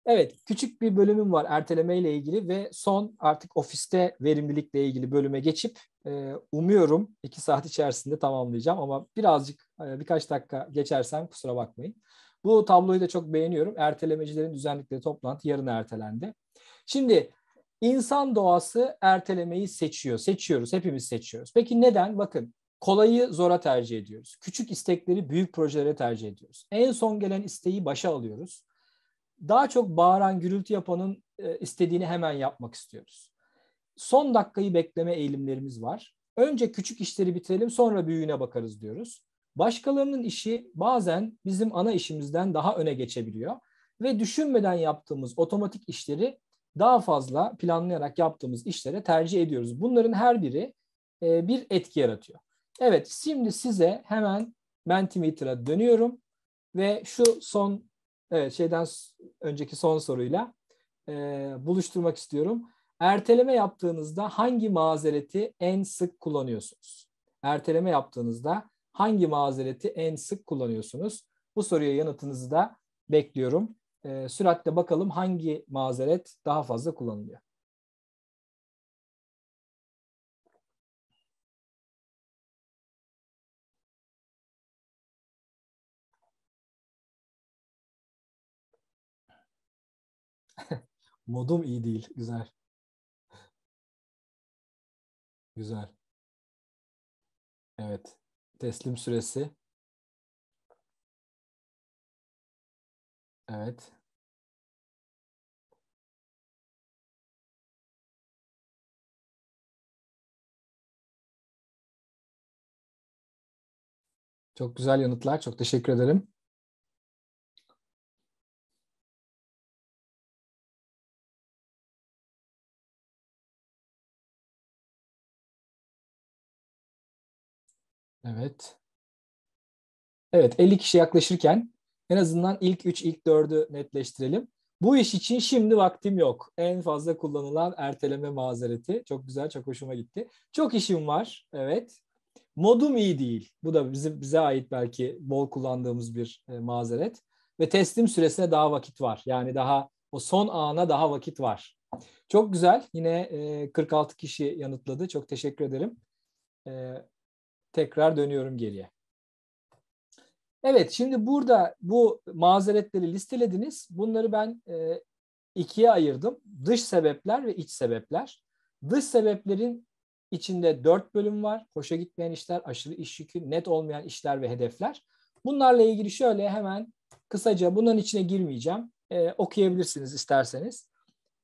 Evet, küçük bir bölümüm var erteleme ile ilgili ve son artık ofiste verimlilikle ilgili bölüme geçip e, umuyorum iki saat içerisinde tamamlayacağım ama birazcık e, birkaç dakika geçersem kusura bakmayın. Bu tabloyu da çok beğeniyorum. Ertelemecilerin düzenlikleri toplantı yarın ertelendi. Şimdi insan doğası ertelemeyi seçiyor. Seçiyoruz, hepimiz seçiyoruz. Peki neden? Bakın kolayı zora tercih ediyoruz. Küçük istekleri büyük projelere tercih ediyoruz. En son gelen isteği başa alıyoruz daha çok bağıran, gürültü yapanın e, istediğini hemen yapmak istiyoruz. Son dakikayı bekleme eğilimlerimiz var. Önce küçük işleri bitirelim sonra büyüğüne bakarız diyoruz. Başkalarının işi bazen bizim ana işimizden daha öne geçebiliyor ve düşünmeden yaptığımız otomatik işleri daha fazla planlayarak yaptığımız işlere tercih ediyoruz. Bunların her biri e, bir etki yaratıyor. Evet şimdi size hemen Mentimeter'a dönüyorum ve şu son Evet, şeyden önceki son soruyla e, buluşturmak istiyorum. Erteleme yaptığınızda hangi mazereti en sık kullanıyorsunuz? Erteleme yaptığınızda hangi mazereti en sık kullanıyorsunuz? Bu soruya yanıtınızı da bekliyorum. E, süratle bakalım hangi mazeret daha fazla kullanılıyor. Modum iyi değil. Güzel. Güzel. Evet. Teslim süresi. Evet. Çok güzel yanıtlar. Çok teşekkür ederim. Evet. Evet 50 kişi yaklaşırken en azından ilk 3 ilk 4'ü netleştirelim. Bu iş için şimdi vaktim yok. En fazla kullanılan erteleme mazereti. Çok güzel, çok hoşuma gitti. Çok işim var. Evet. Modum iyi değil. Bu da bizim bize ait belki bol kullandığımız bir e, mazeret. Ve teslim süresine daha vakit var. Yani daha o son ana daha vakit var. Çok güzel. Yine e, 46 kişi yanıtladı. Çok teşekkür ederim. E, tekrar dönüyorum geriye. Evet şimdi burada bu mazeretleri listelediniz. Bunları ben e, ikiye ayırdım. Dış sebepler ve iç sebepler. Dış sebeplerin içinde dört bölüm var. Hoşa gitmeyen işler, aşırı iş yükü, net olmayan işler ve hedefler. Bunlarla ilgili şöyle hemen kısaca bunların içine girmeyeceğim. E, okuyabilirsiniz isterseniz.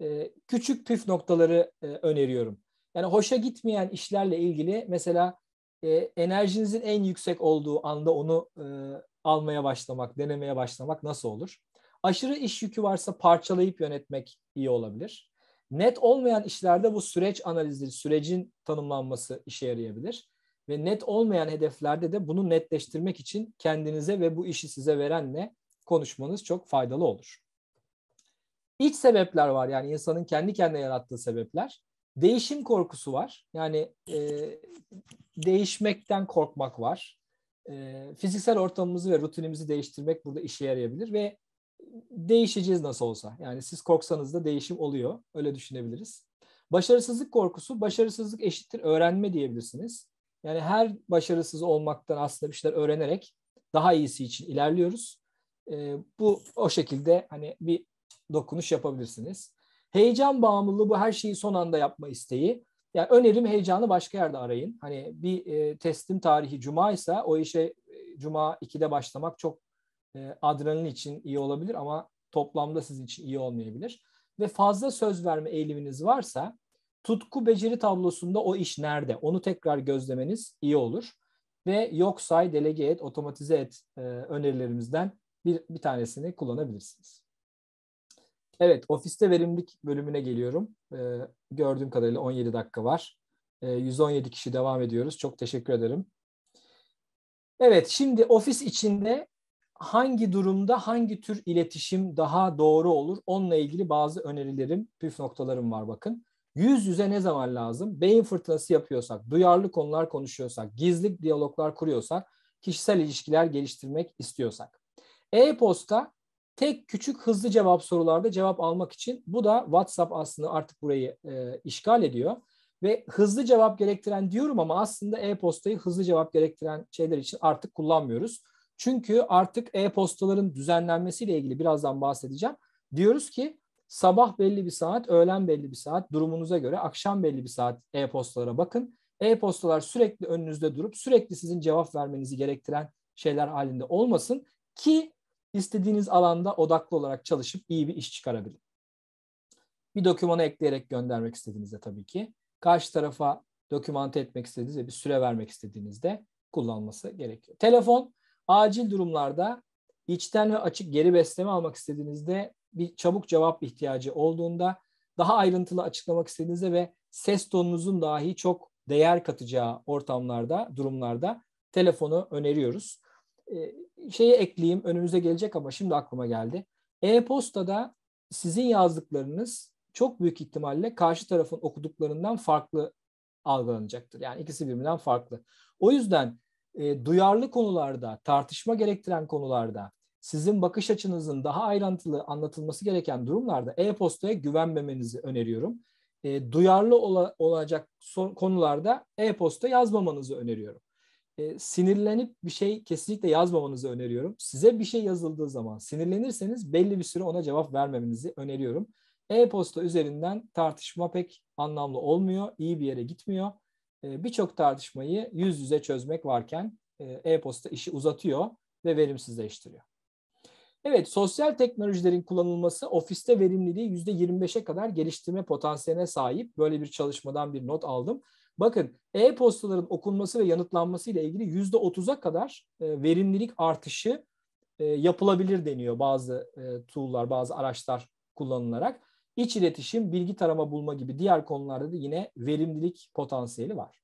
E, küçük püf noktaları e, öneriyorum. Yani hoşa gitmeyen işlerle ilgili mesela e, enerjinizin en yüksek olduğu anda onu e, almaya başlamak, denemeye başlamak nasıl olur? Aşırı iş yükü varsa parçalayıp yönetmek iyi olabilir. Net olmayan işlerde bu süreç analizi, sürecin tanımlanması işe yarayabilir. Ve net olmayan hedeflerde de bunu netleştirmek için kendinize ve bu işi size verenle konuşmanız çok faydalı olur. İç sebepler var yani insanın kendi kendine yarattığı sebepler. Değişim korkusu var. Yani e, değişmekten korkmak var. E, fiziksel ortamımızı ve rutinimizi değiştirmek burada işe yarayabilir ve değişeceğiz nasıl olsa. Yani siz korksanız da değişim oluyor. Öyle düşünebiliriz. Başarısızlık korkusu, başarısızlık eşittir öğrenme diyebilirsiniz. Yani her başarısız olmaktan aslında bir şeyler öğrenerek daha iyisi için ilerliyoruz. E, bu o şekilde hani bir dokunuş yapabilirsiniz. Heyecan bağımlılığı bu her şeyi son anda yapma isteği. Yani önerim heyecanı başka yerde arayın. Hani bir e, teslim tarihi cuma ise o işe e, cuma 2'de başlamak çok e, adrenalin için iyi olabilir ama toplamda sizin için iyi olmayabilir. Ve fazla söz verme eğiliminiz varsa tutku beceri tablosunda o iş nerede? Onu tekrar gözlemeniz iyi olur. Ve yok say, delege et, otomatize et e, önerilerimizden bir, bir tanesini kullanabilirsiniz. Evet, ofiste verimlilik bölümüne geliyorum. Ee, gördüğüm kadarıyla 17 dakika var. Ee, 117 kişi devam ediyoruz. Çok teşekkür ederim. Evet, şimdi ofis içinde hangi durumda hangi tür iletişim daha doğru olur? Onunla ilgili bazı önerilerim, püf noktalarım var bakın. Yüz yüze ne zaman lazım? Beyin fırtınası yapıyorsak, duyarlı konular konuşuyorsak, gizli diyaloglar kuruyorsak, kişisel ilişkiler geliştirmek istiyorsak. E-posta Tek küçük hızlı cevap sorularda cevap almak için bu da WhatsApp aslında artık burayı e, işgal ediyor. Ve hızlı cevap gerektiren diyorum ama aslında e-postayı hızlı cevap gerektiren şeyler için artık kullanmıyoruz. Çünkü artık e-postaların düzenlenmesiyle ilgili birazdan bahsedeceğim. Diyoruz ki sabah belli bir saat, öğlen belli bir saat, durumunuza göre akşam belli bir saat e-postalara bakın. E-postalar sürekli önünüzde durup sürekli sizin cevap vermenizi gerektiren şeyler halinde olmasın ki İstediğiniz alanda odaklı olarak çalışıp iyi bir iş çıkarabilin. Bir dokümanı ekleyerek göndermek istediğinizde tabii ki. Karşı tarafa dokümante etmek istediğinizde bir süre vermek istediğinizde kullanması gerekiyor. Telefon acil durumlarda içten ve açık geri besleme almak istediğinizde bir çabuk cevap ihtiyacı olduğunda daha ayrıntılı açıklamak istediğinizde ve ses tonunuzun dahi çok değer katacağı ortamlarda, durumlarda telefonu öneriyoruz e, şeyi ekleyeyim önümüze gelecek ama şimdi aklıma geldi. E-postada sizin yazdıklarınız çok büyük ihtimalle karşı tarafın okuduklarından farklı algılanacaktır. Yani ikisi birbirinden farklı. O yüzden e, duyarlı konularda, tartışma gerektiren konularda, sizin bakış açınızın daha ayrıntılı anlatılması gereken durumlarda e-postaya güvenmemenizi öneriyorum. E, duyarlı ola, olacak son, konularda e-posta yazmamanızı öneriyorum e, sinirlenip bir şey kesinlikle yazmamanızı öneriyorum. Size bir şey yazıldığı zaman sinirlenirseniz belli bir süre ona cevap vermemenizi öneriyorum. E-posta üzerinden tartışma pek anlamlı olmuyor, iyi bir yere gitmiyor. E, Birçok tartışmayı yüz yüze çözmek varken e, e-posta işi uzatıyor ve verimsizleştiriyor. Evet, sosyal teknolojilerin kullanılması ofiste verimliliği %25'e kadar geliştirme potansiyeline sahip. Böyle bir çalışmadan bir not aldım. Bakın e-postaların okunması ve yanıtlanması ile ilgili yüzde %30'a kadar e, verimlilik artışı e, yapılabilir deniyor bazı e, tool'lar, bazı araçlar kullanılarak. İç iletişim, bilgi tarama bulma gibi diğer konularda da yine verimlilik potansiyeli var.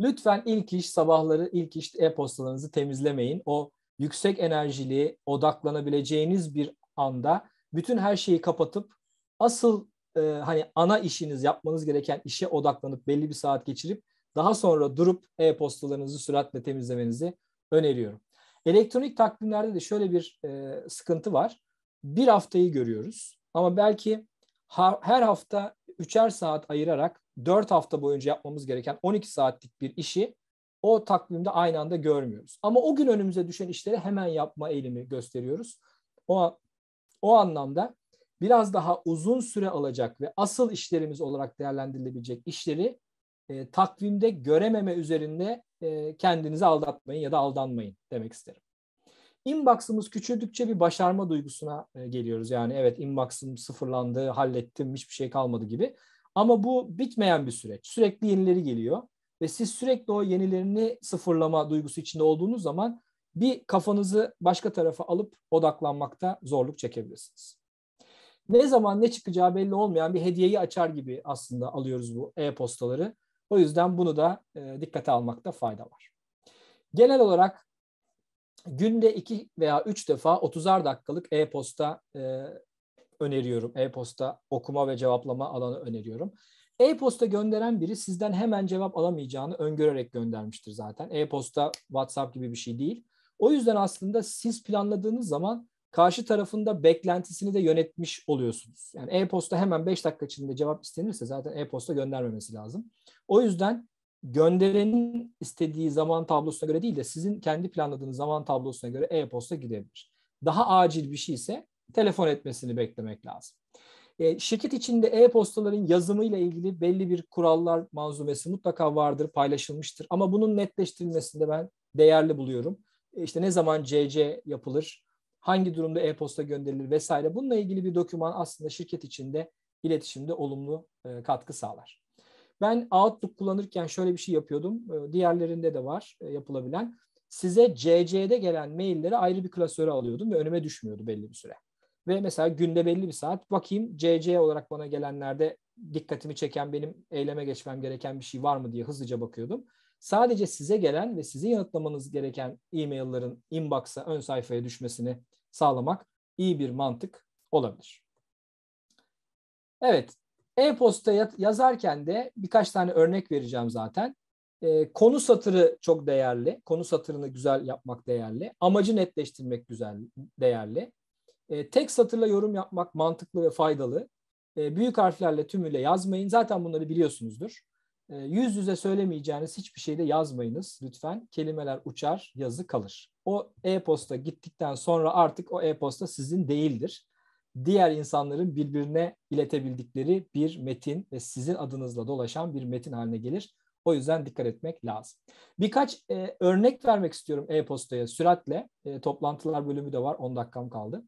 Lütfen ilk iş sabahları ilk iş e-postalarınızı temizlemeyin. O yüksek enerjili odaklanabileceğiniz bir anda bütün her şeyi kapatıp asıl e, hani ana işiniz yapmanız gereken işe odaklanıp belli bir saat geçirip daha sonra durup e-postalarınızı süratle temizlemenizi öneriyorum. Elektronik takvimlerde de şöyle bir e, sıkıntı var. Bir haftayı görüyoruz ama belki ha, her hafta üçer saat ayırarak dört hafta boyunca yapmamız gereken 12 saatlik bir işi o takvimde aynı anda görmüyoruz. Ama o gün önümüze düşen işleri hemen yapma eğilimi gösteriyoruz. O, o anlamda biraz daha uzun süre alacak ve asıl işlerimiz olarak değerlendirilebilecek işleri e, takvimde görememe üzerinde e, kendinizi aldatmayın ya da aldanmayın demek isterim. Inbox'ımız küçüldükçe bir başarma duygusuna e, geliyoruz. Yani evet inbox'ım sıfırlandı, hallettim, hiçbir şey kalmadı gibi. Ama bu bitmeyen bir süreç. Sürekli yenileri geliyor ve siz sürekli o yenilerini sıfırlama duygusu içinde olduğunuz zaman bir kafanızı başka tarafa alıp odaklanmakta zorluk çekebilirsiniz ne zaman ne çıkacağı belli olmayan bir hediyeyi açar gibi aslında alıyoruz bu e-postaları. O yüzden bunu da e, dikkate almakta fayda var. Genel olarak günde iki veya üç defa 30'ar dakikalık e-posta e, öneriyorum. E-posta okuma ve cevaplama alanı öneriyorum. E-posta gönderen biri sizden hemen cevap alamayacağını öngörerek göndermiştir zaten. E-posta WhatsApp gibi bir şey değil. O yüzden aslında siz planladığınız zaman karşı tarafında beklentisini de yönetmiş oluyorsunuz. Yani e-posta hemen 5 dakika içinde cevap istenirse zaten e-posta göndermemesi lazım. O yüzden gönderenin istediği zaman tablosuna göre değil de sizin kendi planladığınız zaman tablosuna göre e-posta gidebilir. Daha acil bir şey ise telefon etmesini beklemek lazım. E, şirket içinde e-postaların yazımıyla ilgili belli bir kurallar manzumesi mutlaka vardır, paylaşılmıştır. Ama bunun netleştirilmesinde ben değerli buluyorum. E, işte ne zaman CC yapılır, hangi durumda e-posta gönderilir vesaire. Bununla ilgili bir doküman aslında şirket içinde iletişimde olumlu e, katkı sağlar. Ben Outlook kullanırken şöyle bir şey yapıyordum. E, diğerlerinde de var e, yapılabilen. Size CC'de gelen mailleri ayrı bir klasöre alıyordum ve önüme düşmüyordu belli bir süre. Ve mesela günde belli bir saat bakayım CC olarak bana gelenlerde dikkatimi çeken benim eyleme geçmem gereken bir şey var mı diye hızlıca bakıyordum. Sadece size gelen ve sizin yanıtlamanız gereken e mailların inbox'a ön sayfaya düşmesini sağlamak iyi bir mantık olabilir. Evet, e-posta yazarken de birkaç tane örnek vereceğim zaten. E, konu satırı çok değerli. Konu satırını güzel yapmak değerli. Amacı netleştirmek güzel değerli. E, tek satırla yorum yapmak mantıklı ve faydalı. E, büyük harflerle tümüyle yazmayın. Zaten bunları biliyorsunuzdur. E, yüz yüze söylemeyeceğiniz hiçbir şeyi de yazmayınız lütfen. Kelimeler uçar, yazı kalır. O e-posta gittikten sonra artık o e-posta sizin değildir. Diğer insanların birbirine iletebildikleri bir metin ve sizin adınızla dolaşan bir metin haline gelir. O yüzden dikkat etmek lazım. Birkaç e, örnek vermek istiyorum e-postaya süratle. E, toplantılar bölümü de var. 10 dakikam kaldı.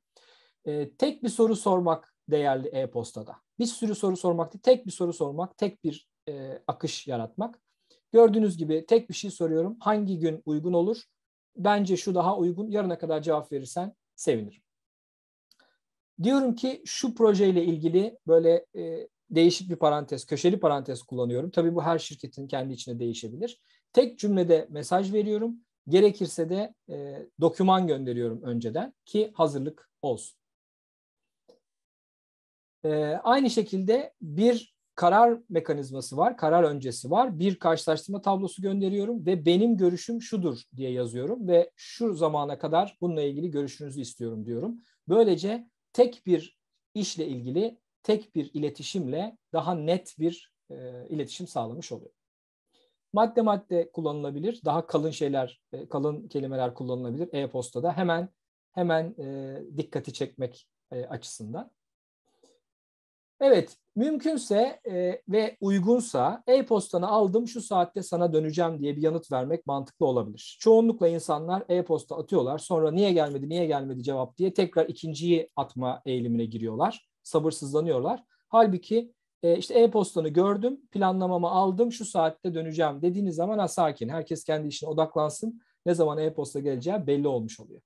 E, tek bir soru sormak değerli e-postada. Bir sürü soru sormak değil, tek bir soru sormak, tek bir e, akış yaratmak. Gördüğünüz gibi tek bir şey soruyorum. Hangi gün uygun olur? Bence şu daha uygun. Yarına kadar cevap verirsen sevinirim. Diyorum ki şu projeyle ilgili böyle e, değişik bir parantez, köşeli parantez kullanıyorum. Tabii bu her şirketin kendi içinde değişebilir. Tek cümlede mesaj veriyorum. Gerekirse de e, doküman gönderiyorum önceden ki hazırlık olsun. E, aynı şekilde bir karar mekanizması var, karar öncesi var. Bir karşılaştırma tablosu gönderiyorum ve benim görüşüm şudur diye yazıyorum ve şu zamana kadar bununla ilgili görüşünüzü istiyorum diyorum. Böylece tek bir işle ilgili tek bir iletişimle daha net bir e, iletişim sağlamış oluyor. Madde madde kullanılabilir, daha kalın şeyler, e, kalın kelimeler kullanılabilir e-postada hemen hemen e, dikkati çekmek e, açısından. Evet mümkünse e, ve uygunsa e-postanı aldım şu saatte sana döneceğim diye bir yanıt vermek mantıklı olabilir. Çoğunlukla insanlar e-posta atıyorlar sonra niye gelmedi niye gelmedi cevap diye tekrar ikinciyi atma eğilimine giriyorlar. Sabırsızlanıyorlar. Halbuki e, işte e-postanı gördüm planlamamı aldım şu saatte döneceğim dediğiniz zaman ha sakin herkes kendi işine odaklansın ne zaman e-posta geleceği belli olmuş oluyor.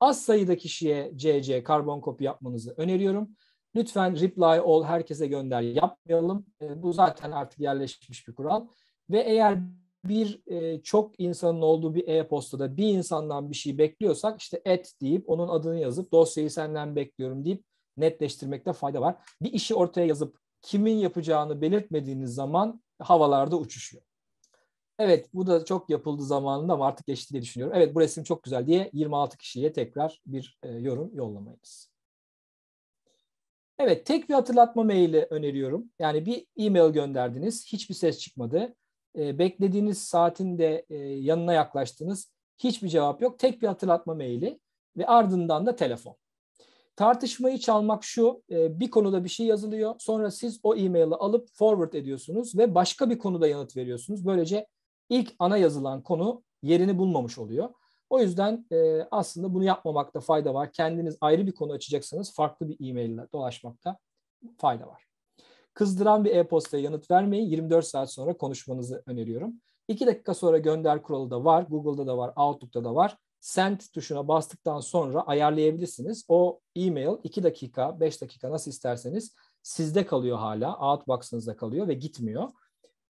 Az sayıda kişiye CC karbon kopya yapmanızı öneriyorum. Lütfen reply all herkese gönder yapmayalım. E, bu zaten artık yerleşmiş bir kural. Ve eğer bir e, çok insanın olduğu bir e-postada bir insandan bir şey bekliyorsak işte et deyip onun adını yazıp dosyayı senden bekliyorum deyip netleştirmekte fayda var. Bir işi ortaya yazıp kimin yapacağını belirtmediğiniz zaman havalarda uçuşuyor. Evet bu da çok yapıldı zamanında ama artık geçti diye düşünüyorum. Evet bu resim çok güzel diye 26 kişiye tekrar bir e, yorum yollamayız. Evet tek bir hatırlatma maili öneriyorum. Yani bir e-mail gönderdiniz. Hiçbir ses çıkmadı. E, beklediğiniz saatinde e, yanına yaklaştınız. Hiçbir cevap yok. Tek bir hatırlatma maili ve ardından da telefon. Tartışmayı çalmak şu, e, bir konuda bir şey yazılıyor. Sonra siz o e-mail'i alıp forward ediyorsunuz ve başka bir konuda yanıt veriyorsunuz. Böylece ilk ana yazılan konu yerini bulmamış oluyor. O yüzden e, aslında bunu yapmamakta fayda var. Kendiniz ayrı bir konu açacaksanız farklı bir e-mail ile dolaşmakta fayda var. Kızdıran bir e-postaya yanıt vermeyin. 24 saat sonra konuşmanızı öneriyorum. 2 dakika sonra gönder kuralı da var. Google'da da var, Outlook'ta da var. Send tuşuna bastıktan sonra ayarlayabilirsiniz. O e-mail 2 dakika, 5 dakika nasıl isterseniz sizde kalıyor hala. Outbox'ınızda kalıyor ve gitmiyor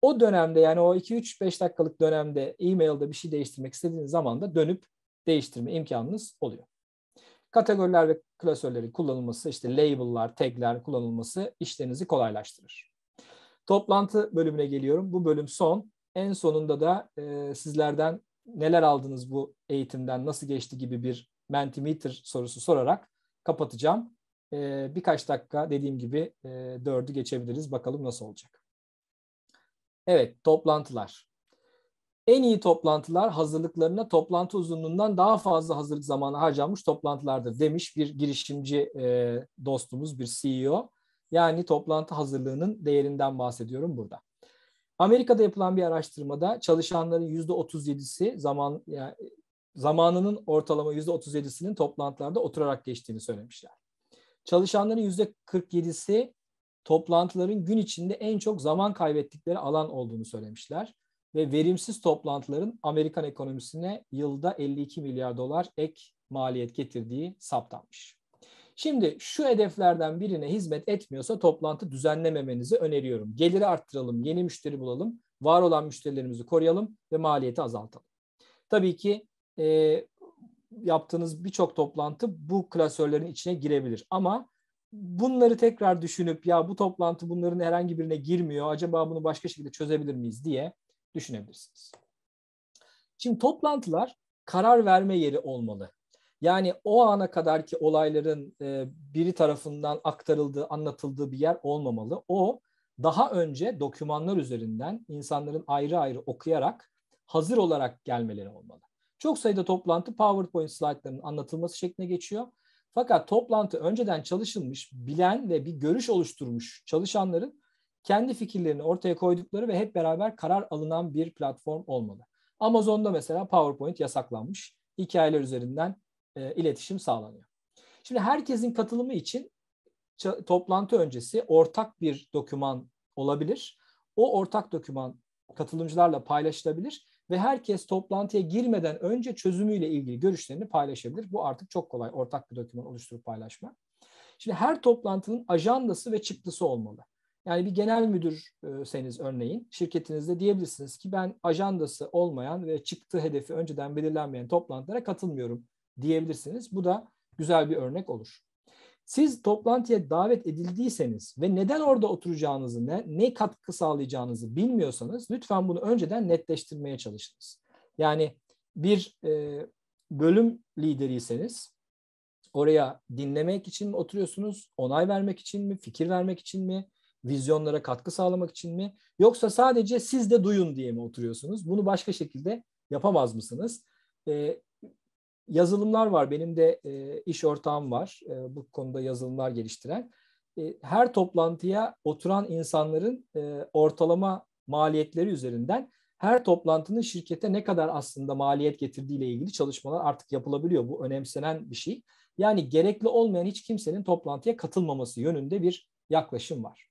o dönemde yani o 2-3-5 dakikalık dönemde e-mail'de bir şey değiştirmek istediğiniz zaman da dönüp değiştirme imkanınız oluyor. Kategoriler ve klasörlerin kullanılması, işte label'lar, tag'ler kullanılması işlerinizi kolaylaştırır. Toplantı bölümüne geliyorum. Bu bölüm son. En sonunda da e, sizlerden neler aldınız bu eğitimden, nasıl geçti gibi bir Mentimeter sorusu sorarak kapatacağım. E, birkaç dakika dediğim gibi e, dördü geçebiliriz. Bakalım nasıl olacak. Evet, toplantılar. En iyi toplantılar hazırlıklarına toplantı uzunluğundan daha fazla hazırlık zamanı harcanmış toplantılardır demiş bir girişimci e, dostumuz, bir CEO. Yani toplantı hazırlığının değerinden bahsediyorum burada. Amerika'da yapılan bir araştırmada çalışanların %37'si zaman yani zamanının ortalama %37'sinin toplantılarda oturarak geçtiğini söylemişler. Çalışanların %47'si toplantıların gün içinde en çok zaman kaybettikleri alan olduğunu söylemişler ve verimsiz toplantıların Amerikan ekonomisine yılda 52 milyar dolar ek maliyet getirdiği saptanmış. Şimdi şu hedeflerden birine hizmet etmiyorsa toplantı düzenlememenizi öneriyorum. Geliri arttıralım, yeni müşteri bulalım, var olan müşterilerimizi koruyalım ve maliyeti azaltalım. Tabii ki e, yaptığınız birçok toplantı bu klasörlerin içine girebilir ama bunları tekrar düşünüp ya bu toplantı bunların herhangi birine girmiyor. Acaba bunu başka şekilde çözebilir miyiz diye düşünebilirsiniz. Şimdi toplantılar karar verme yeri olmalı. Yani o ana kadar ki olayların e, biri tarafından aktarıldığı, anlatıldığı bir yer olmamalı. O daha önce dokümanlar üzerinden insanların ayrı ayrı okuyarak hazır olarak gelmeleri olmalı. Çok sayıda toplantı PowerPoint slaytlarının anlatılması şekline geçiyor fakat toplantı önceden çalışılmış, bilen ve bir görüş oluşturmuş çalışanların kendi fikirlerini ortaya koydukları ve hep beraber karar alınan bir platform olmalı. Amazon'da mesela PowerPoint yasaklanmış. Hikayeler üzerinden e, iletişim sağlanıyor. Şimdi herkesin katılımı için toplantı öncesi ortak bir doküman olabilir. O ortak doküman katılımcılarla paylaşılabilir ve herkes toplantıya girmeden önce çözümüyle ilgili görüşlerini paylaşabilir. Bu artık çok kolay ortak bir doküman oluşturup paylaşmak. Şimdi her toplantının ajandası ve çıktısı olmalı. Yani bir genel müdürseniz örneğin şirketinizde diyebilirsiniz ki ben ajandası olmayan ve çıktı hedefi önceden belirlenmeyen toplantılara katılmıyorum diyebilirsiniz. Bu da güzel bir örnek olur. Siz toplantıya davet edildiyseniz ve neden orada oturacağınızı, ne, ne katkı sağlayacağınızı bilmiyorsanız lütfen bunu önceden netleştirmeye çalışınız. Yani bir e, bölüm lideriyseniz oraya dinlemek için mi oturuyorsunuz, onay vermek için mi, fikir vermek için mi, vizyonlara katkı sağlamak için mi? Yoksa sadece siz de duyun diye mi oturuyorsunuz? Bunu başka şekilde yapamaz mısınız? E, yazılımlar var. Benim de e, iş ortağım var e, bu konuda yazılımlar geliştiren. E, her toplantıya oturan insanların e, ortalama maliyetleri üzerinden her toplantının şirkete ne kadar aslında maliyet getirdiğiyle ilgili çalışmalar artık yapılabiliyor. Bu önemsenen bir şey. Yani gerekli olmayan hiç kimsenin toplantıya katılmaması yönünde bir yaklaşım var.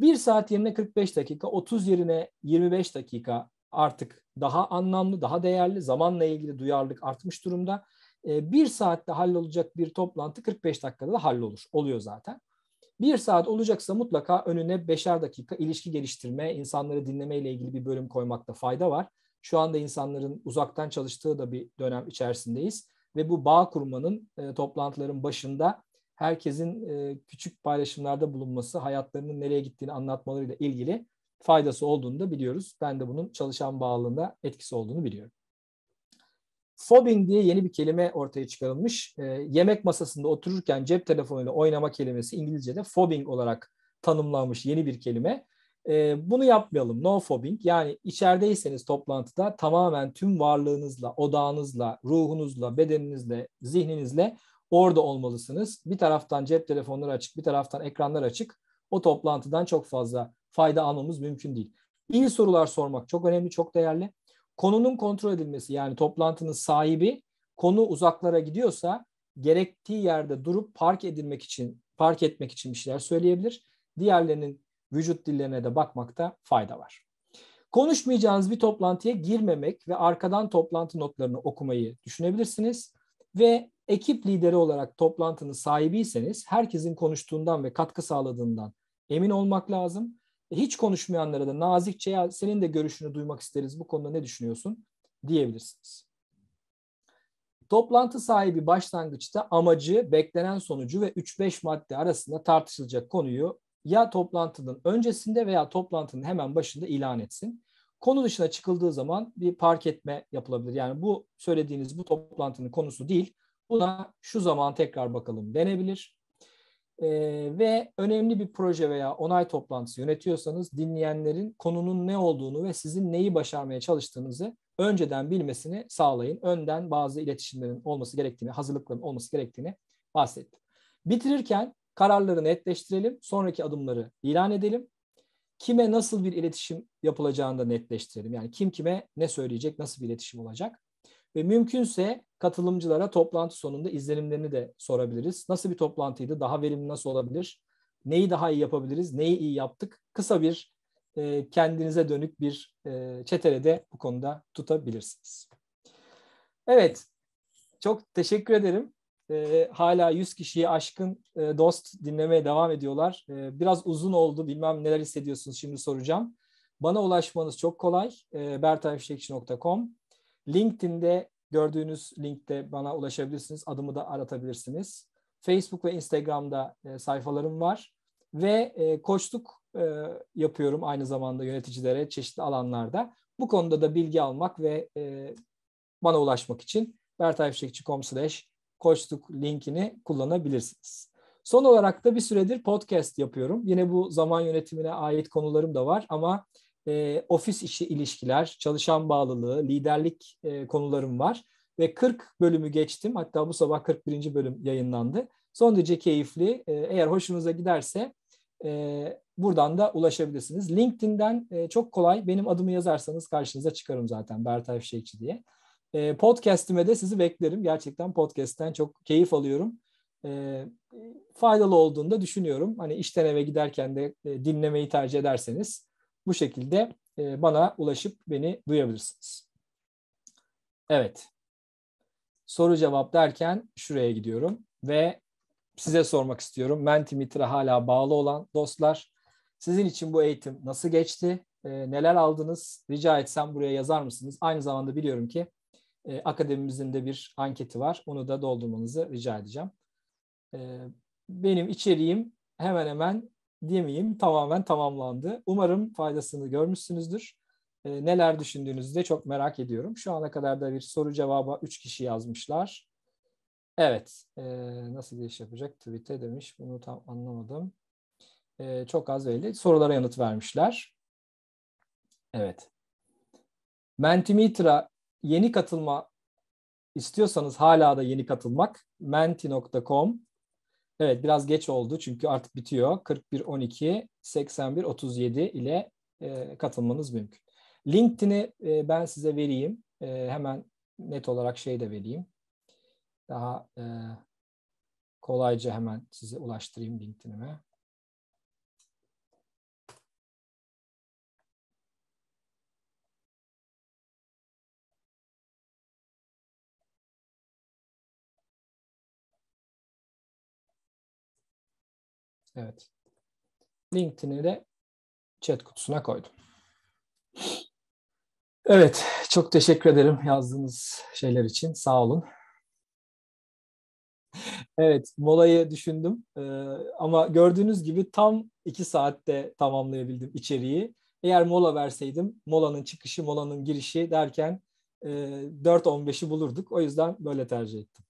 1 saat yerine 45 dakika, 30 yerine 25 dakika artık daha anlamlı, daha değerli, zamanla ilgili duyarlılık artmış durumda. E, bir saatte hallolacak bir toplantı 45 dakikada da hallolur, oluyor zaten. Bir saat olacaksa mutlaka önüne beşer dakika ilişki geliştirme, insanları dinleme ile ilgili bir bölüm koymakta fayda var. Şu anda insanların uzaktan çalıştığı da bir dönem içerisindeyiz ve bu bağ kurmanın e, toplantıların başında herkesin e, küçük paylaşımlarda bulunması, hayatlarının nereye gittiğini anlatmalarıyla ilgili faydası olduğunu da biliyoruz. Ben de bunun çalışan bağlılığında etkisi olduğunu biliyorum. Fobbing diye yeni bir kelime ortaya çıkarılmış. E, yemek masasında otururken cep telefonuyla oynama kelimesi İngilizce'de fobbing olarak tanımlanmış yeni bir kelime. E, bunu yapmayalım. No fobbing yani içerideyseniz toplantıda tamamen tüm varlığınızla, odağınızla, ruhunuzla, bedeninizle, zihninizle orada olmalısınız. Bir taraftan cep telefonları açık, bir taraftan ekranlar açık. O toplantıdan çok fazla fayda almamız mümkün değil. İyi sorular sormak çok önemli, çok değerli. Konunun kontrol edilmesi yani toplantının sahibi konu uzaklara gidiyorsa gerektiği yerde durup park edilmek için, park etmek için bir şeyler söyleyebilir. Diğerlerinin vücut dillerine de bakmakta fayda var. Konuşmayacağınız bir toplantıya girmemek ve arkadan toplantı notlarını okumayı düşünebilirsiniz ve ekip lideri olarak toplantının sahibiyseniz herkesin konuştuğundan ve katkı sağladığından emin olmak lazım hiç konuşmayanlara da nazikçe ya senin de görüşünü duymak isteriz bu konuda ne düşünüyorsun diyebilirsiniz. Toplantı sahibi başlangıçta amacı, beklenen sonucu ve 3-5 madde arasında tartışılacak konuyu ya toplantının öncesinde veya toplantının hemen başında ilan etsin. Konu dışına çıkıldığı zaman bir park etme yapılabilir. Yani bu söylediğiniz bu toplantının konusu değil. Buna şu zaman tekrar bakalım denebilir e, ve önemli bir proje veya onay toplantısı yönetiyorsanız dinleyenlerin konunun ne olduğunu ve sizin neyi başarmaya çalıştığınızı önceden bilmesini sağlayın. Önden bazı iletişimlerin olması gerektiğini, hazırlıkların olması gerektiğini bahsettim. Bitirirken kararları netleştirelim, sonraki adımları ilan edelim. Kime nasıl bir iletişim yapılacağını da netleştirelim. Yani kim kime ne söyleyecek, nasıl bir iletişim olacak. Ve mümkünse katılımcılara toplantı sonunda izlenimlerini de sorabiliriz. Nasıl bir toplantıydı? Daha verimli nasıl olabilir? Neyi daha iyi yapabiliriz? Neyi iyi yaptık? Kısa bir e, kendinize dönük bir e, çetelede bu konuda tutabilirsiniz. Evet, çok teşekkür ederim. E, hala 100 kişiyi aşkın e, dost dinlemeye devam ediyorlar. E, biraz uzun oldu, bilmem neler hissediyorsunuz şimdi soracağım. Bana ulaşmanız çok kolay. E, bertayfişekçi.com LinkedIn'de gördüğünüz linkte bana ulaşabilirsiniz. Adımı da aratabilirsiniz. Facebook ve Instagram'da e, sayfalarım var. Ve e, koçluk e, yapıyorum aynı zamanda yöneticilere çeşitli alanlarda. Bu konuda da bilgi almak ve e, bana ulaşmak için bertayfşekçi.com slash koçluk linkini kullanabilirsiniz. Son olarak da bir süredir podcast yapıyorum. Yine bu zaman yönetimine ait konularım da var ama e, ofis işi ilişkiler, çalışan bağlılığı, liderlik e, konularım var. Ve 40 bölümü geçtim. Hatta bu sabah 41. bölüm yayınlandı. Son derece keyifli. E, eğer hoşunuza giderse e, buradan da ulaşabilirsiniz. LinkedIn'den e, çok kolay benim adımı yazarsanız karşınıza çıkarım zaten Bertay Fişekçi diye. E, podcast'ime de sizi beklerim. Gerçekten podcast'ten çok keyif alıyorum. E, faydalı olduğunu da düşünüyorum. Hani işten eve giderken de e, dinlemeyi tercih ederseniz bu şekilde e, bana ulaşıp beni duyabilirsiniz. Evet. Soru cevap derken şuraya gidiyorum ve size sormak istiyorum. Mentimeter'a hala bağlı olan dostlar sizin için bu eğitim nasıl geçti? E, neler aldınız? Rica etsem buraya yazar mısınız? Aynı zamanda biliyorum ki e, akademimizin de bir anketi var. Onu da doldurmanızı rica edeceğim. E, benim içeriğim hemen hemen diyemeyeyim tamamen tamamlandı. Umarım faydasını görmüşsünüzdür. E, neler düşündüğünüzü de çok merak ediyorum. Şu ana kadar da bir soru cevaba 3 kişi yazmışlar. Evet, e, nasıl giriş yapacak? Tweet'e demiş. Bunu tam anlamadım. E, çok az belli. Sorulara yanıt vermişler. Evet. Mentimeter'a yeni katılma istiyorsanız hala da yeni katılmak menti.com Evet biraz geç oldu çünkü artık bitiyor. 41 12 81 37 ile e, katılmanız mümkün. LinkedIn'i e, ben size vereyim. E, hemen net olarak şey de vereyim. Daha e, kolayca hemen size ulaştırayım LinkedIn'ime. Evet. LinkedIn'i de chat kutusuna koydum. Evet, çok teşekkür ederim yazdığınız şeyler için. Sağ olun. Evet, molayı düşündüm ee, ama gördüğünüz gibi tam iki saatte tamamlayabildim içeriği. Eğer mola verseydim, molanın çıkışı, molanın girişi derken e, 4.15'i bulurduk. O yüzden böyle tercih ettim.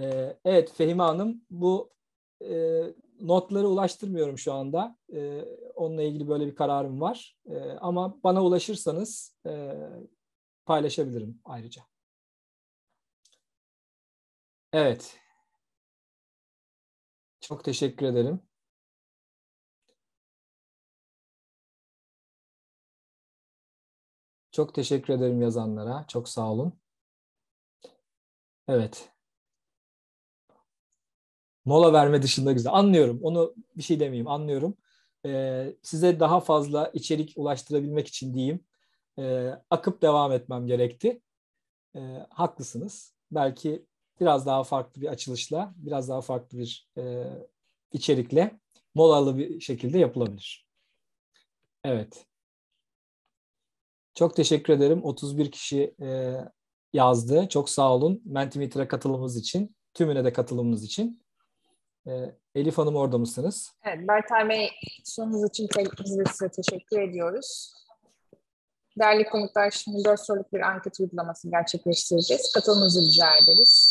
Ee, evet, Fehime Hanım, bu e, notları ulaştırmıyorum şu anda. E, onunla ilgili böyle bir kararım var. E, ama bana ulaşırsanız e, paylaşabilirim ayrıca. Evet. Çok teşekkür ederim. Çok teşekkür ederim yazanlara. Çok sağ olun. Evet mola verme dışında güzel. Anlıyorum. Onu bir şey demeyeyim. Anlıyorum. Ee, size daha fazla içerik ulaştırabilmek için diyeyim. Ee, akıp devam etmem gerekti. Ee, haklısınız. Belki biraz daha farklı bir açılışla, biraz daha farklı bir e, içerikle molalı bir şekilde yapılabilir. Evet. Çok teşekkür ederim. 31 kişi e, yazdı. Çok sağ olun Mentimeter'a katılımınız için, tümüne de katılımınız için. Ee, Elif Hanım orada mısınız? Evet, Bertay Bey sunumunuz için te- size teşekkür ediyoruz. Değerli konuklar şimdi 4 soruluk bir anket uygulaması gerçekleştireceğiz. Katılımınızı rica ederiz.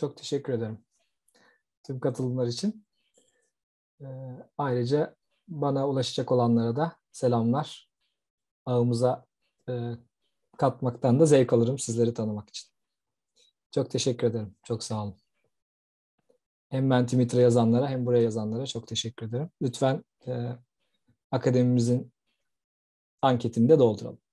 Çok teşekkür ederim tüm katılımlar için. Ee, ayrıca bana ulaşacak olanlara da selamlar. Ağımıza e, katmaktan da zevk alırım sizleri tanımak için. Çok teşekkür ederim. Çok sağ olun. Hem ben Twitter'a yazanlara hem buraya yazanlara çok teşekkür ederim. Lütfen e, akademimizin anketini de dolduralım.